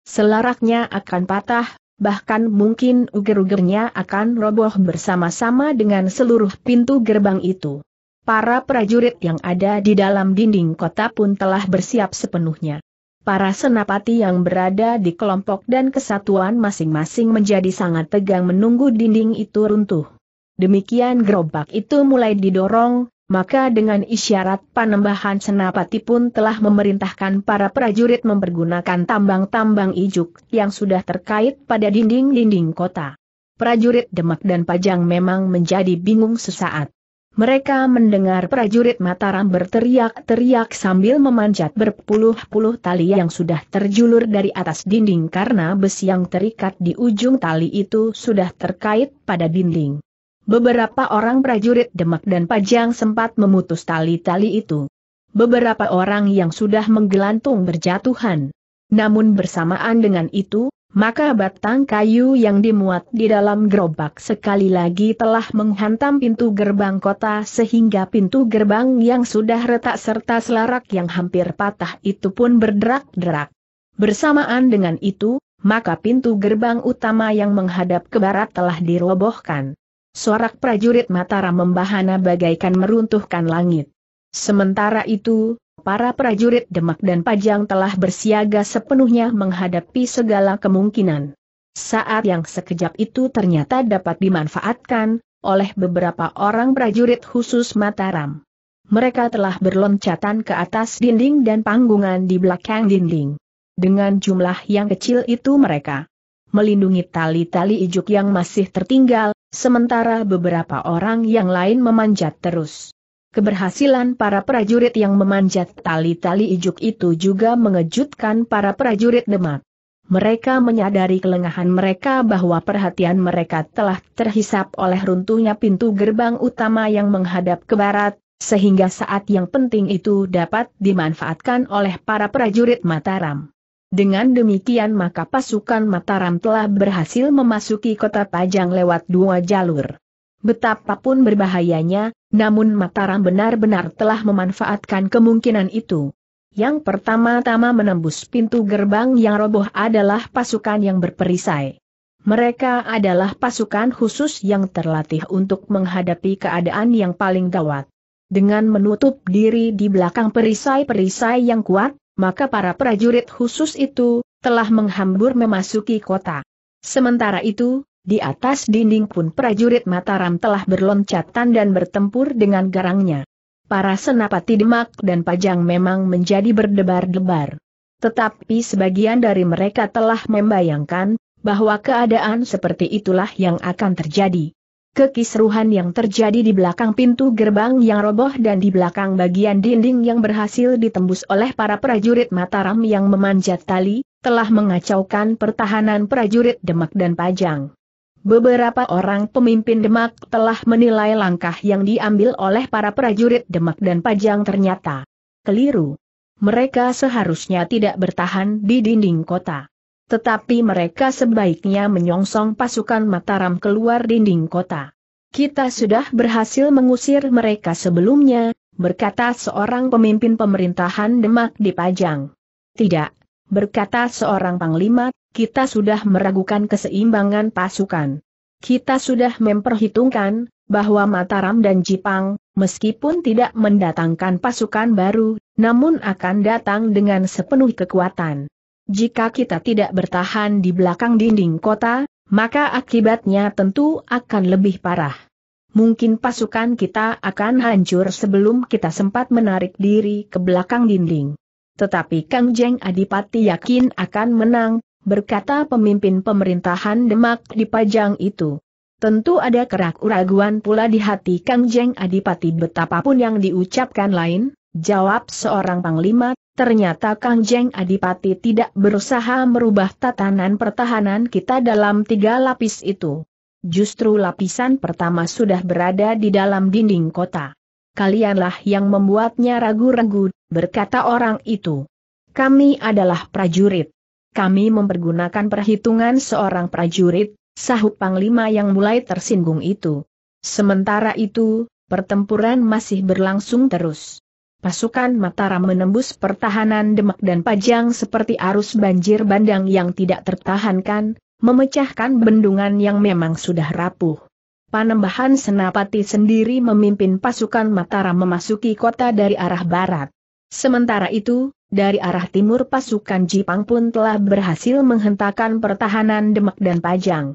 Selaraknya akan patah, bahkan mungkin uger-ugernya akan roboh bersama-sama dengan seluruh pintu gerbang itu. Para prajurit yang ada di dalam dinding kota pun telah bersiap sepenuhnya para senapati yang berada di kelompok dan kesatuan masing-masing menjadi sangat tegang menunggu dinding itu runtuh. Demikian gerobak itu mulai didorong, maka dengan isyarat panembahan senapati pun telah memerintahkan para prajurit mempergunakan tambang-tambang ijuk yang sudah terkait pada dinding-dinding kota. Prajurit Demak dan Pajang memang menjadi bingung sesaat. Mereka mendengar prajurit Mataram berteriak-teriak sambil memanjat berpuluh-puluh tali yang sudah terjulur dari atas dinding karena besi yang terikat di ujung tali itu sudah terkait pada dinding. Beberapa orang prajurit Demak dan Pajang sempat memutus tali-tali itu. Beberapa orang yang sudah menggelantung berjatuhan. Namun bersamaan dengan itu, maka batang kayu yang dimuat di dalam gerobak sekali lagi telah menghantam pintu gerbang kota sehingga pintu gerbang yang sudah retak serta selarak yang hampir patah itu pun berderak-derak. Bersamaan dengan itu, maka pintu gerbang utama yang menghadap ke barat telah dirobohkan. Suara prajurit Mataram membahana bagaikan meruntuhkan langit. Sementara itu, para prajurit Demak dan Pajang telah bersiaga sepenuhnya menghadapi segala kemungkinan. Saat yang sekejap itu ternyata dapat dimanfaatkan oleh beberapa orang prajurit khusus Mataram. Mereka telah berloncatan ke atas dinding dan panggungan di belakang dinding. Dengan jumlah yang kecil itu mereka melindungi tali-tali ijuk yang masih tertinggal, sementara beberapa orang yang lain memanjat terus. Keberhasilan para prajurit yang memanjat tali-tali ijuk itu juga mengejutkan para prajurit Demak. Mereka menyadari kelengahan mereka bahwa perhatian mereka telah terhisap oleh runtuhnya pintu gerbang utama yang menghadap ke barat, sehingga saat yang penting itu dapat dimanfaatkan oleh para prajurit Mataram. Dengan demikian maka pasukan Mataram telah berhasil memasuki kota Pajang lewat dua jalur. Betapapun berbahayanya, namun Mataram benar-benar telah memanfaatkan kemungkinan itu. Yang pertama-tama menembus pintu gerbang yang roboh adalah pasukan yang berperisai. Mereka adalah pasukan khusus yang terlatih untuk menghadapi keadaan yang paling gawat. Dengan menutup diri di belakang perisai-perisai yang kuat, maka para prajurit khusus itu telah menghambur memasuki kota. Sementara itu, di atas dinding pun prajurit Mataram telah berloncatan dan bertempur dengan garangnya. Para senapati Demak dan Pajang memang menjadi berdebar-debar. Tetapi sebagian dari mereka telah membayangkan bahwa keadaan seperti itulah yang akan terjadi. Kekisruhan yang terjadi di belakang pintu gerbang yang roboh dan di belakang bagian dinding yang berhasil ditembus oleh para prajurit Mataram yang memanjat tali, telah mengacaukan pertahanan prajurit Demak dan Pajang. Beberapa orang pemimpin Demak telah menilai langkah yang diambil oleh para prajurit Demak dan Pajang ternyata keliru. Mereka seharusnya tidak bertahan di dinding kota. Tetapi mereka sebaiknya menyongsong pasukan Mataram keluar dinding kota. Kita sudah berhasil mengusir mereka sebelumnya, berkata seorang pemimpin pemerintahan Demak di Pajang. Tidak, berkata seorang panglima kita sudah meragukan keseimbangan pasukan. Kita sudah memperhitungkan, bahwa Mataram dan Jipang, meskipun tidak mendatangkan pasukan baru, namun akan datang dengan sepenuh kekuatan. Jika kita tidak bertahan di belakang dinding kota, maka akibatnya tentu akan lebih parah. Mungkin pasukan kita akan hancur sebelum kita sempat menarik diri ke belakang dinding. Tetapi Kang Jeng Adipati yakin akan menang, berkata pemimpin pemerintahan Demak di Pajang itu. Tentu ada kerak keraguan pula di hati Kang Jeng Adipati betapapun yang diucapkan lain, jawab seorang panglima, ternyata Kang Jeng Adipati tidak berusaha merubah tatanan pertahanan kita dalam tiga lapis itu. Justru lapisan pertama sudah berada di dalam dinding kota. Kalianlah yang membuatnya ragu-ragu, berkata orang itu. Kami adalah prajurit kami mempergunakan perhitungan seorang prajurit, sahut Panglima yang mulai tersinggung itu. Sementara itu, pertempuran masih berlangsung terus. Pasukan Mataram menembus pertahanan Demak dan Pajang seperti arus banjir bandang yang tidak tertahankan, memecahkan bendungan yang memang sudah rapuh. Panembahan Senapati sendiri memimpin pasukan Mataram memasuki kota dari arah barat. Sementara itu, dari arah timur pasukan Jipang pun telah berhasil menghentakkan pertahanan Demak dan Pajang.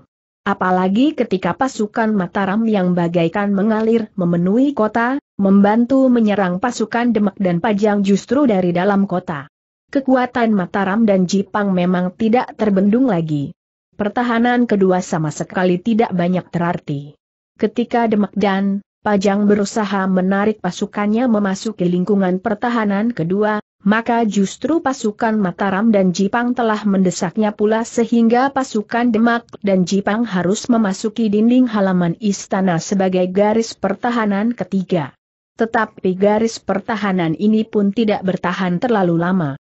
Apalagi ketika pasukan Mataram yang bagaikan mengalir memenuhi kota, membantu menyerang pasukan Demak dan Pajang justru dari dalam kota. Kekuatan Mataram dan Jipang memang tidak terbendung lagi. Pertahanan kedua sama sekali tidak banyak terarti. Ketika Demak dan Pajang berusaha menarik pasukannya memasuki lingkungan pertahanan kedua, maka justru pasukan Mataram dan Jipang telah mendesaknya pula sehingga pasukan Demak dan Jipang harus memasuki dinding halaman istana sebagai garis pertahanan ketiga. Tetapi garis pertahanan ini pun tidak bertahan terlalu lama.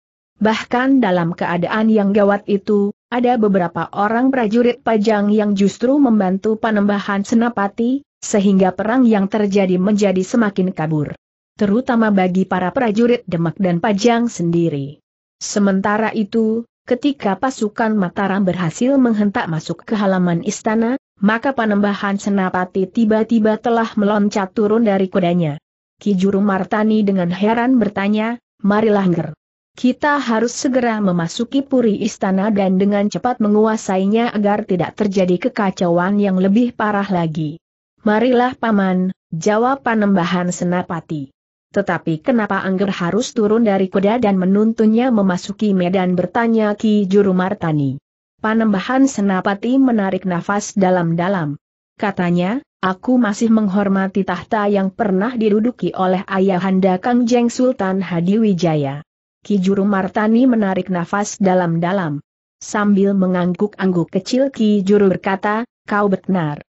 Bahkan dalam keadaan yang gawat itu, ada beberapa orang prajurit pajang yang justru membantu panembahan senapati, sehingga perang yang terjadi menjadi semakin kabur terutama bagi para prajurit Demak dan Pajang sendiri. Sementara itu, ketika pasukan Mataram berhasil menghentak masuk ke halaman istana, maka panembahan Senapati tiba-tiba telah meloncat turun dari kudanya. Ki Juru Martani dengan heran bertanya, marilah nger. Kita harus segera memasuki puri istana dan dengan cepat menguasainya agar tidak terjadi kekacauan yang lebih parah lagi. Marilah paman, jawab panembahan Senapati. Tetapi kenapa Angger harus turun dari kuda dan menuntunnya memasuki medan bertanya Ki Juru Martani. Panembahan Senapati menarik nafas dalam-dalam. Katanya, Aku masih menghormati tahta yang pernah diduduki oleh ayahanda Kang Jeng Sultan Hadiwijaya. Ki Juru Martani menarik nafas dalam-dalam. Sambil mengangguk-angguk kecil Ki Juru berkata, kau benar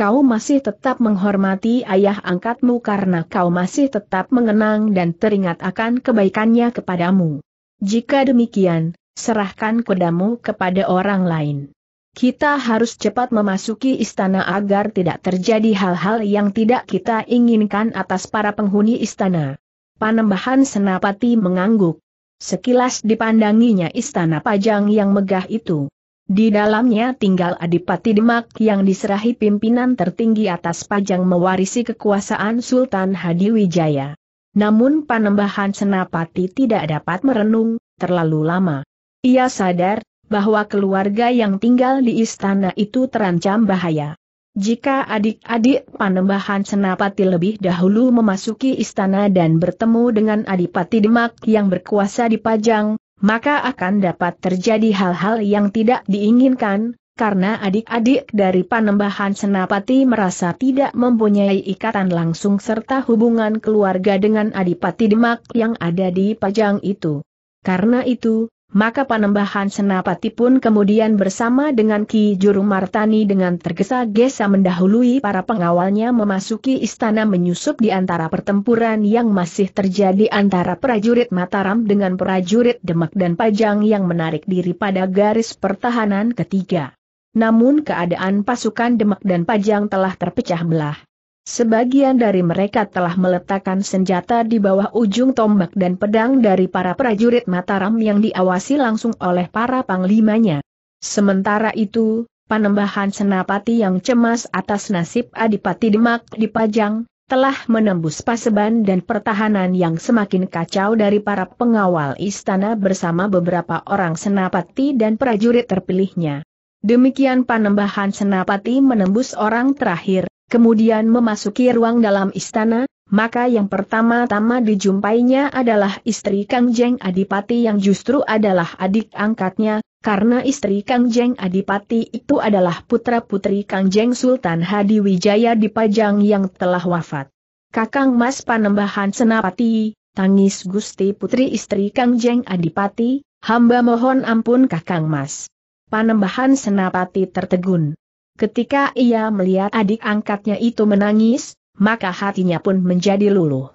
kau masih tetap menghormati ayah angkatmu karena kau masih tetap mengenang dan teringat akan kebaikannya kepadamu. Jika demikian, serahkan kudamu kepada orang lain. Kita harus cepat memasuki istana agar tidak terjadi hal-hal yang tidak kita inginkan atas para penghuni istana. Panembahan Senapati mengangguk. Sekilas dipandanginya istana pajang yang megah itu. Di dalamnya tinggal Adipati Demak yang diserahi pimpinan tertinggi atas pajang mewarisi kekuasaan Sultan Hadiwijaya. Namun panembahan Senapati tidak dapat merenung, terlalu lama. Ia sadar, bahwa keluarga yang tinggal di istana itu terancam bahaya. Jika adik-adik panembahan Senapati lebih dahulu memasuki istana dan bertemu dengan Adipati Demak yang berkuasa di Pajang, maka akan dapat terjadi hal-hal yang tidak diinginkan, karena adik-adik dari Panembahan Senapati merasa tidak mempunyai ikatan langsung serta hubungan keluarga dengan Adipati Demak yang ada di Pajang itu. Karena itu, maka Panembahan Senapati pun kemudian bersama dengan Ki Jurumartani dengan tergesa-gesa mendahului para pengawalnya memasuki istana menyusup di antara pertempuran yang masih terjadi antara prajurit Mataram dengan prajurit Demak dan Pajang yang menarik diri pada garis pertahanan ketiga. Namun keadaan pasukan Demak dan Pajang telah terpecah belah. Sebagian dari mereka telah meletakkan senjata di bawah ujung tombak dan pedang dari para prajurit Mataram yang diawasi langsung oleh para panglimanya. Sementara itu, panembahan senapati yang cemas atas nasib Adipati Demak dipajang, telah menembus paseban dan pertahanan yang semakin kacau dari para pengawal istana bersama beberapa orang senapati dan prajurit terpilihnya. Demikian panembahan senapati menembus orang terakhir, kemudian memasuki ruang dalam istana, maka yang pertama-tama dijumpainya adalah istri Kang Jeng Adipati yang justru adalah adik angkatnya, karena istri Kang Jeng Adipati itu adalah putra-putri Kang Jeng Sultan Hadi Wijaya di Pajang yang telah wafat. Kakang Mas Panembahan Senapati, tangis Gusti Putri istri Kang Jeng Adipati, hamba mohon ampun Kakang Mas. Panembahan Senapati tertegun. Ketika ia melihat adik angkatnya itu menangis, maka hatinya pun menjadi luluh.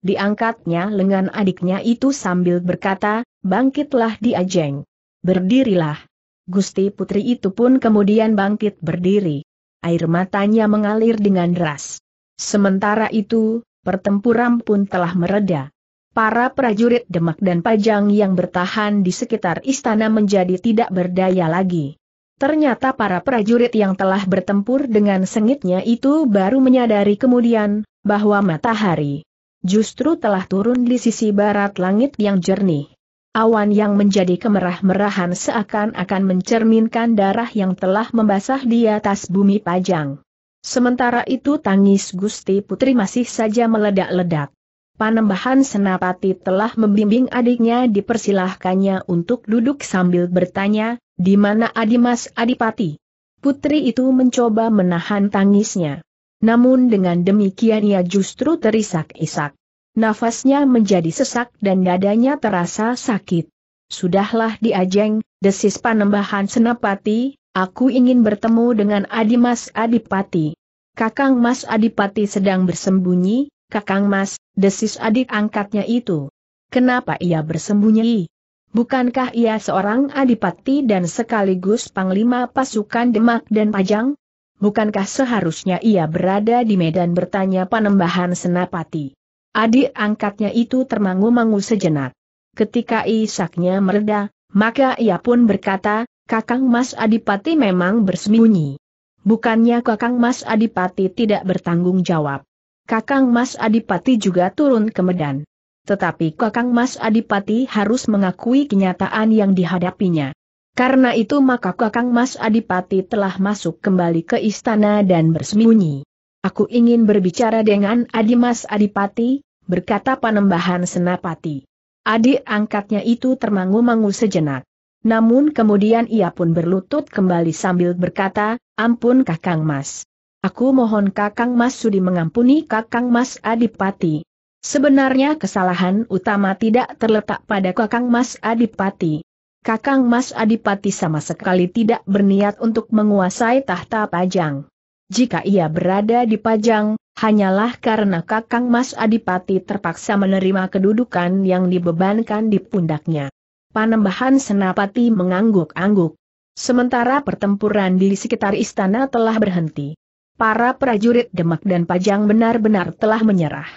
Diangkatnya lengan adiknya itu sambil berkata, bangkitlah diajeng. ajeng. Berdirilah. Gusti putri itu pun kemudian bangkit berdiri. Air matanya mengalir dengan deras. Sementara itu, pertempuran pun telah mereda. Para prajurit Demak dan Pajang yang bertahan di sekitar istana menjadi tidak berdaya lagi. Ternyata para prajurit yang telah bertempur dengan sengitnya itu baru menyadari kemudian, bahwa matahari justru telah turun di sisi barat langit yang jernih. Awan yang menjadi kemerah-merahan seakan-akan mencerminkan darah yang telah membasah di atas bumi pajang. Sementara itu tangis Gusti Putri masih saja meledak-ledak. Panembahan Senapati telah membimbing adiknya dipersilahkannya untuk duduk sambil bertanya, di mana Adimas Adipati? Putri itu mencoba menahan tangisnya. Namun dengan demikian ia justru terisak-isak. Nafasnya menjadi sesak dan dadanya terasa sakit. Sudahlah diajeng, desis panembahan Senapati, aku ingin bertemu dengan Adimas Adipati. Kakang Mas Adipati sedang bersembunyi, Kakang Mas, desis adik angkatnya itu. Kenapa ia bersembunyi? Bukankah ia seorang adipati dan sekaligus panglima pasukan Demak dan Pajang? Bukankah seharusnya ia berada di medan bertanya panembahan senapati? Adik angkatnya itu termangu-mangu sejenak. Ketika isaknya mereda, maka ia pun berkata, Kakang Mas Adipati memang bersembunyi. Bukannya Kakang Mas Adipati tidak bertanggung jawab. Kakang Mas Adipati juga turun ke Medan. Tetapi Kakang Mas Adipati harus mengakui kenyataan yang dihadapinya. Karena itu maka Kakang Mas Adipati telah masuk kembali ke istana dan bersembunyi. Aku ingin berbicara dengan Adi Mas Adipati, berkata Panembahan Senapati. Adik angkatnya itu termangu-mangu sejenak. Namun kemudian ia pun berlutut kembali sambil berkata, ampun kakang mas. Aku mohon Kakang Mas Sudi mengampuni Kakang Mas Adipati. Sebenarnya kesalahan utama tidak terletak pada Kakang Mas Adipati. Kakang Mas Adipati sama sekali tidak berniat untuk menguasai tahta Pajang. Jika ia berada di Pajang, hanyalah karena Kakang Mas Adipati terpaksa menerima kedudukan yang dibebankan di pundaknya. Panembahan Senapati mengangguk-angguk. Sementara pertempuran di sekitar istana telah berhenti para prajurit Demak dan Pajang benar-benar telah menyerah.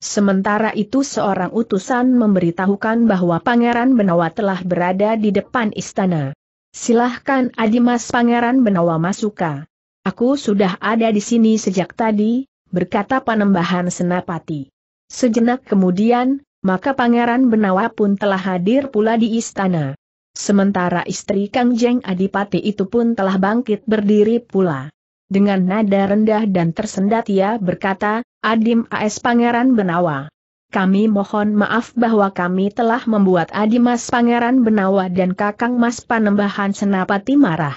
Sementara itu seorang utusan memberitahukan bahwa Pangeran Benawa telah berada di depan istana. Silahkan Adimas Pangeran Benawa Masuka. Aku sudah ada di sini sejak tadi, berkata Panembahan Senapati. Sejenak kemudian, maka Pangeran Benawa pun telah hadir pula di istana. Sementara istri Kangjeng Adipati itu pun telah bangkit berdiri pula. Dengan nada rendah dan tersendat ia berkata, Adim AS Pangeran Benawa. Kami mohon maaf bahwa kami telah membuat Adimas Pangeran Benawa dan Kakang Mas Panembahan Senapati marah.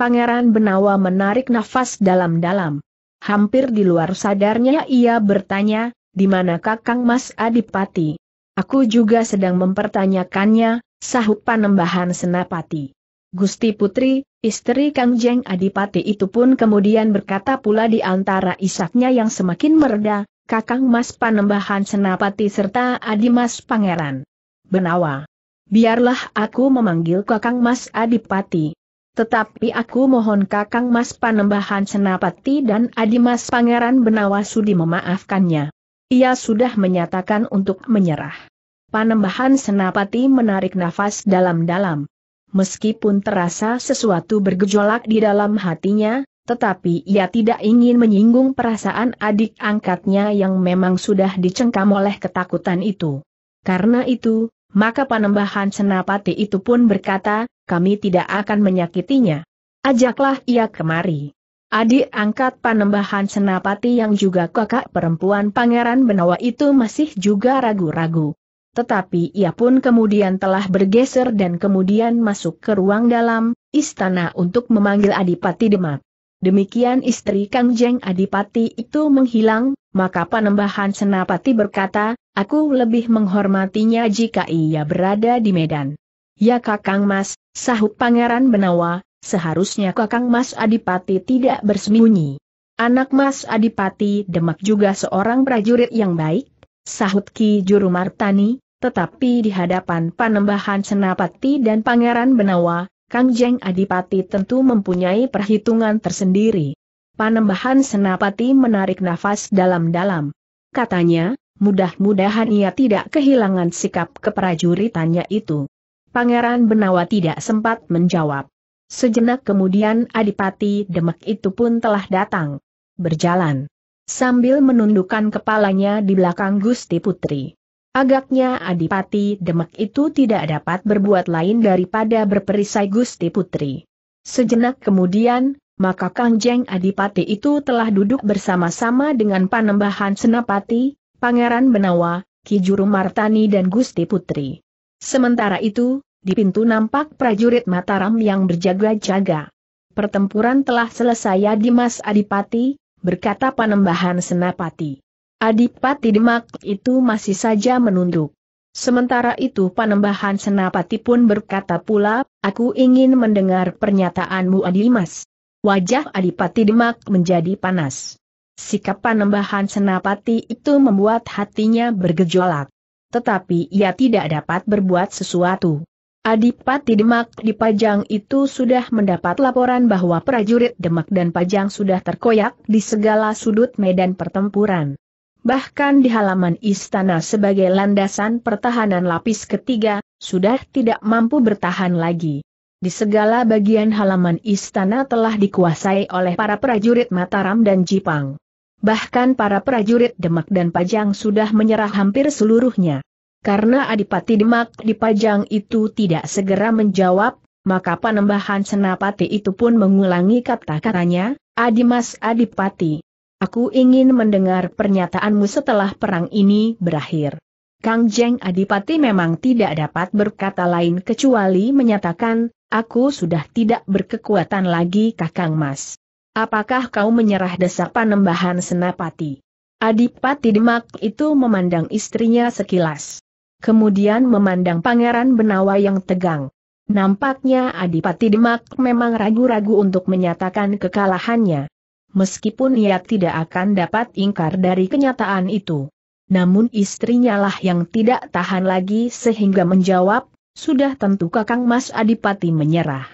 Pangeran Benawa menarik nafas dalam-dalam. Hampir di luar sadarnya ia bertanya, di mana Kakang Mas Adipati? Aku juga sedang mempertanyakannya, sahut Panembahan Senapati. Gusti Putri, istri Kang Jeng Adipati itu pun kemudian berkata pula di antara isaknya yang semakin mereda, Kakang Mas Panembahan Senapati serta Adimas Pangeran. Benawa. Biarlah aku memanggil Kakang Mas Adipati. Tetapi aku mohon Kakang Mas Panembahan Senapati dan Adimas Pangeran Benawa Sudi memaafkannya. Ia sudah menyatakan untuk menyerah. Panembahan Senapati menarik nafas dalam-dalam meskipun terasa sesuatu bergejolak di dalam hatinya, tetapi ia tidak ingin menyinggung perasaan adik angkatnya yang memang sudah dicengkam oleh ketakutan itu. Karena itu, maka panembahan senapati itu pun berkata, kami tidak akan menyakitinya. Ajaklah ia kemari. Adik angkat panembahan senapati yang juga kakak perempuan Pangeran Benawa itu masih juga ragu-ragu. Tetapi ia pun kemudian telah bergeser dan kemudian masuk ke ruang dalam, istana untuk memanggil Adipati Demak. Demikian istri Kang Jeng Adipati itu menghilang, maka Panembahan Senapati berkata, aku lebih menghormatinya jika ia berada di Medan. Ya Kakang Mas, sahut Pangeran Benawa, seharusnya Kakang Mas Adipati tidak bersembunyi. Anak Mas Adipati Demak juga seorang prajurit yang baik, sahut Ki Juru Martani, tetapi di hadapan panembahan Senapati dan Pangeran Benawa, Kangjeng Adipati tentu mempunyai perhitungan tersendiri. Panembahan Senapati menarik nafas dalam-dalam. Katanya, mudah-mudahan ia tidak kehilangan sikap keprajuritannya itu. Pangeran Benawa tidak sempat menjawab. Sejenak kemudian Adipati Demak itu pun telah datang. Berjalan. Sambil menundukkan kepalanya di belakang Gusti Putri. Agaknya Adipati Demak itu tidak dapat berbuat lain daripada berperisai Gusti Putri. Sejenak kemudian, maka Kangjeng Adipati itu telah duduk bersama-sama dengan Panembahan Senapati, Pangeran Benawa, Kijuru Martani dan Gusti Putri. Sementara itu, di pintu nampak prajurit Mataram yang berjaga-jaga. Pertempuran telah selesai ya, Dimas Adipati, berkata Panembahan Senapati. Adipati Demak itu masih saja menunduk. Sementara itu panembahan Senapati pun berkata pula, aku ingin mendengar pernyataanmu Adimas. Wajah Adipati Demak menjadi panas. Sikap panembahan Senapati itu membuat hatinya bergejolak. Tetapi ia tidak dapat berbuat sesuatu. Adipati Demak di Pajang itu sudah mendapat laporan bahwa prajurit Demak dan Pajang sudah terkoyak di segala sudut medan pertempuran bahkan di halaman istana sebagai landasan pertahanan lapis ketiga, sudah tidak mampu bertahan lagi. Di segala bagian halaman istana telah dikuasai oleh para prajurit Mataram dan Jipang. Bahkan para prajurit Demak dan Pajang sudah menyerah hampir seluruhnya. Karena Adipati Demak di Pajang itu tidak segera menjawab, maka panembahan Senapati itu pun mengulangi kata-katanya, Adimas Adipati, Aku ingin mendengar pernyataanmu setelah perang ini berakhir. Kang Jeng Adipati memang tidak dapat berkata lain kecuali menyatakan, aku sudah tidak berkekuatan lagi kakang mas. Apakah kau menyerah desa panembahan senapati? Adipati Demak itu memandang istrinya sekilas. Kemudian memandang pangeran Benawa yang tegang. Nampaknya Adipati Demak memang ragu-ragu untuk menyatakan kekalahannya meskipun ia tidak akan dapat ingkar dari kenyataan itu. Namun istrinya lah yang tidak tahan lagi sehingga menjawab, sudah tentu kakang Mas Adipati menyerah.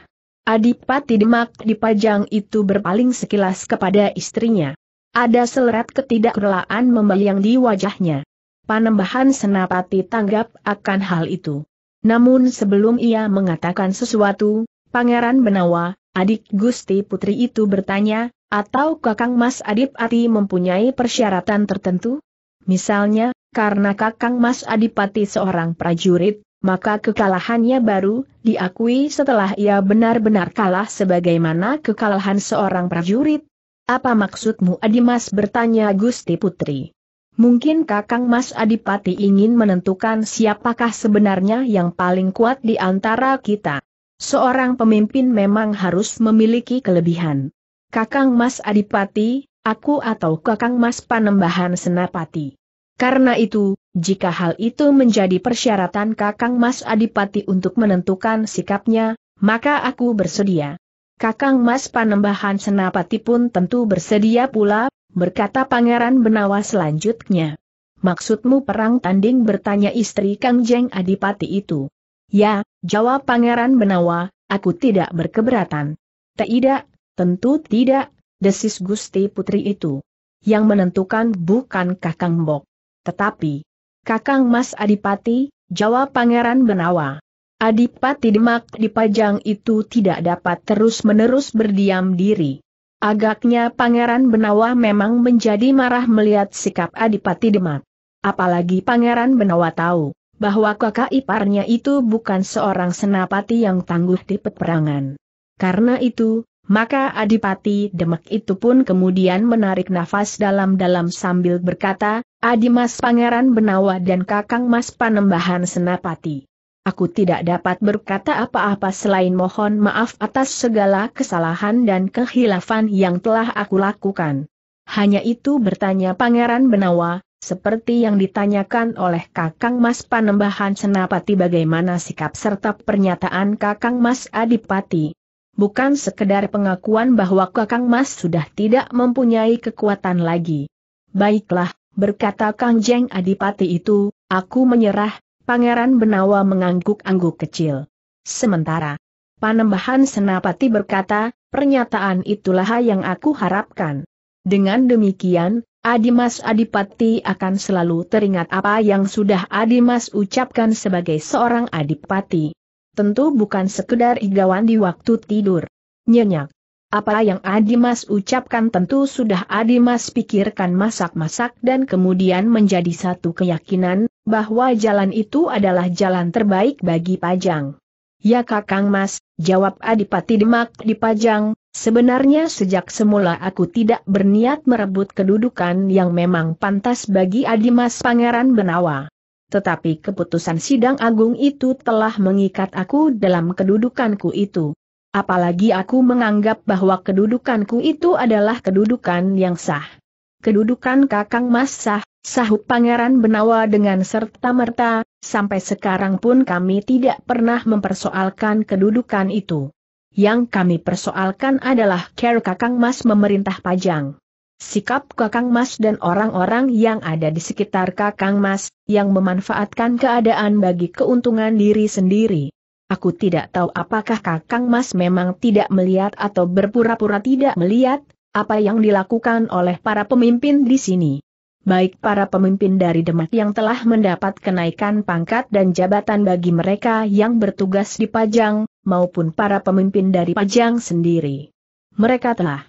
Adipati Demak dipajang itu berpaling sekilas kepada istrinya. Ada selerat ketidakrelaan membayang di wajahnya. Panembahan Senapati tanggap akan hal itu. Namun sebelum ia mengatakan sesuatu, Pangeran Benawa, adik Gusti Putri itu bertanya, atau Kakang Mas Adipati mempunyai persyaratan tertentu? Misalnya, karena Kakang Mas Adipati seorang prajurit, maka kekalahannya baru diakui setelah ia benar-benar kalah sebagaimana kekalahan seorang prajurit. Apa maksudmu Adimas bertanya Gusti Putri? Mungkin Kakang Mas Adipati ingin menentukan siapakah sebenarnya yang paling kuat di antara kita. Seorang pemimpin memang harus memiliki kelebihan. Kakang Mas Adipati, aku atau Kakang Mas Panembahan Senapati. Karena itu, jika hal itu menjadi persyaratan Kakang Mas Adipati untuk menentukan sikapnya, maka aku bersedia. Kakang Mas Panembahan Senapati pun tentu bersedia pula, berkata Pangeran Benawa selanjutnya. Maksudmu perang tanding bertanya istri Kang Jeng Adipati itu. Ya, jawab Pangeran Benawa, aku tidak berkeberatan. Tidak, Tentu tidak, desis Gusti Putri itu. Yang menentukan bukan Kakang Mbok. Tetapi, Kakang Mas Adipati, jawab Pangeran Benawa. Adipati Demak di pajang itu tidak dapat terus-menerus berdiam diri. Agaknya Pangeran Benawa memang menjadi marah melihat sikap Adipati Demak. Apalagi Pangeran Benawa tahu, bahwa kakak iparnya itu bukan seorang senapati yang tangguh di peperangan. Karena itu, maka Adipati Demak itu pun kemudian menarik nafas dalam-dalam sambil berkata, Adi Mas Pangeran Benawa dan Kakang Mas Panembahan Senapati. Aku tidak dapat berkata apa-apa selain mohon maaf atas segala kesalahan dan kehilafan yang telah aku lakukan. Hanya itu bertanya Pangeran Benawa, seperti yang ditanyakan oleh Kakang Mas Panembahan Senapati bagaimana sikap serta pernyataan Kakang Mas Adipati bukan sekedar pengakuan bahwa Kakang Mas sudah tidak mempunyai kekuatan lagi. Baiklah, berkata Kang Jeng Adipati itu, aku menyerah, Pangeran Benawa mengangguk-angguk kecil. Sementara, Panembahan Senapati berkata, pernyataan itulah yang aku harapkan. Dengan demikian, Adimas Adipati akan selalu teringat apa yang sudah Adimas ucapkan sebagai seorang Adipati tentu bukan sekedar igawan di waktu tidur. Nyenyak. Apa yang Adimas ucapkan tentu sudah Adimas pikirkan masak-masak dan kemudian menjadi satu keyakinan, bahwa jalan itu adalah jalan terbaik bagi Pajang. Ya Kakang Mas, jawab Adipati Demak di Pajang, sebenarnya sejak semula aku tidak berniat merebut kedudukan yang memang pantas bagi Adimas Pangeran Benawa. Tetapi keputusan sidang agung itu telah mengikat aku dalam kedudukanku itu. Apalagi aku menganggap bahwa kedudukanku itu adalah kedudukan yang sah. Kedudukan Kakang Mas sah, sahut Pangeran Benawa dengan serta-merta, sampai sekarang pun kami tidak pernah mempersoalkan kedudukan itu. Yang kami persoalkan adalah care Kakang Mas memerintah Pajang. Sikap Kakang Mas dan orang-orang yang ada di sekitar Kakang Mas, yang memanfaatkan keadaan bagi keuntungan diri sendiri. Aku tidak tahu apakah Kakang Mas memang tidak melihat atau berpura-pura tidak melihat, apa yang dilakukan oleh para pemimpin di sini. Baik para pemimpin dari Demak yang telah mendapat kenaikan pangkat dan jabatan bagi mereka yang bertugas di Pajang, maupun para pemimpin dari Pajang sendiri. Mereka telah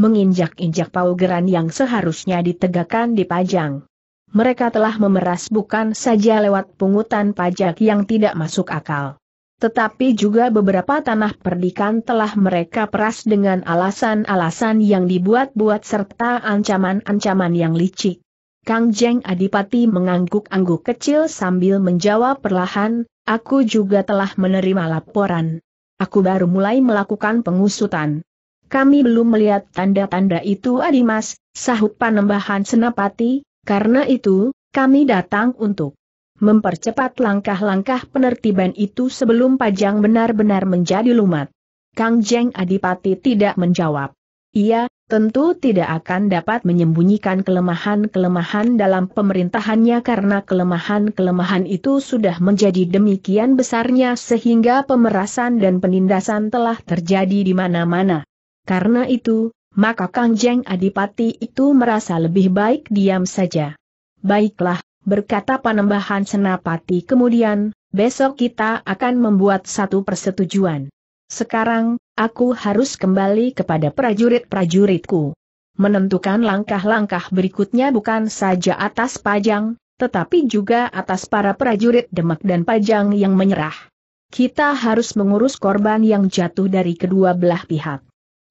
menginjak-injak paugeran yang seharusnya ditegakkan di pajang. Mereka telah memeras bukan saja lewat pungutan pajak yang tidak masuk akal. Tetapi juga beberapa tanah perdikan telah mereka peras dengan alasan-alasan yang dibuat-buat serta ancaman-ancaman yang licik. Kang Jeng Adipati mengangguk-angguk kecil sambil menjawab perlahan, aku juga telah menerima laporan. Aku baru mulai melakukan pengusutan. Kami belum melihat tanda-tanda itu Adimas, sahut panembahan Senapati, karena itu, kami datang untuk mempercepat langkah-langkah penertiban itu sebelum Pajang benar-benar menjadi lumat. Kang Jeng Adipati tidak menjawab. Ia, tentu tidak akan dapat menyembunyikan kelemahan-kelemahan dalam pemerintahannya karena kelemahan-kelemahan itu sudah menjadi demikian besarnya sehingga pemerasan dan penindasan telah terjadi di mana-mana. Karena itu, maka Kangjeng Adipati itu merasa lebih baik diam saja. Baiklah, berkata Panembahan Senapati kemudian, besok kita akan membuat satu persetujuan. Sekarang, aku harus kembali kepada prajurit-prajuritku. Menentukan langkah-langkah berikutnya bukan saja atas Pajang, tetapi juga atas para prajurit Demak dan Pajang yang menyerah. Kita harus mengurus korban yang jatuh dari kedua belah pihak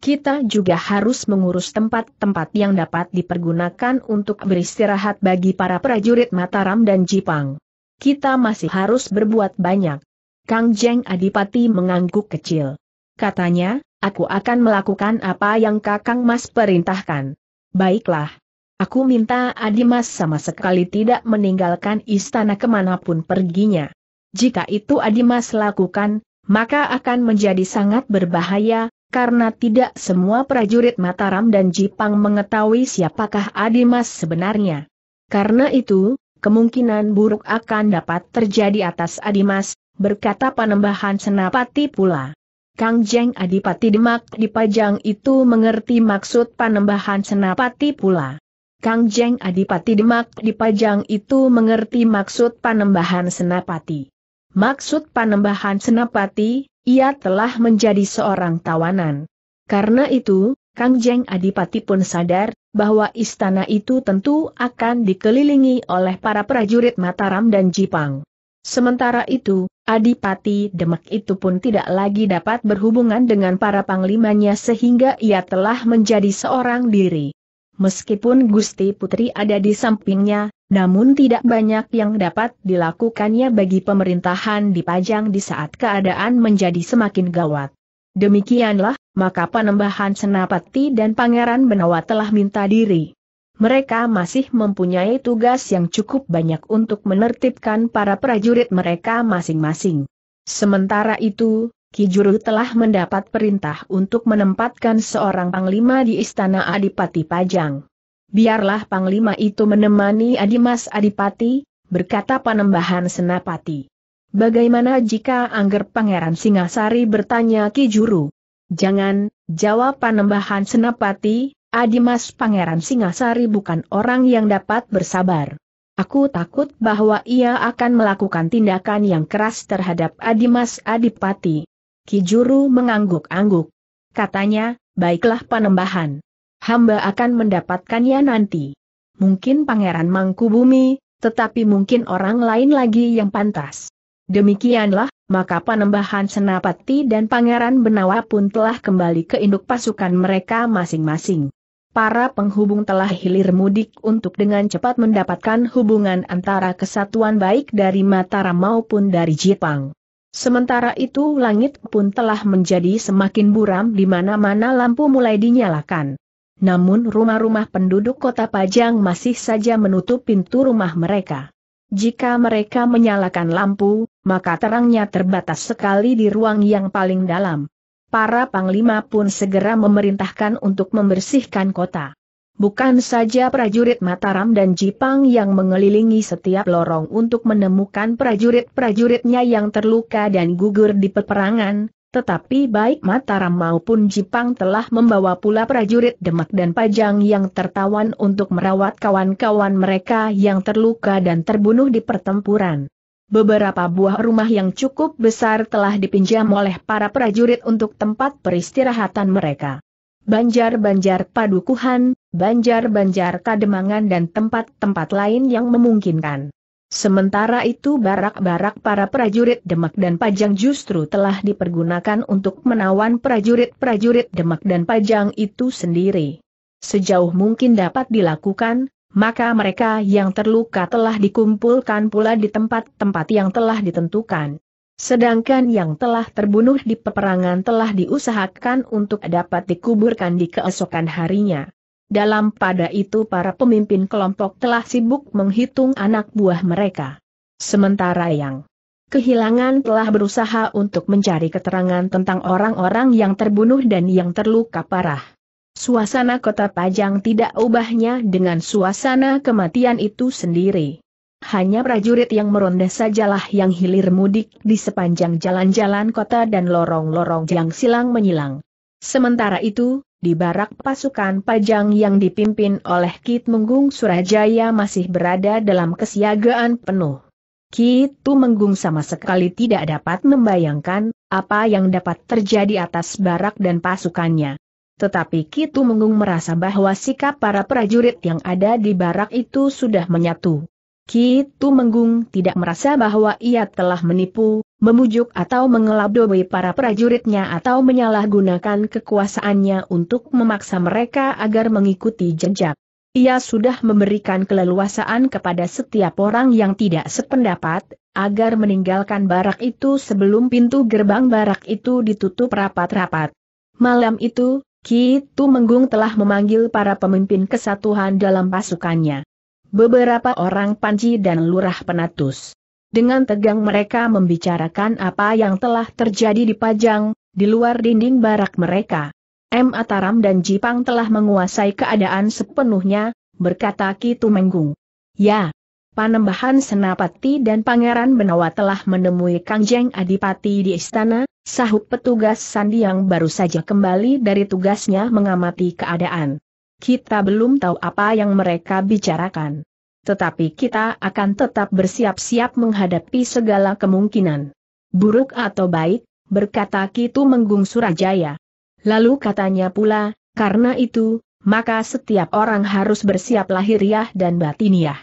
kita juga harus mengurus tempat-tempat yang dapat dipergunakan untuk beristirahat bagi para prajurit Mataram dan Jipang. Kita masih harus berbuat banyak. Kang Jeng Adipati mengangguk kecil. Katanya, aku akan melakukan apa yang Kakang Mas perintahkan. Baiklah. Aku minta Adimas sama sekali tidak meninggalkan istana kemanapun perginya. Jika itu Adimas lakukan, maka akan menjadi sangat berbahaya, karena tidak semua prajurit Mataram dan Jipang mengetahui siapakah Adimas sebenarnya. Karena itu, kemungkinan buruk akan dapat terjadi atas Adimas, berkata penembahan senapati pula. Kang Jeng Adipati Demak dipajang itu mengerti maksud panembahan senapati pula. Kang Jeng Adipati Demak dipajang itu mengerti maksud panembahan senapati. Maksud panembahan senapati, ia telah menjadi seorang tawanan. Karena itu, Kang Jeng Adipati pun sadar bahwa istana itu tentu akan dikelilingi oleh para prajurit Mataram dan Jipang. Sementara itu, Adipati Demak itu pun tidak lagi dapat berhubungan dengan para panglimanya sehingga ia telah menjadi seorang diri. Meskipun Gusti Putri ada di sampingnya, namun tidak banyak yang dapat dilakukannya bagi pemerintahan dipajang di saat keadaan menjadi semakin gawat. Demikianlah, maka penambahan Senapati dan Pangeran Benawa telah minta diri. Mereka masih mempunyai tugas yang cukup banyak untuk menertibkan para prajurit mereka masing-masing. Sementara itu, Kijuru telah mendapat perintah untuk menempatkan seorang panglima di Istana Adipati Pajang biarlah Panglima itu menemani Adimas Adipati, berkata Panembahan Senapati. Bagaimana jika Angger Pangeran Singasari bertanya Ki Juru? Jangan, jawab Panembahan Senapati, Adimas Pangeran Singasari bukan orang yang dapat bersabar. Aku takut bahwa ia akan melakukan tindakan yang keras terhadap Adimas Adipati. Ki Juru mengangguk-angguk. Katanya, baiklah Panembahan hamba akan mendapatkannya nanti. Mungkin Pangeran Mangkubumi, tetapi mungkin orang lain lagi yang pantas. Demikianlah, maka penembahan Senapati dan Pangeran Benawa pun telah kembali ke induk pasukan mereka masing-masing. Para penghubung telah hilir mudik untuk dengan cepat mendapatkan hubungan antara kesatuan baik dari Mataram maupun dari Jepang. Sementara itu langit pun telah menjadi semakin buram di mana-mana lampu mulai dinyalakan. Namun rumah-rumah penduduk kota Pajang masih saja menutup pintu rumah mereka. Jika mereka menyalakan lampu, maka terangnya terbatas sekali di ruang yang paling dalam. Para panglima pun segera memerintahkan untuk membersihkan kota. Bukan saja prajurit Mataram dan Jipang yang mengelilingi setiap lorong untuk menemukan prajurit-prajuritnya yang terluka dan gugur di peperangan, tetapi baik Mataram maupun Jepang telah membawa pula prajurit Demak dan Pajang yang tertawan untuk merawat kawan-kawan mereka yang terluka dan terbunuh di pertempuran. Beberapa buah rumah yang cukup besar telah dipinjam oleh para prajurit untuk tempat peristirahatan mereka. Banjar-banjar padukuhan, banjar-banjar kademangan dan tempat-tempat lain yang memungkinkan. Sementara itu barak-barak para prajurit Demak dan Pajang justru telah dipergunakan untuk menawan prajurit-prajurit Demak dan Pajang itu sendiri. Sejauh mungkin dapat dilakukan, maka mereka yang terluka telah dikumpulkan pula di tempat-tempat yang telah ditentukan. Sedangkan yang telah terbunuh di peperangan telah diusahakan untuk dapat dikuburkan di keesokan harinya. Dalam pada itu para pemimpin kelompok telah sibuk menghitung anak buah mereka. Sementara yang kehilangan telah berusaha untuk mencari keterangan tentang orang-orang yang terbunuh dan yang terluka parah. Suasana kota Pajang tidak ubahnya dengan suasana kematian itu sendiri. Hanya prajurit yang meronda sajalah yang hilir mudik di sepanjang jalan-jalan kota dan lorong-lorong yang silang menyilang. Sementara itu, di barak pasukan Pajang yang dipimpin oleh Kit Menggung Surajaya masih berada dalam kesiagaan penuh. Kit Menggung sama sekali tidak dapat membayangkan apa yang dapat terjadi atas barak dan pasukannya. Tetapi Kitu Menggung merasa bahwa sikap para prajurit yang ada di barak itu sudah menyatu. Kitu Menggung tidak merasa bahwa ia telah menipu, memujuk atau mengelabui para prajuritnya atau menyalahgunakan kekuasaannya untuk memaksa mereka agar mengikuti jejak. Ia sudah memberikan keleluasaan kepada setiap orang yang tidak sependapat, agar meninggalkan barak itu sebelum pintu gerbang barak itu ditutup rapat-rapat. Malam itu, Ki Tumenggung Menggung telah memanggil para pemimpin kesatuan dalam pasukannya. Beberapa orang Panji dan Lurah Penatus dengan tegang mereka membicarakan apa yang telah terjadi di Pajang, di luar dinding barak mereka. M. Ataram dan Jipang telah menguasai keadaan sepenuhnya, berkata Ki Tumenggung. Ya, Panembahan Senapati dan Pangeran Benawa telah menemui Kangjeng Adipati di istana, sahut petugas Sandi yang baru saja kembali dari tugasnya mengamati keadaan. Kita belum tahu apa yang mereka bicarakan tetapi kita akan tetap bersiap-siap menghadapi segala kemungkinan. Buruk atau baik, berkata Kitu Menggung Surajaya. Lalu katanya pula, karena itu, maka setiap orang harus bersiap lahiriah dan batiniah.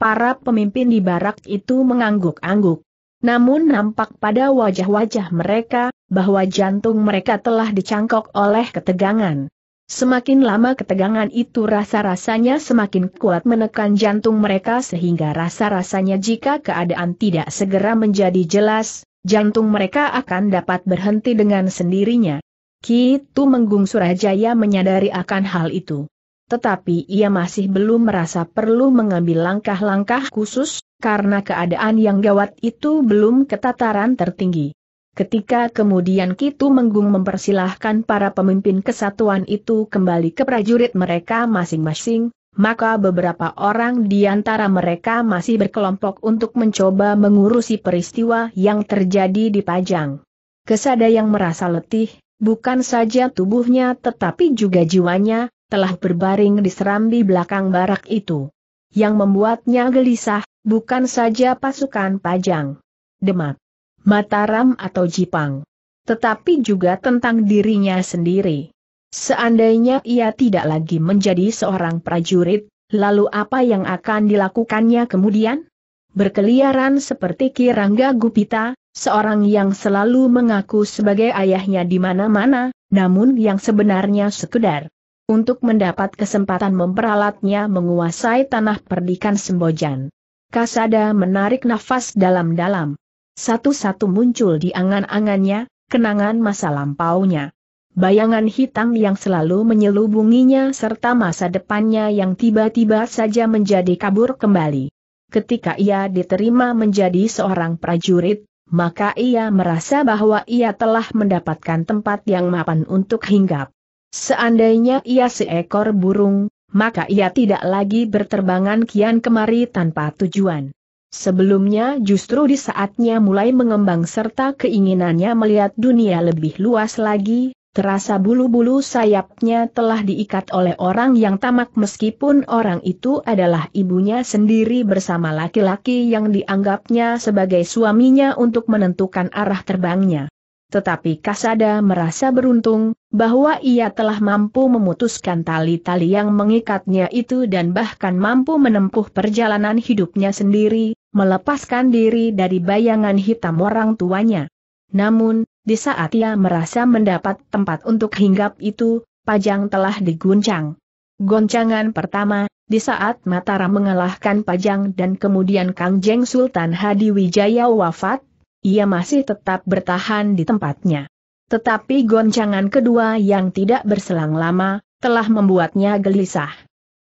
Para pemimpin di barak itu mengangguk-angguk. Namun nampak pada wajah-wajah mereka, bahwa jantung mereka telah dicangkok oleh ketegangan. Semakin lama ketegangan itu rasa-rasanya semakin kuat menekan jantung mereka sehingga rasa-rasanya jika keadaan tidak segera menjadi jelas, jantung mereka akan dapat berhenti dengan sendirinya. Kitu Menggung Surajaya menyadari akan hal itu. Tetapi ia masih belum merasa perlu mengambil langkah-langkah khusus, karena keadaan yang gawat itu belum ketataran tertinggi. Ketika kemudian Kitu Menggung mempersilahkan para pemimpin kesatuan itu kembali ke prajurit mereka masing-masing, maka beberapa orang di antara mereka masih berkelompok untuk mencoba mengurusi peristiwa yang terjadi di Pajang. Kesada yang merasa letih, bukan saja tubuhnya tetapi juga jiwanya, telah berbaring di serambi belakang barak itu. Yang membuatnya gelisah, bukan saja pasukan Pajang. Demak. Mataram atau Jipang. Tetapi juga tentang dirinya sendiri. Seandainya ia tidak lagi menjadi seorang prajurit, lalu apa yang akan dilakukannya kemudian? Berkeliaran seperti Kirangga Gupita, seorang yang selalu mengaku sebagai ayahnya di mana-mana, namun yang sebenarnya sekedar untuk mendapat kesempatan memperalatnya menguasai tanah perdikan Sembojan. Kasada menarik nafas dalam-dalam. Satu-satu muncul di angan-angannya, kenangan masa lampaunya. Bayangan hitam yang selalu menyelubunginya serta masa depannya yang tiba-tiba saja menjadi kabur kembali. Ketika ia diterima menjadi seorang prajurit, maka ia merasa bahwa ia telah mendapatkan tempat yang mapan untuk hinggap. Seandainya ia seekor burung, maka ia tidak lagi berterbangan kian kemari tanpa tujuan. Sebelumnya justru di saatnya mulai mengembang serta keinginannya melihat dunia lebih luas lagi, terasa bulu-bulu sayapnya telah diikat oleh orang yang tamak meskipun orang itu adalah ibunya sendiri bersama laki-laki yang dianggapnya sebagai suaminya untuk menentukan arah terbangnya tetapi Kasada merasa beruntung, bahwa ia telah mampu memutuskan tali-tali yang mengikatnya itu dan bahkan mampu menempuh perjalanan hidupnya sendiri, melepaskan diri dari bayangan hitam orang tuanya. Namun, di saat ia merasa mendapat tempat untuk hinggap itu, Pajang telah diguncang. Goncangan pertama, di saat Mataram mengalahkan Pajang dan kemudian Kangjeng Sultan Hadi Wijaya wafat, ia masih tetap bertahan di tempatnya. Tetapi goncangan kedua yang tidak berselang lama, telah membuatnya gelisah.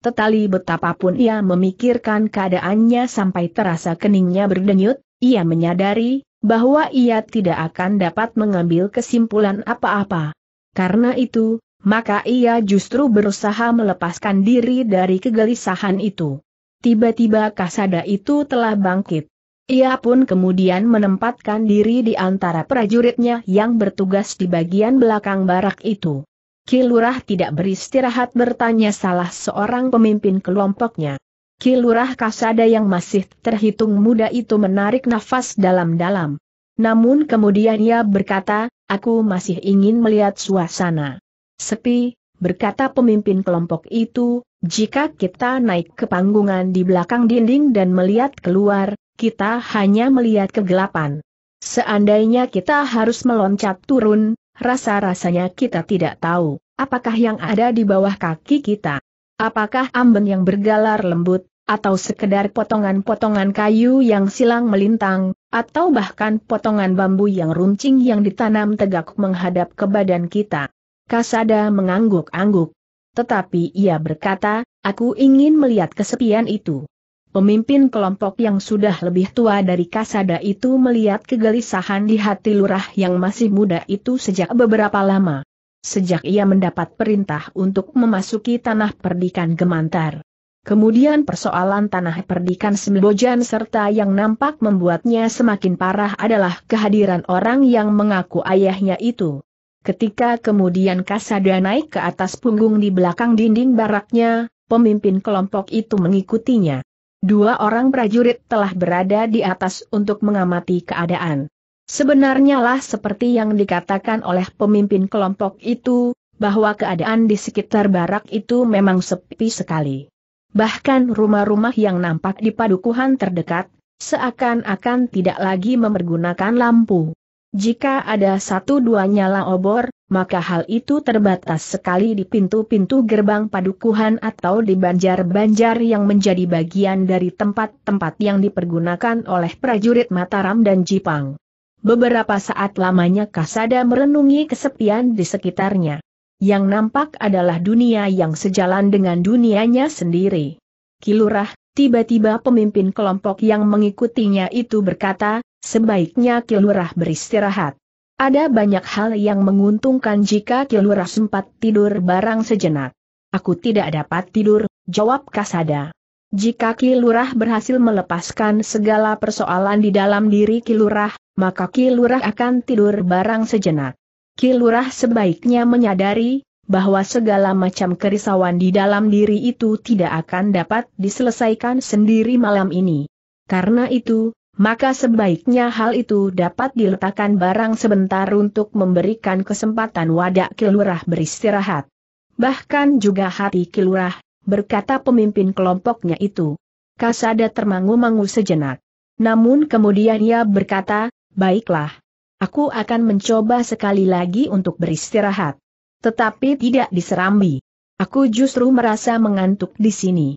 Tetali betapapun ia memikirkan keadaannya sampai terasa keningnya berdenyut, ia menyadari bahwa ia tidak akan dapat mengambil kesimpulan apa-apa. Karena itu, maka ia justru berusaha melepaskan diri dari kegelisahan itu. Tiba-tiba kasada itu telah bangkit. Ia pun kemudian menempatkan diri di antara prajuritnya yang bertugas di bagian belakang barak itu. Kilurah tidak beristirahat bertanya salah seorang pemimpin kelompoknya. Kilurah Kasada yang masih terhitung muda itu menarik nafas dalam-dalam. Namun kemudian ia berkata, aku masih ingin melihat suasana. Sepi, berkata pemimpin kelompok itu, jika kita naik ke panggungan di belakang dinding dan melihat keluar, kita hanya melihat kegelapan. Seandainya kita harus meloncat turun, rasa-rasanya kita tidak tahu apakah yang ada di bawah kaki kita. Apakah amben yang bergalar lembut, atau sekedar potongan-potongan kayu yang silang melintang, atau bahkan potongan bambu yang runcing yang ditanam tegak menghadap ke badan kita. Kasada mengangguk-angguk. Tetapi ia berkata, aku ingin melihat kesepian itu. Pemimpin kelompok yang sudah lebih tua dari Kasada itu melihat kegelisahan di hati lurah yang masih muda itu sejak beberapa lama. Sejak ia mendapat perintah untuk memasuki tanah perdikan Gemantar. Kemudian persoalan tanah perdikan Sembojan serta yang nampak membuatnya semakin parah adalah kehadiran orang yang mengaku ayahnya itu. Ketika kemudian Kasada naik ke atas punggung di belakang dinding baraknya, pemimpin kelompok itu mengikutinya. Dua orang prajurit telah berada di atas untuk mengamati keadaan. Sebenarnya lah seperti yang dikatakan oleh pemimpin kelompok itu, bahwa keadaan di sekitar barak itu memang sepi sekali. Bahkan rumah-rumah yang nampak di padukuhan terdekat, seakan-akan tidak lagi memergunakan lampu. Jika ada satu dua nyala obor, maka hal itu terbatas sekali di pintu-pintu gerbang padukuhan atau di banjar-banjar yang menjadi bagian dari tempat-tempat yang dipergunakan oleh prajurit Mataram dan Jipang. Beberapa saat lamanya Kasada merenungi kesepian di sekitarnya. Yang nampak adalah dunia yang sejalan dengan dunianya sendiri. Kilurah, tiba-tiba pemimpin kelompok yang mengikutinya itu berkata, Sebaiknya Kilurah beristirahat. Ada banyak hal yang menguntungkan jika Kilurah sempat tidur barang sejenak. Aku tidak dapat tidur, jawab Kasada. Jika Kilurah berhasil melepaskan segala persoalan di dalam diri Kilurah, maka Kilurah akan tidur barang sejenak. Kilurah sebaiknya menyadari bahwa segala macam kerisauan di dalam diri itu tidak akan dapat diselesaikan sendiri malam ini. Karena itu, maka sebaiknya hal itu dapat diletakkan barang sebentar untuk memberikan kesempatan wadah kilurah beristirahat. Bahkan juga hati kilurah, berkata pemimpin kelompoknya itu. Kasada termangu-mangu sejenak. Namun kemudian ia berkata, baiklah. Aku akan mencoba sekali lagi untuk beristirahat. Tetapi tidak diserambi. Aku justru merasa mengantuk di sini.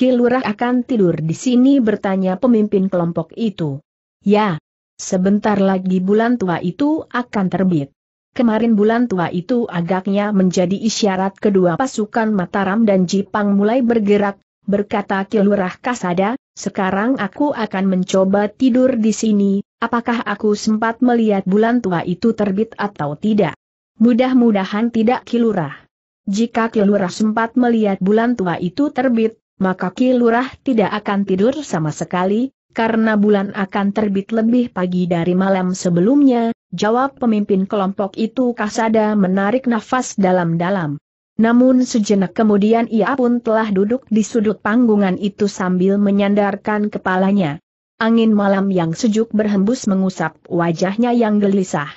Kilurah akan tidur di sini bertanya pemimpin kelompok itu. Ya, sebentar lagi bulan tua itu akan terbit. Kemarin bulan tua itu agaknya menjadi isyarat kedua pasukan Mataram dan Jipang mulai bergerak, berkata Kilurah Kasada, sekarang aku akan mencoba tidur di sini, apakah aku sempat melihat bulan tua itu terbit atau tidak? Mudah-mudahan tidak Kilurah. Jika Kilurah sempat melihat bulan tua itu terbit, maka kilurah tidak akan tidur sama sekali, karena bulan akan terbit lebih pagi dari malam sebelumnya, jawab pemimpin kelompok itu Kasada menarik nafas dalam-dalam. Namun sejenak kemudian ia pun telah duduk di sudut panggungan itu sambil menyandarkan kepalanya. Angin malam yang sejuk berhembus mengusap wajahnya yang gelisah.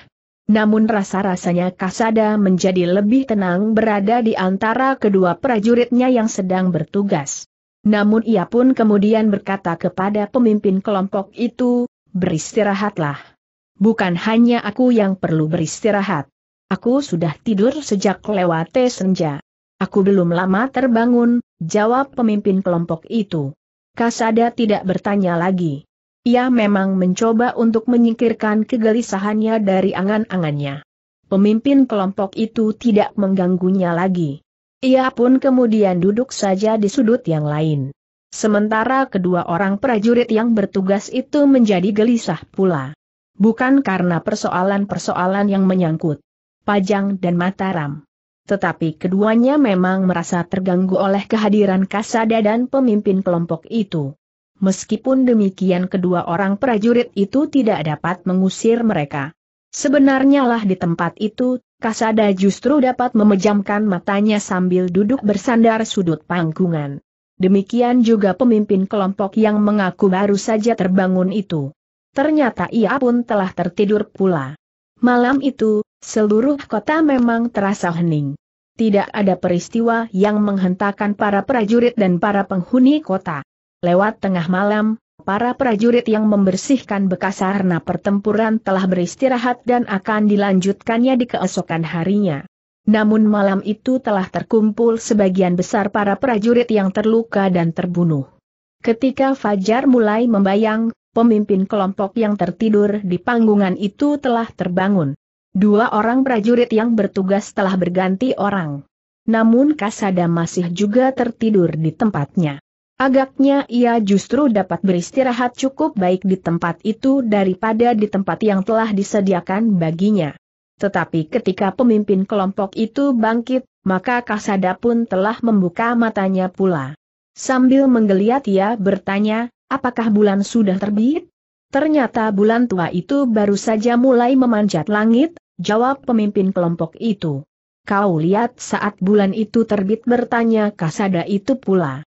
Namun rasa-rasanya Kasada menjadi lebih tenang berada di antara kedua prajuritnya yang sedang bertugas. Namun ia pun kemudian berkata kepada pemimpin kelompok itu, beristirahatlah. Bukan hanya aku yang perlu beristirahat. Aku sudah tidur sejak lewat senja. Aku belum lama terbangun, jawab pemimpin kelompok itu. Kasada tidak bertanya lagi. Ia memang mencoba untuk menyingkirkan kegelisahannya dari angan-angannya. Pemimpin kelompok itu tidak mengganggunya lagi. Ia pun kemudian duduk saja di sudut yang lain. Sementara kedua orang prajurit yang bertugas itu menjadi gelisah pula. Bukan karena persoalan-persoalan yang menyangkut Pajang dan Mataram. Tetapi keduanya memang merasa terganggu oleh kehadiran Kasada dan pemimpin kelompok itu. Meskipun demikian kedua orang prajurit itu tidak dapat mengusir mereka. Sebenarnya lah di tempat itu, Kasada justru dapat memejamkan matanya sambil duduk bersandar sudut panggungan. Demikian juga pemimpin kelompok yang mengaku baru saja terbangun itu. Ternyata ia pun telah tertidur pula. Malam itu, seluruh kota memang terasa hening. Tidak ada peristiwa yang menghentakkan para prajurit dan para penghuni kota. Lewat tengah malam, Para prajurit yang membersihkan bekas sarana pertempuran telah beristirahat dan akan dilanjutkannya di keesokan harinya. Namun malam itu telah terkumpul sebagian besar para prajurit yang terluka dan terbunuh. Ketika Fajar mulai membayang, pemimpin kelompok yang tertidur di panggungan itu telah terbangun. Dua orang prajurit yang bertugas telah berganti orang. Namun Kasada masih juga tertidur di tempatnya. Agaknya ia justru dapat beristirahat cukup baik di tempat itu daripada di tempat yang telah disediakan baginya. Tetapi ketika pemimpin kelompok itu bangkit, maka Kasada pun telah membuka matanya pula. Sambil menggeliat ia bertanya, apakah bulan sudah terbit? Ternyata bulan tua itu baru saja mulai memanjat langit, jawab pemimpin kelompok itu. Kau lihat saat bulan itu terbit bertanya Kasada itu pula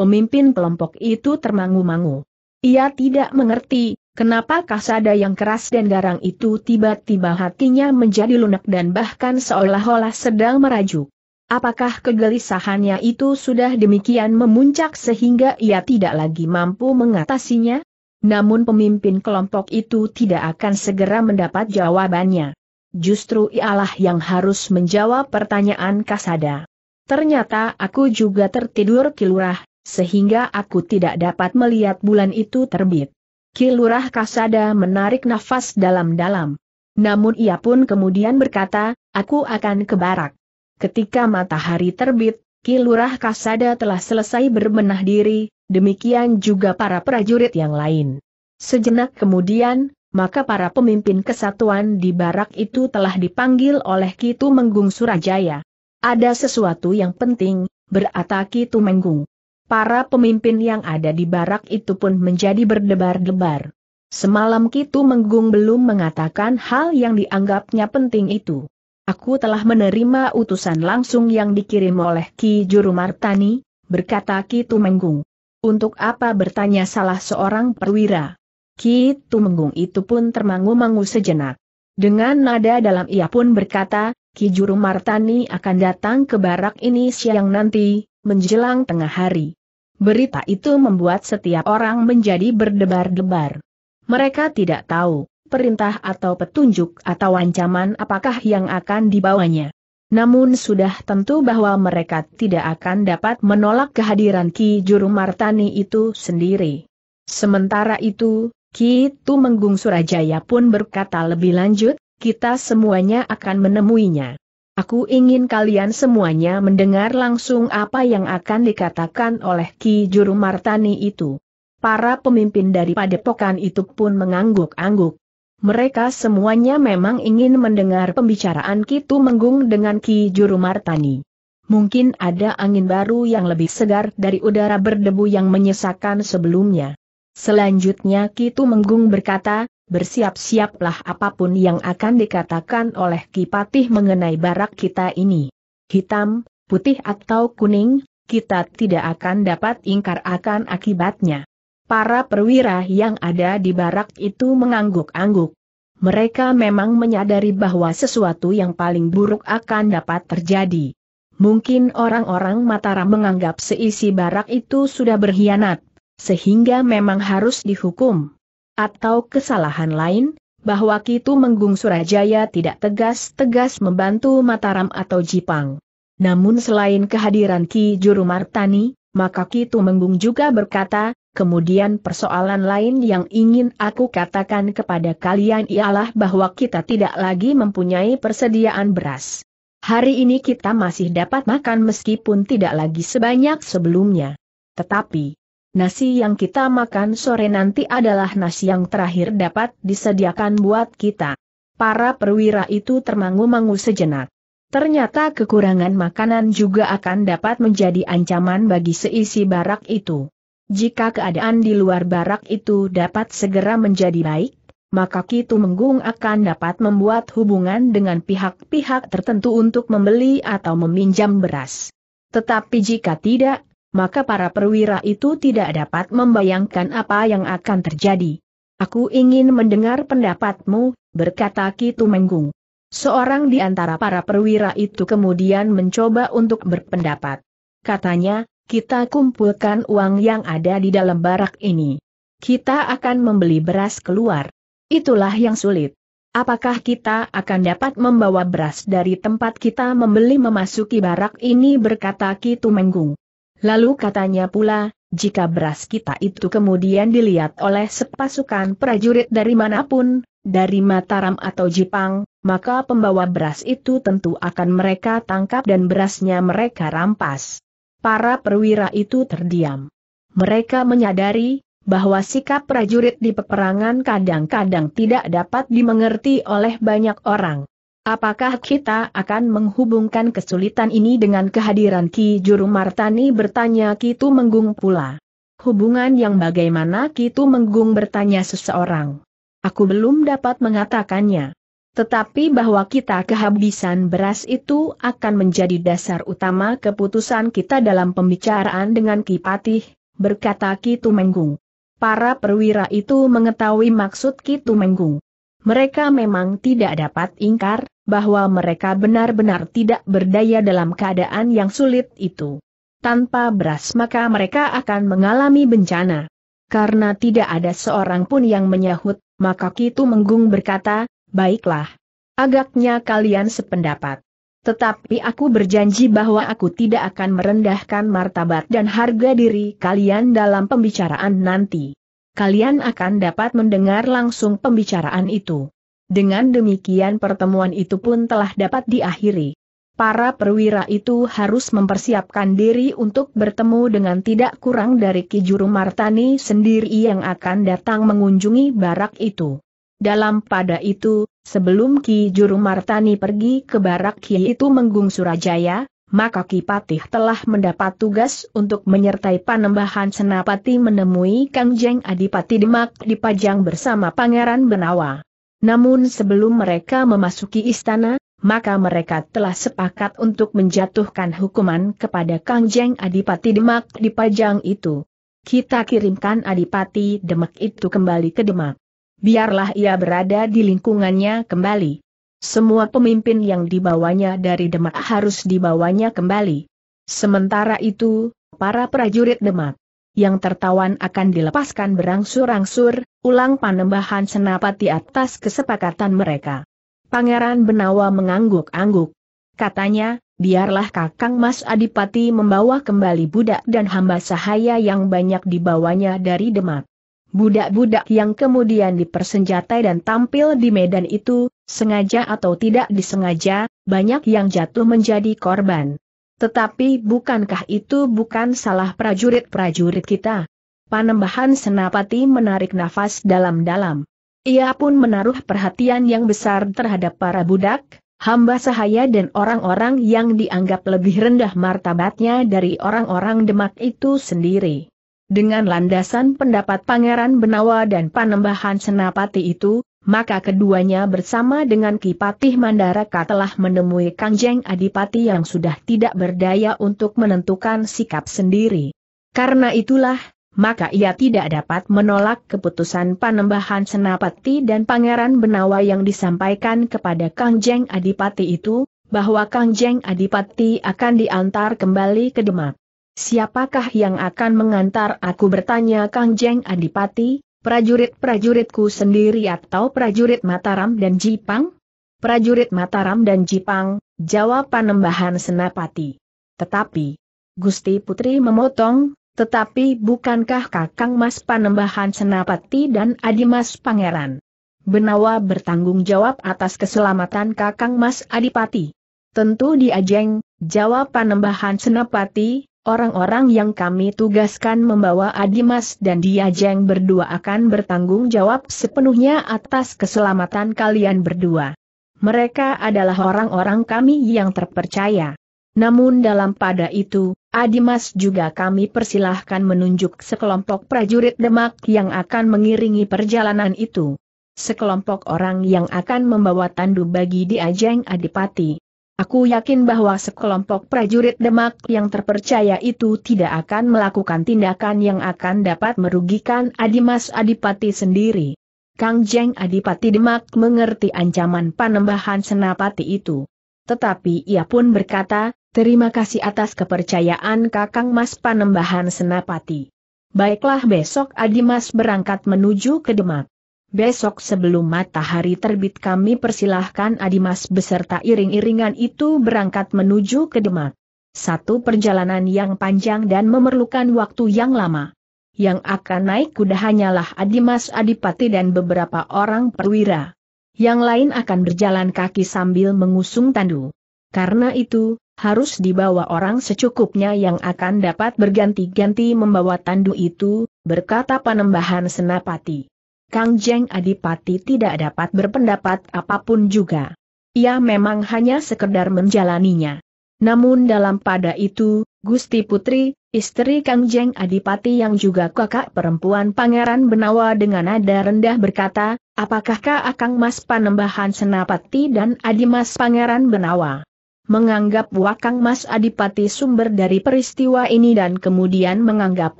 pemimpin kelompok itu termangu-mangu. Ia tidak mengerti, kenapa kasada yang keras dan garang itu tiba-tiba hatinya menjadi lunak dan bahkan seolah-olah sedang merajuk. Apakah kegelisahannya itu sudah demikian memuncak sehingga ia tidak lagi mampu mengatasinya? Namun pemimpin kelompok itu tidak akan segera mendapat jawabannya. Justru ialah yang harus menjawab pertanyaan Kasada. Ternyata aku juga tertidur kilurah, sehingga aku tidak dapat melihat bulan itu terbit. Kilurah Kasada menarik nafas dalam-dalam. Namun ia pun kemudian berkata, aku akan ke barak. Ketika matahari terbit, Kilurah Kasada telah selesai berbenah diri, demikian juga para prajurit yang lain. Sejenak kemudian, maka para pemimpin kesatuan di barak itu telah dipanggil oleh Kitu Menggung Surajaya. Ada sesuatu yang penting, berata Kitu Menggung para pemimpin yang ada di barak itu pun menjadi berdebar-debar. Semalam Kitu Menggung belum mengatakan hal yang dianggapnya penting itu. Aku telah menerima utusan langsung yang dikirim oleh Ki Juru Martani, berkata Kitu Menggung. Untuk apa bertanya salah seorang perwira? Ki Tumenggung itu pun termangu-mangu sejenak. Dengan nada dalam ia pun berkata, Ki Juru Martani akan datang ke barak ini siang nanti, menjelang tengah hari. Berita itu membuat setiap orang menjadi berdebar-debar. Mereka tidak tahu, perintah atau petunjuk atau ancaman apakah yang akan dibawanya. Namun sudah tentu bahwa mereka tidak akan dapat menolak kehadiran Ki Juru Martani itu sendiri. Sementara itu, Ki Tumenggung Surajaya pun berkata lebih lanjut, kita semuanya akan menemuinya. Aku ingin kalian semuanya mendengar langsung apa yang akan dikatakan oleh Ki Juru Martani itu. Para pemimpin dari padepokan itu pun mengangguk-angguk. Mereka semuanya memang ingin mendengar pembicaraan Ki Tumenggung dengan Ki Juru Martani. Mungkin ada angin baru yang lebih segar dari udara berdebu yang menyesakan sebelumnya. Selanjutnya Kitu Menggung berkata, bersiap-siaplah apapun yang akan dikatakan oleh Kipatih mengenai barak kita ini. Hitam, putih atau kuning, kita tidak akan dapat ingkar akan akibatnya. Para perwira yang ada di barak itu mengangguk-angguk. Mereka memang menyadari bahwa sesuatu yang paling buruk akan dapat terjadi. Mungkin orang-orang Mataram menganggap seisi barak itu sudah berkhianat, sehingga memang harus dihukum atau kesalahan lain, bahwa Kitu Menggung Surajaya tidak tegas-tegas membantu Mataram atau Jipang. Namun selain kehadiran Ki Juru Martani, maka Kitu Menggung juga berkata, kemudian persoalan lain yang ingin aku katakan kepada kalian ialah bahwa kita tidak lagi mempunyai persediaan beras. Hari ini kita masih dapat makan meskipun tidak lagi sebanyak sebelumnya. Tetapi, Nasi yang kita makan sore nanti adalah nasi yang terakhir dapat disediakan buat kita. Para perwira itu termangu-mangu sejenak. Ternyata kekurangan makanan juga akan dapat menjadi ancaman bagi seisi barak itu. Jika keadaan di luar barak itu dapat segera menjadi baik, maka Kitu Menggung akan dapat membuat hubungan dengan pihak-pihak tertentu untuk membeli atau meminjam beras. Tetapi jika tidak, maka para perwira itu tidak dapat membayangkan apa yang akan terjadi. Aku ingin mendengar pendapatmu, berkata Ki Tumenggung. Seorang di antara para perwira itu kemudian mencoba untuk berpendapat. Katanya, kita kumpulkan uang yang ada di dalam barak ini. Kita akan membeli beras keluar. Itulah yang sulit. Apakah kita akan dapat membawa beras dari tempat kita membeli memasuki barak ini berkata Ki Tumenggung. Lalu katanya pula, jika beras kita itu kemudian dilihat oleh sepasukan prajurit dari manapun, dari Mataram atau Jepang, maka pembawa beras itu tentu akan mereka tangkap dan berasnya mereka rampas. Para perwira itu terdiam. Mereka menyadari bahwa sikap prajurit di peperangan kadang-kadang tidak dapat dimengerti oleh banyak orang. Apakah kita akan menghubungkan kesulitan ini dengan kehadiran Ki Juru Martani bertanya Kitu Menggung pula. Hubungan yang bagaimana Kitu Menggung bertanya seseorang. Aku belum dapat mengatakannya. Tetapi bahwa kita kehabisan beras itu akan menjadi dasar utama keputusan kita dalam pembicaraan dengan Ki Patih, berkata Kitu Menggung. Para perwira itu mengetahui maksud Kitu Menggung. Mereka memang tidak dapat ingkar, bahwa mereka benar-benar tidak berdaya dalam keadaan yang sulit itu. Tanpa beras maka mereka akan mengalami bencana. Karena tidak ada seorang pun yang menyahut, maka Kitu Menggung berkata, baiklah. Agaknya kalian sependapat. Tetapi aku berjanji bahwa aku tidak akan merendahkan martabat dan harga diri kalian dalam pembicaraan nanti kalian akan dapat mendengar langsung pembicaraan itu. Dengan demikian pertemuan itu pun telah dapat diakhiri. Para perwira itu harus mempersiapkan diri untuk bertemu dengan tidak kurang dari Kijuru Martani sendiri yang akan datang mengunjungi barak itu. Dalam pada itu, sebelum Ki Juru Martani pergi ke barak Ki itu Menggung Surajaya, maka Kipatih telah mendapat tugas untuk menyertai panembahan Senapati menemui Kang Jeng Adipati Demak di Pajang bersama Pangeran Benawa. Namun sebelum mereka memasuki istana, maka mereka telah sepakat untuk menjatuhkan hukuman kepada Kang Jeng Adipati Demak di Pajang itu. Kita kirimkan Adipati Demak itu kembali ke Demak. Biarlah ia berada di lingkungannya kembali. Semua pemimpin yang dibawanya dari Demak harus dibawanya kembali. Sementara itu, para prajurit Demak yang tertawan akan dilepaskan berangsur-angsur, ulang panembahan senapati atas kesepakatan mereka. Pangeran Benawa mengangguk-angguk. Katanya, biarlah Kakang Mas Adipati membawa kembali budak dan hamba sahaya yang banyak dibawanya dari Demak. Budak-budak yang kemudian dipersenjatai dan tampil di medan itu, sengaja atau tidak disengaja, banyak yang jatuh menjadi korban. Tetapi bukankah itu bukan salah prajurit-prajurit kita? Panembahan Senapati menarik nafas dalam-dalam. Ia pun menaruh perhatian yang besar terhadap para budak, hamba sahaya dan orang-orang yang dianggap lebih rendah martabatnya dari orang-orang Demak itu sendiri. Dengan landasan pendapat Pangeran Benawa dan Panembahan Senapati itu, maka keduanya bersama dengan Kipatih Mandaraka telah menemui Kangjeng Adipati yang sudah tidak berdaya untuk menentukan sikap sendiri. Karena itulah, maka ia tidak dapat menolak keputusan panembahan Senapati dan Pangeran Benawa yang disampaikan kepada Kangjeng Adipati itu, bahwa Kangjeng Adipati akan diantar kembali ke Demak. Siapakah yang akan mengantar aku bertanya Kangjeng Adipati, Prajurit-prajuritku sendiri atau prajurit Mataram dan Jipang? Prajurit Mataram dan Jipang, jawab panembahan Senapati. Tetapi, Gusti Putri memotong, tetapi bukankah Kakang Mas Panembahan Senapati dan Adimas Pangeran? Benawa bertanggung jawab atas keselamatan Kakang Mas Adipati. Tentu diajeng, jawab Panembahan Senapati, Orang-orang yang kami tugaskan membawa Adimas dan Diajeng berdua akan bertanggung jawab sepenuhnya atas keselamatan kalian berdua. Mereka adalah orang-orang kami yang terpercaya. Namun dalam pada itu, Adimas juga kami persilahkan menunjuk sekelompok prajurit Demak yang akan mengiringi perjalanan itu. Sekelompok orang yang akan membawa tandu bagi Diajeng Adipati. Aku yakin bahwa sekelompok prajurit Demak yang terpercaya itu tidak akan melakukan tindakan yang akan dapat merugikan Adimas Adipati sendiri. Kang Jeng Adipati Demak mengerti ancaman panembahan senapati itu. Tetapi ia pun berkata, terima kasih atas kepercayaan Kakang Mas panembahan senapati. Baiklah besok Adimas berangkat menuju ke Demak. Besok sebelum matahari terbit kami persilahkan Adimas beserta iring-iringan itu berangkat menuju ke Demak. Satu perjalanan yang panjang dan memerlukan waktu yang lama. Yang akan naik kuda hanyalah Adimas Adipati dan beberapa orang perwira. Yang lain akan berjalan kaki sambil mengusung tandu. Karena itu, harus dibawa orang secukupnya yang akan dapat berganti-ganti membawa tandu itu, berkata Panembahan Senapati. Kang Jeng Adipati tidak dapat berpendapat apapun juga. Ia memang hanya sekedar menjalaninya. Namun dalam pada itu, Gusti Putri, istri Kang Jeng Adipati yang juga kakak perempuan Pangeran Benawa dengan nada rendah berkata, apakah apakahkah Akang Mas Panembahan Senapati dan Adimas Pangeran Benawa? menganggap Wakang Mas Adipati sumber dari peristiwa ini dan kemudian menganggap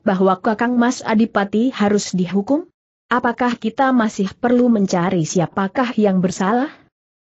bahwa Kakang Mas Adipati harus dihukum? Apakah kita masih perlu mencari siapakah yang bersalah?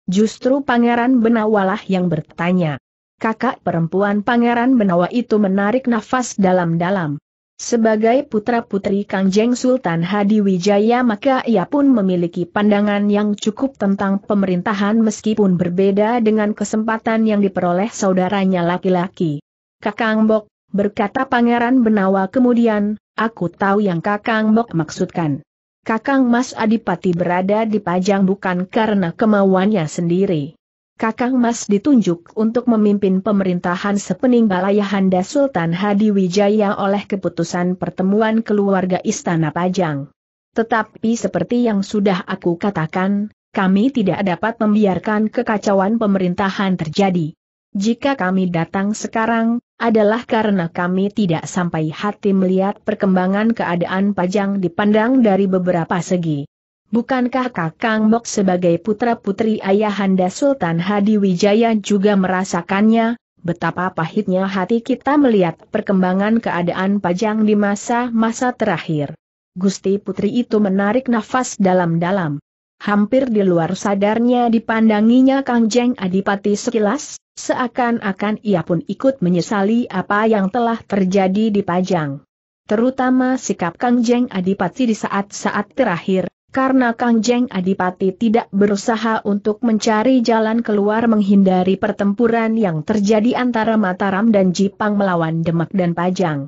Justru Pangeran Benawalah yang bertanya. Kakak perempuan Pangeran Benawa itu menarik nafas dalam-dalam. Sebagai putra-putri Kangjeng Sultan Hadi Wijaya maka ia pun memiliki pandangan yang cukup tentang pemerintahan meskipun berbeda dengan kesempatan yang diperoleh saudaranya laki-laki. Kakang Bok, berkata Pangeran Benawa kemudian, aku tahu yang Kakang Bok maksudkan. Kakang Mas Adipati berada di Pajang bukan karena kemauannya sendiri. Kakang Mas ditunjuk untuk memimpin pemerintahan sepeninggal Ayahanda Sultan Hadi Wijaya oleh keputusan pertemuan keluarga Istana Pajang. Tetapi seperti yang sudah aku katakan, kami tidak dapat membiarkan kekacauan pemerintahan terjadi. Jika kami datang sekarang, adalah karena kami tidak sampai hati melihat perkembangan keadaan Pajang dipandang dari beberapa segi. Bukankah Kakang Mok sebagai putra-putri ayahanda Sultan Hadi Wijaya juga merasakannya, betapa pahitnya hati kita melihat perkembangan keadaan Pajang di masa-masa terakhir. Gusti Putri itu menarik nafas dalam-dalam hampir di luar sadarnya dipandanginya Kang Jeng Adipati sekilas, seakan-akan ia pun ikut menyesali apa yang telah terjadi di Pajang. Terutama sikap Kang Jeng Adipati di saat-saat terakhir, karena Kang Jeng Adipati tidak berusaha untuk mencari jalan keluar menghindari pertempuran yang terjadi antara Mataram dan Jipang melawan Demak dan Pajang.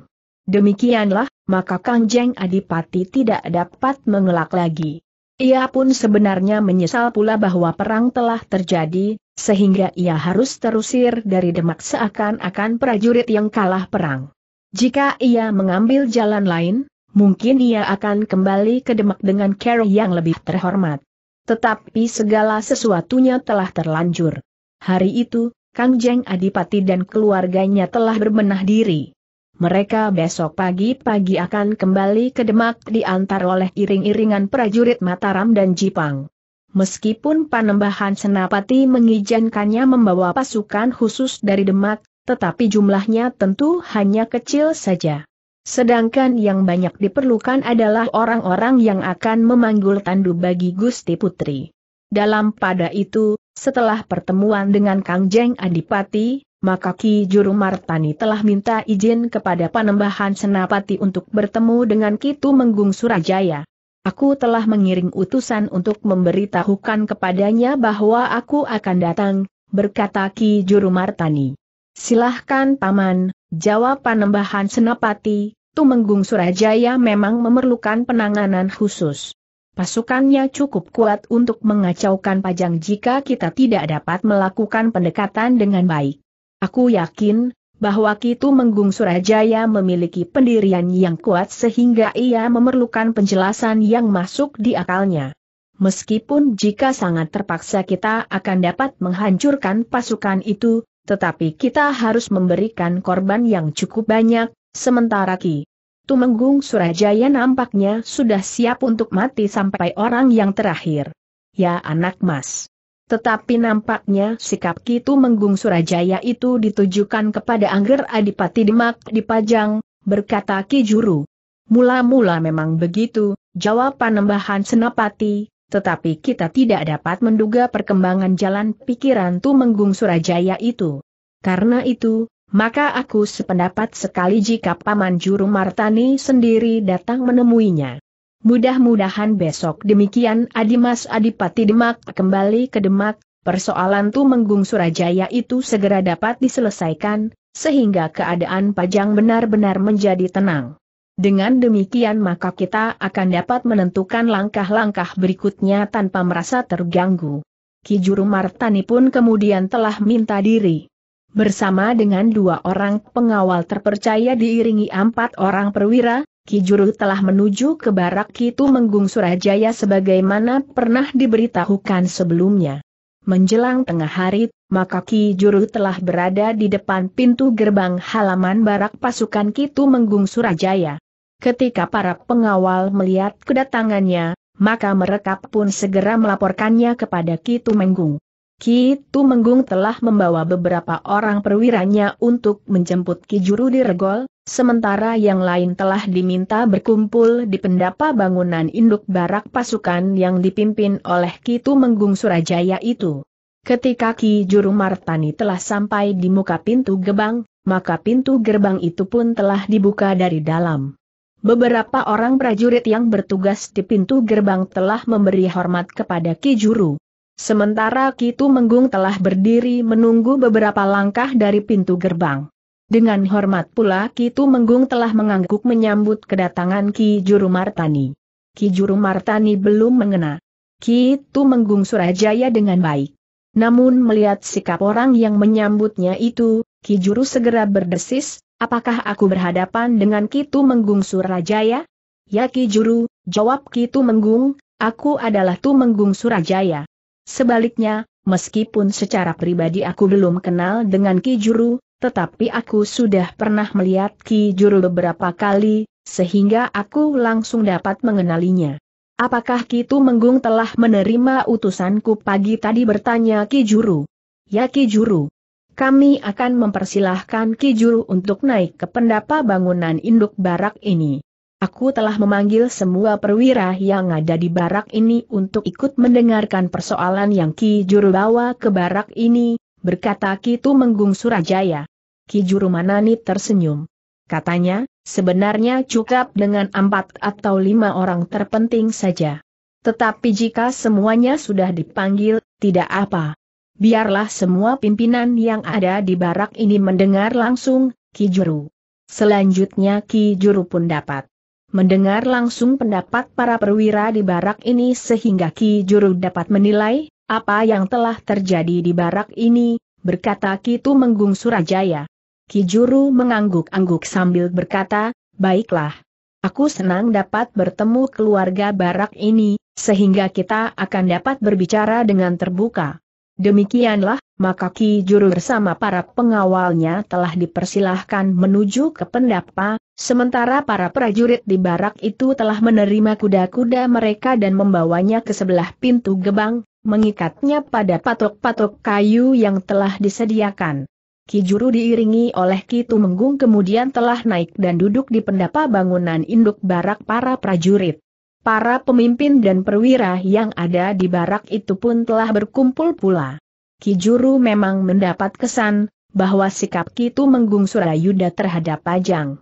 Demikianlah, maka Kang Jeng Adipati tidak dapat mengelak lagi. Ia pun sebenarnya menyesal pula bahwa perang telah terjadi, sehingga ia harus terusir dari Demak seakan-akan prajurit yang kalah perang. Jika ia mengambil jalan lain, mungkin ia akan kembali ke Demak dengan cara yang lebih terhormat. Tetapi segala sesuatunya telah terlanjur. Hari itu, Kang Jeng Adipati dan keluarganya telah berbenah diri. Mereka besok pagi-pagi akan kembali ke Demak diantar oleh iring-iringan prajurit Mataram dan Jipang. Meskipun Panembahan Senapati mengizinkannya membawa pasukan khusus dari Demak, tetapi jumlahnya tentu hanya kecil saja. Sedangkan yang banyak diperlukan adalah orang-orang yang akan memanggul tandu bagi Gusti Putri. Dalam pada itu, setelah pertemuan dengan Kangjeng Adipati, maka Ki Juru Martani telah minta izin kepada Panembahan Senapati untuk bertemu dengan Kitu Menggung Surajaya. Aku telah mengiring utusan untuk memberitahukan kepadanya bahwa aku akan datang, berkata Ki Juru Martani. Silahkan Paman, jawab Panembahan Senapati, Tumenggung Surajaya memang memerlukan penanganan khusus. Pasukannya cukup kuat untuk mengacaukan pajang jika kita tidak dapat melakukan pendekatan dengan baik. Aku yakin, bahwa Kitu Menggung Surajaya memiliki pendirian yang kuat sehingga ia memerlukan penjelasan yang masuk di akalnya. Meskipun jika sangat terpaksa kita akan dapat menghancurkan pasukan itu, tetapi kita harus memberikan korban yang cukup banyak, sementara Ki. Tumenggung Surajaya nampaknya sudah siap untuk mati sampai orang yang terakhir. Ya anak mas. Tetapi nampaknya sikap Kitu Menggung Surajaya itu ditujukan kepada Angger Adipati Demak di Pajang, berkata Ki Juru. Mula-mula memang begitu, jawab panembahan Senapati, tetapi kita tidak dapat menduga perkembangan jalan pikiran Tu Menggung Surajaya itu. Karena itu, maka aku sependapat sekali jika Paman Juru Martani sendiri datang menemuinya. Mudah-mudahan besok demikian Adimas Adipati Demak kembali ke Demak, persoalan Tu Menggung Surajaya itu segera dapat diselesaikan, sehingga keadaan Pajang benar-benar menjadi tenang. Dengan demikian maka kita akan dapat menentukan langkah-langkah berikutnya tanpa merasa terganggu. Ki Juru Martani pun kemudian telah minta diri. Bersama dengan dua orang pengawal terpercaya diiringi empat orang perwira, Kijuru telah menuju ke barak Kitu Menggung Surajaya sebagaimana pernah diberitahukan sebelumnya. Menjelang tengah hari, maka Kijuru telah berada di depan pintu gerbang halaman barak pasukan Kitu Menggung Surajaya. Ketika para pengawal melihat kedatangannya, maka mereka pun segera melaporkannya kepada Kitu Menggung. Ki Tumenggung telah membawa beberapa orang perwiranya untuk menjemput Ki Juru di Regol, sementara yang lain telah diminta berkumpul di pendapa bangunan induk barak pasukan yang dipimpin oleh Ki Tumenggung Surajaya itu. Ketika Ki Juru Martani telah sampai di muka pintu gerbang, maka pintu gerbang itu pun telah dibuka dari dalam. Beberapa orang prajurit yang bertugas di pintu gerbang telah memberi hormat kepada Ki Juru. Sementara Kitu Menggung telah berdiri menunggu beberapa langkah dari pintu gerbang. Dengan hormat pula Kitu Menggung telah mengangguk menyambut kedatangan Ki Juru Martani. Ki Juru Martani belum mengena. Kitu Menggung Surajaya dengan baik. Namun melihat sikap orang yang menyambutnya itu, Ki Juru segera berdesis, apakah aku berhadapan dengan Kitu Menggung Surajaya? Ya Ki Juru, jawab Kitu Menggung, aku adalah Tu Menggung Surajaya. Sebaliknya, meskipun secara pribadi aku belum kenal dengan Ki Juru, tetapi aku sudah pernah melihat Ki Juru beberapa kali, sehingga aku langsung dapat mengenalinya. Apakah Ki Tumenggung telah menerima utusanku pagi tadi bertanya Ki Juru? Ya Ki Juru. Kami akan mempersilahkan Ki Juru untuk naik ke pendapa bangunan induk barak ini. Aku telah memanggil semua perwira yang ada di barak ini untuk ikut mendengarkan persoalan yang Ki Juru bawa ke barak ini, berkata Ki Tu Menggung Surajaya. Ki Juru Manani tersenyum. Katanya, sebenarnya cukup dengan empat atau lima orang terpenting saja. Tetapi jika semuanya sudah dipanggil, tidak apa. Biarlah semua pimpinan yang ada di barak ini mendengar langsung, Ki Juru. Selanjutnya Ki Juru pun dapat mendengar langsung pendapat para perwira di barak ini sehingga Ki Juru dapat menilai, apa yang telah terjadi di barak ini, berkata Kitu Menggung Surajaya. Ki Juru mengangguk-angguk sambil berkata, baiklah. Aku senang dapat bertemu keluarga barak ini, sehingga kita akan dapat berbicara dengan terbuka. Demikianlah, maka Ki Juru bersama para pengawalnya telah dipersilahkan menuju ke pendapa, Sementara para prajurit di barak itu telah menerima kuda-kuda mereka dan membawanya ke sebelah pintu gebang, mengikatnya pada patok-patok kayu yang telah disediakan. Kijuru diiringi oleh Kitu Menggung kemudian telah naik dan duduk di pendapa bangunan induk barak para prajurit. Para pemimpin dan perwira yang ada di barak itu pun telah berkumpul pula. Kijuru memang mendapat kesan bahwa sikap Kitu Menggung Surayuda terhadap Pajang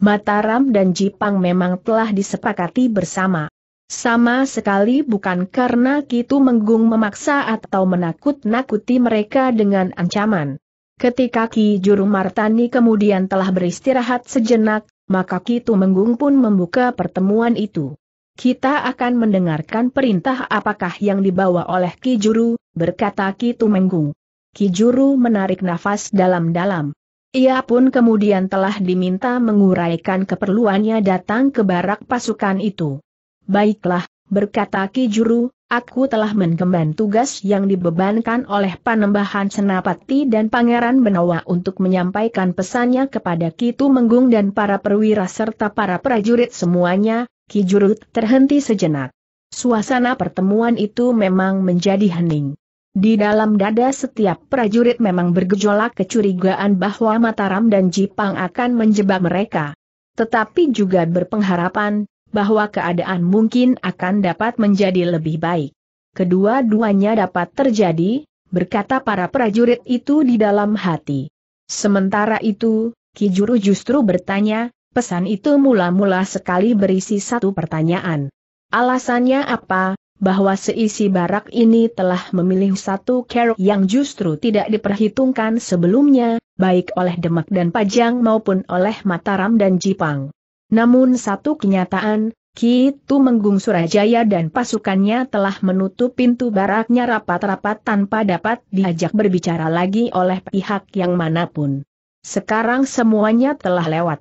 Mataram dan Jipang memang telah disepakati bersama. Sama sekali bukan karena Kitu Menggung memaksa atau menakut-nakuti mereka dengan ancaman. Ketika Ki Juru Martani kemudian telah beristirahat sejenak, maka Kitu Menggung pun membuka pertemuan itu. Kita akan mendengarkan perintah apakah yang dibawa oleh Ki Juru, berkata Ki Menggung. Ki Juru menarik nafas dalam-dalam. Ia pun kemudian telah diminta menguraikan keperluannya datang ke barak pasukan itu. Baiklah, berkata Ki Juru, aku telah mengemban tugas yang dibebankan oleh Panembahan Senapati dan Pangeran Benawa untuk menyampaikan pesannya kepada Kitu Menggung dan para perwira serta para prajurit semuanya, Ki Juru terhenti sejenak. Suasana pertemuan itu memang menjadi hening. Di dalam dada setiap prajurit memang bergejolak kecurigaan bahwa Mataram dan Jipang akan menjebak mereka. Tetapi juga berpengharapan, bahwa keadaan mungkin akan dapat menjadi lebih baik. Kedua-duanya dapat terjadi, berkata para prajurit itu di dalam hati. Sementara itu, Kijuru justru bertanya, pesan itu mula-mula sekali berisi satu pertanyaan. Alasannya apa, bahwa seisi barak ini telah memilih satu kerok yang justru tidak diperhitungkan sebelumnya, baik oleh Demak dan Pajang maupun oleh Mataram dan Jipang. Namun satu kenyataan, Kitu Menggung Surajaya dan pasukannya telah menutup pintu baraknya rapat-rapat tanpa dapat diajak berbicara lagi oleh pihak yang manapun. Sekarang semuanya telah lewat.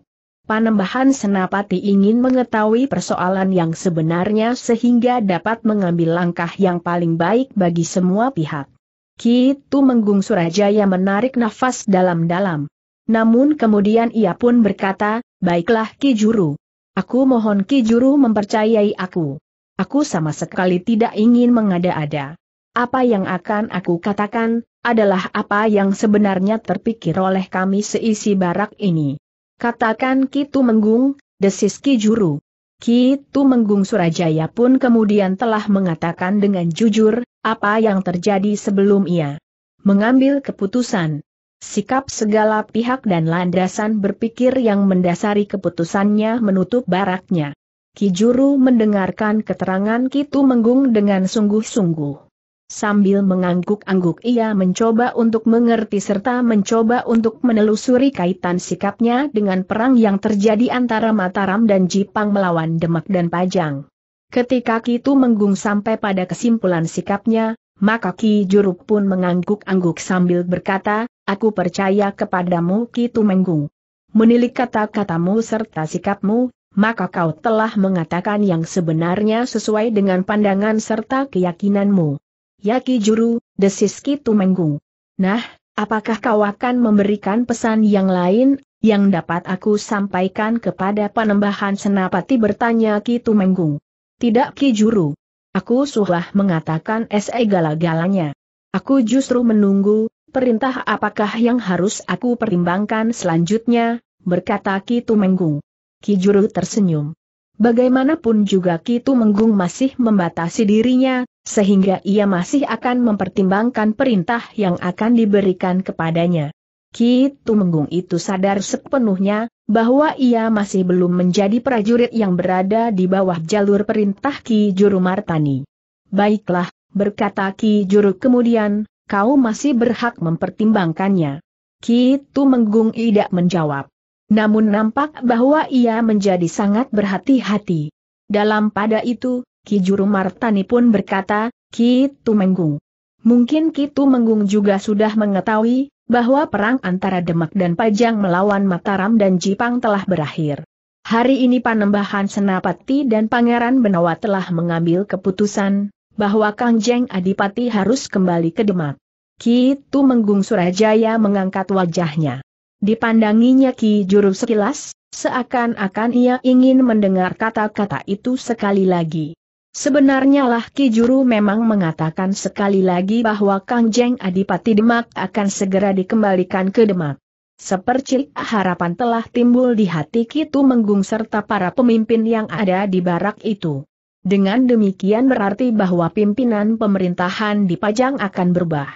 Panembahan Senapati ingin mengetahui persoalan yang sebenarnya sehingga dapat mengambil langkah yang paling baik bagi semua pihak. Kitu Menggung Surajaya menarik nafas dalam-dalam. Namun kemudian ia pun berkata, baiklah Ki Juru. Aku mohon Ki Juru mempercayai aku. Aku sama sekali tidak ingin mengada-ada. Apa yang akan aku katakan, adalah apa yang sebenarnya terpikir oleh kami seisi barak ini. Katakan Kitu Menggung, desis Ki Juru. Kitu Menggung Surajaya pun kemudian telah mengatakan dengan jujur, apa yang terjadi sebelum ia mengambil keputusan. Sikap segala pihak dan landasan berpikir yang mendasari keputusannya menutup baraknya. Ki Juru mendengarkan keterangan Kitu Menggung dengan sungguh-sungguh. Sambil mengangguk-angguk ia mencoba untuk mengerti serta mencoba untuk menelusuri kaitan sikapnya dengan perang yang terjadi antara Mataram dan Jipang melawan Demak dan Pajang. Ketika Kitu Menggung sampai pada kesimpulan sikapnya, maka Ki Juruk pun mengangguk-angguk sambil berkata, Aku percaya kepadamu Kitu Menggung. Menilik kata-katamu serta sikapmu, maka kau telah mengatakan yang sebenarnya sesuai dengan pandangan serta keyakinanmu. Yaki Juru, desis Kitu Menggung. Nah, apakah kau akan memberikan pesan yang lain, yang dapat aku sampaikan kepada penembahan senapati bertanya Kitu Menggung? Tidak Ki Juru. Aku sudah mengatakan segala-galanya. Aku justru menunggu, perintah apakah yang harus aku pertimbangkan selanjutnya, berkata Ki Tumenggung. Ki Juru tersenyum. Bagaimanapun juga Ki Tumenggung masih membatasi dirinya, sehingga ia masih akan mempertimbangkan perintah yang akan diberikan kepadanya. Ki Tumenggung itu sadar sepenuhnya, bahwa ia masih belum menjadi prajurit yang berada di bawah jalur perintah Ki Juru Martani. Baiklah, berkata Ki Juru kemudian, kau masih berhak mempertimbangkannya. Ki Tumenggung tidak menjawab. Namun nampak bahwa ia menjadi sangat berhati-hati. Dalam pada itu, Ki Juru Martani pun berkata, Ki Tumenggung. Mungkin Ki Tumenggung juga sudah mengetahui, bahwa perang antara Demak dan Pajang melawan Mataram dan Jipang telah berakhir. Hari ini Panembahan Senapati dan Pangeran Benawa telah mengambil keputusan, bahwa Kang Adipati harus kembali ke Demak. Ki Tumenggung Surajaya mengangkat wajahnya. Dipandanginya Ki Juru sekilas, seakan-akan ia ingin mendengar kata-kata itu sekali lagi. Sebenarnya lah Ki Juru memang mengatakan sekali lagi bahwa Kang Jeng Adipati Demak akan segera dikembalikan ke Demak. Sepercik harapan telah timbul di hati Kitu Menggung serta para pemimpin yang ada di barak itu. Dengan demikian berarti bahwa pimpinan pemerintahan di Pajang akan berubah.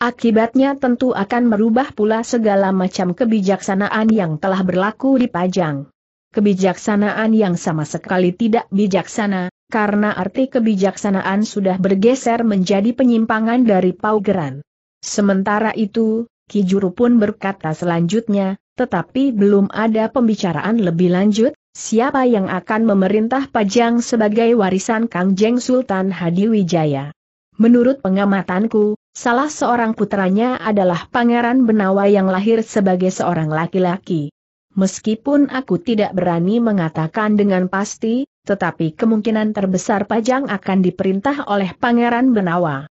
Akibatnya tentu akan merubah pula segala macam kebijaksanaan yang telah berlaku di Pajang. Kebijaksanaan yang sama sekali tidak bijaksana, karena arti kebijaksanaan sudah bergeser menjadi penyimpangan dari paugeran. Sementara itu, Kijuru pun berkata selanjutnya, tetapi belum ada pembicaraan lebih lanjut, siapa yang akan memerintah Pajang sebagai warisan Kang Jeng Sultan Hadiwijaya. Menurut pengamatanku, salah seorang putranya adalah Pangeran Benawa yang lahir sebagai seorang laki-laki. Meskipun aku tidak berani mengatakan dengan pasti, tetapi kemungkinan terbesar Pajang akan diperintah oleh Pangeran Benawa.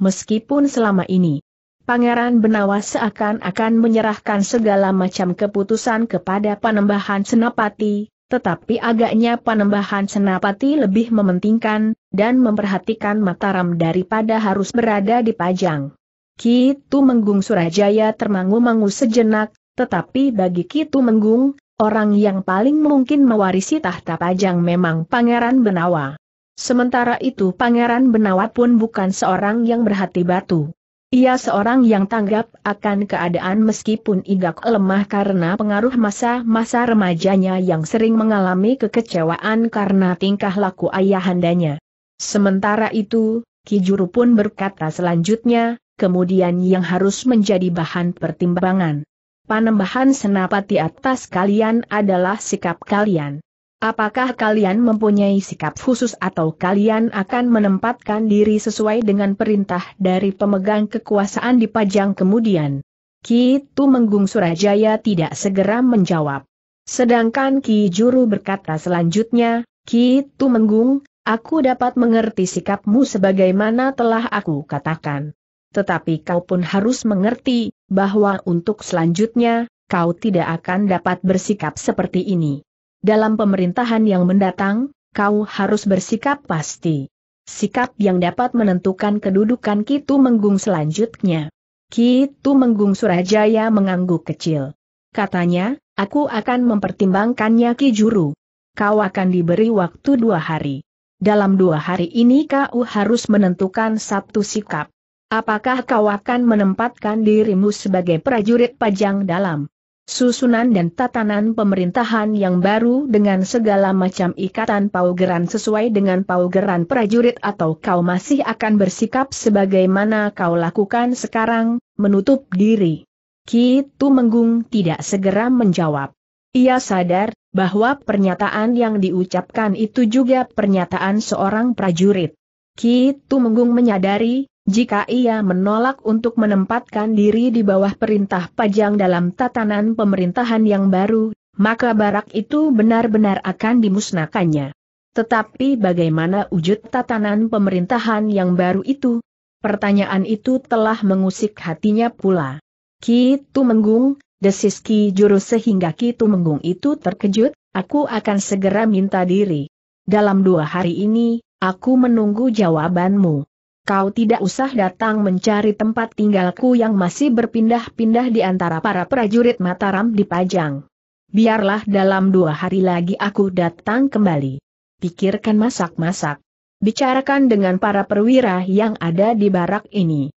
Meskipun selama ini, Pangeran Benawa seakan-akan menyerahkan segala macam keputusan kepada Panembahan Senapati, tetapi agaknya Panembahan Senapati lebih mementingkan dan memperhatikan Mataram daripada harus berada di Pajang. Kitu Menggung Surajaya termangu-mangu sejenak, tetapi bagi Kitu Menggung, Orang yang paling mungkin mewarisi tahta pajang memang Pangeran Benawa. Sementara itu Pangeran Benawa pun bukan seorang yang berhati batu. Ia seorang yang tanggap akan keadaan meskipun igak lemah karena pengaruh masa-masa remajanya yang sering mengalami kekecewaan karena tingkah laku ayahandanya. Sementara itu, Kijuru pun berkata selanjutnya, kemudian yang harus menjadi bahan pertimbangan. Panembahan senapati atas kalian adalah sikap kalian. Apakah kalian mempunyai sikap khusus atau kalian akan menempatkan diri sesuai dengan perintah dari pemegang kekuasaan di Pajang kemudian? Kitu Menggung Surajaya tidak segera menjawab. Sedangkan Ki Juru berkata selanjutnya, Kitu Menggung, aku dapat mengerti sikapmu sebagaimana telah aku katakan tetapi kau pun harus mengerti, bahwa untuk selanjutnya, kau tidak akan dapat bersikap seperti ini. Dalam pemerintahan yang mendatang, kau harus bersikap pasti. Sikap yang dapat menentukan kedudukan Kitu Menggung selanjutnya. Kitu Menggung Surajaya mengangguk kecil. Katanya, aku akan mempertimbangkannya Ki Juru. Kau akan diberi waktu dua hari. Dalam dua hari ini kau harus menentukan satu sikap. Apakah kau akan menempatkan dirimu sebagai prajurit pajang dalam susunan dan tatanan pemerintahan yang baru dengan segala macam ikatan paugeran sesuai dengan paugeran prajurit atau kau masih akan bersikap sebagaimana kau lakukan sekarang, menutup diri? Kitu Menggung tidak segera menjawab. Ia sadar, bahwa pernyataan yang diucapkan itu juga pernyataan seorang prajurit. Kitu Menggung menyadari, jika ia menolak untuk menempatkan diri di bawah perintah pajang dalam tatanan pemerintahan yang baru, maka barak itu benar-benar akan dimusnahkannya. Tetapi bagaimana wujud tatanan pemerintahan yang baru itu? Pertanyaan itu telah mengusik hatinya pula. Ki Tumenggung, desis Ki Juru sehingga Ki Tumenggung itu terkejut, aku akan segera minta diri. Dalam dua hari ini, aku menunggu jawabanmu kau tidak usah datang mencari tempat tinggalku yang masih berpindah-pindah di antara para prajurit Mataram di Pajang. Biarlah dalam dua hari lagi aku datang kembali. Pikirkan masak-masak. Bicarakan dengan para perwira yang ada di barak ini.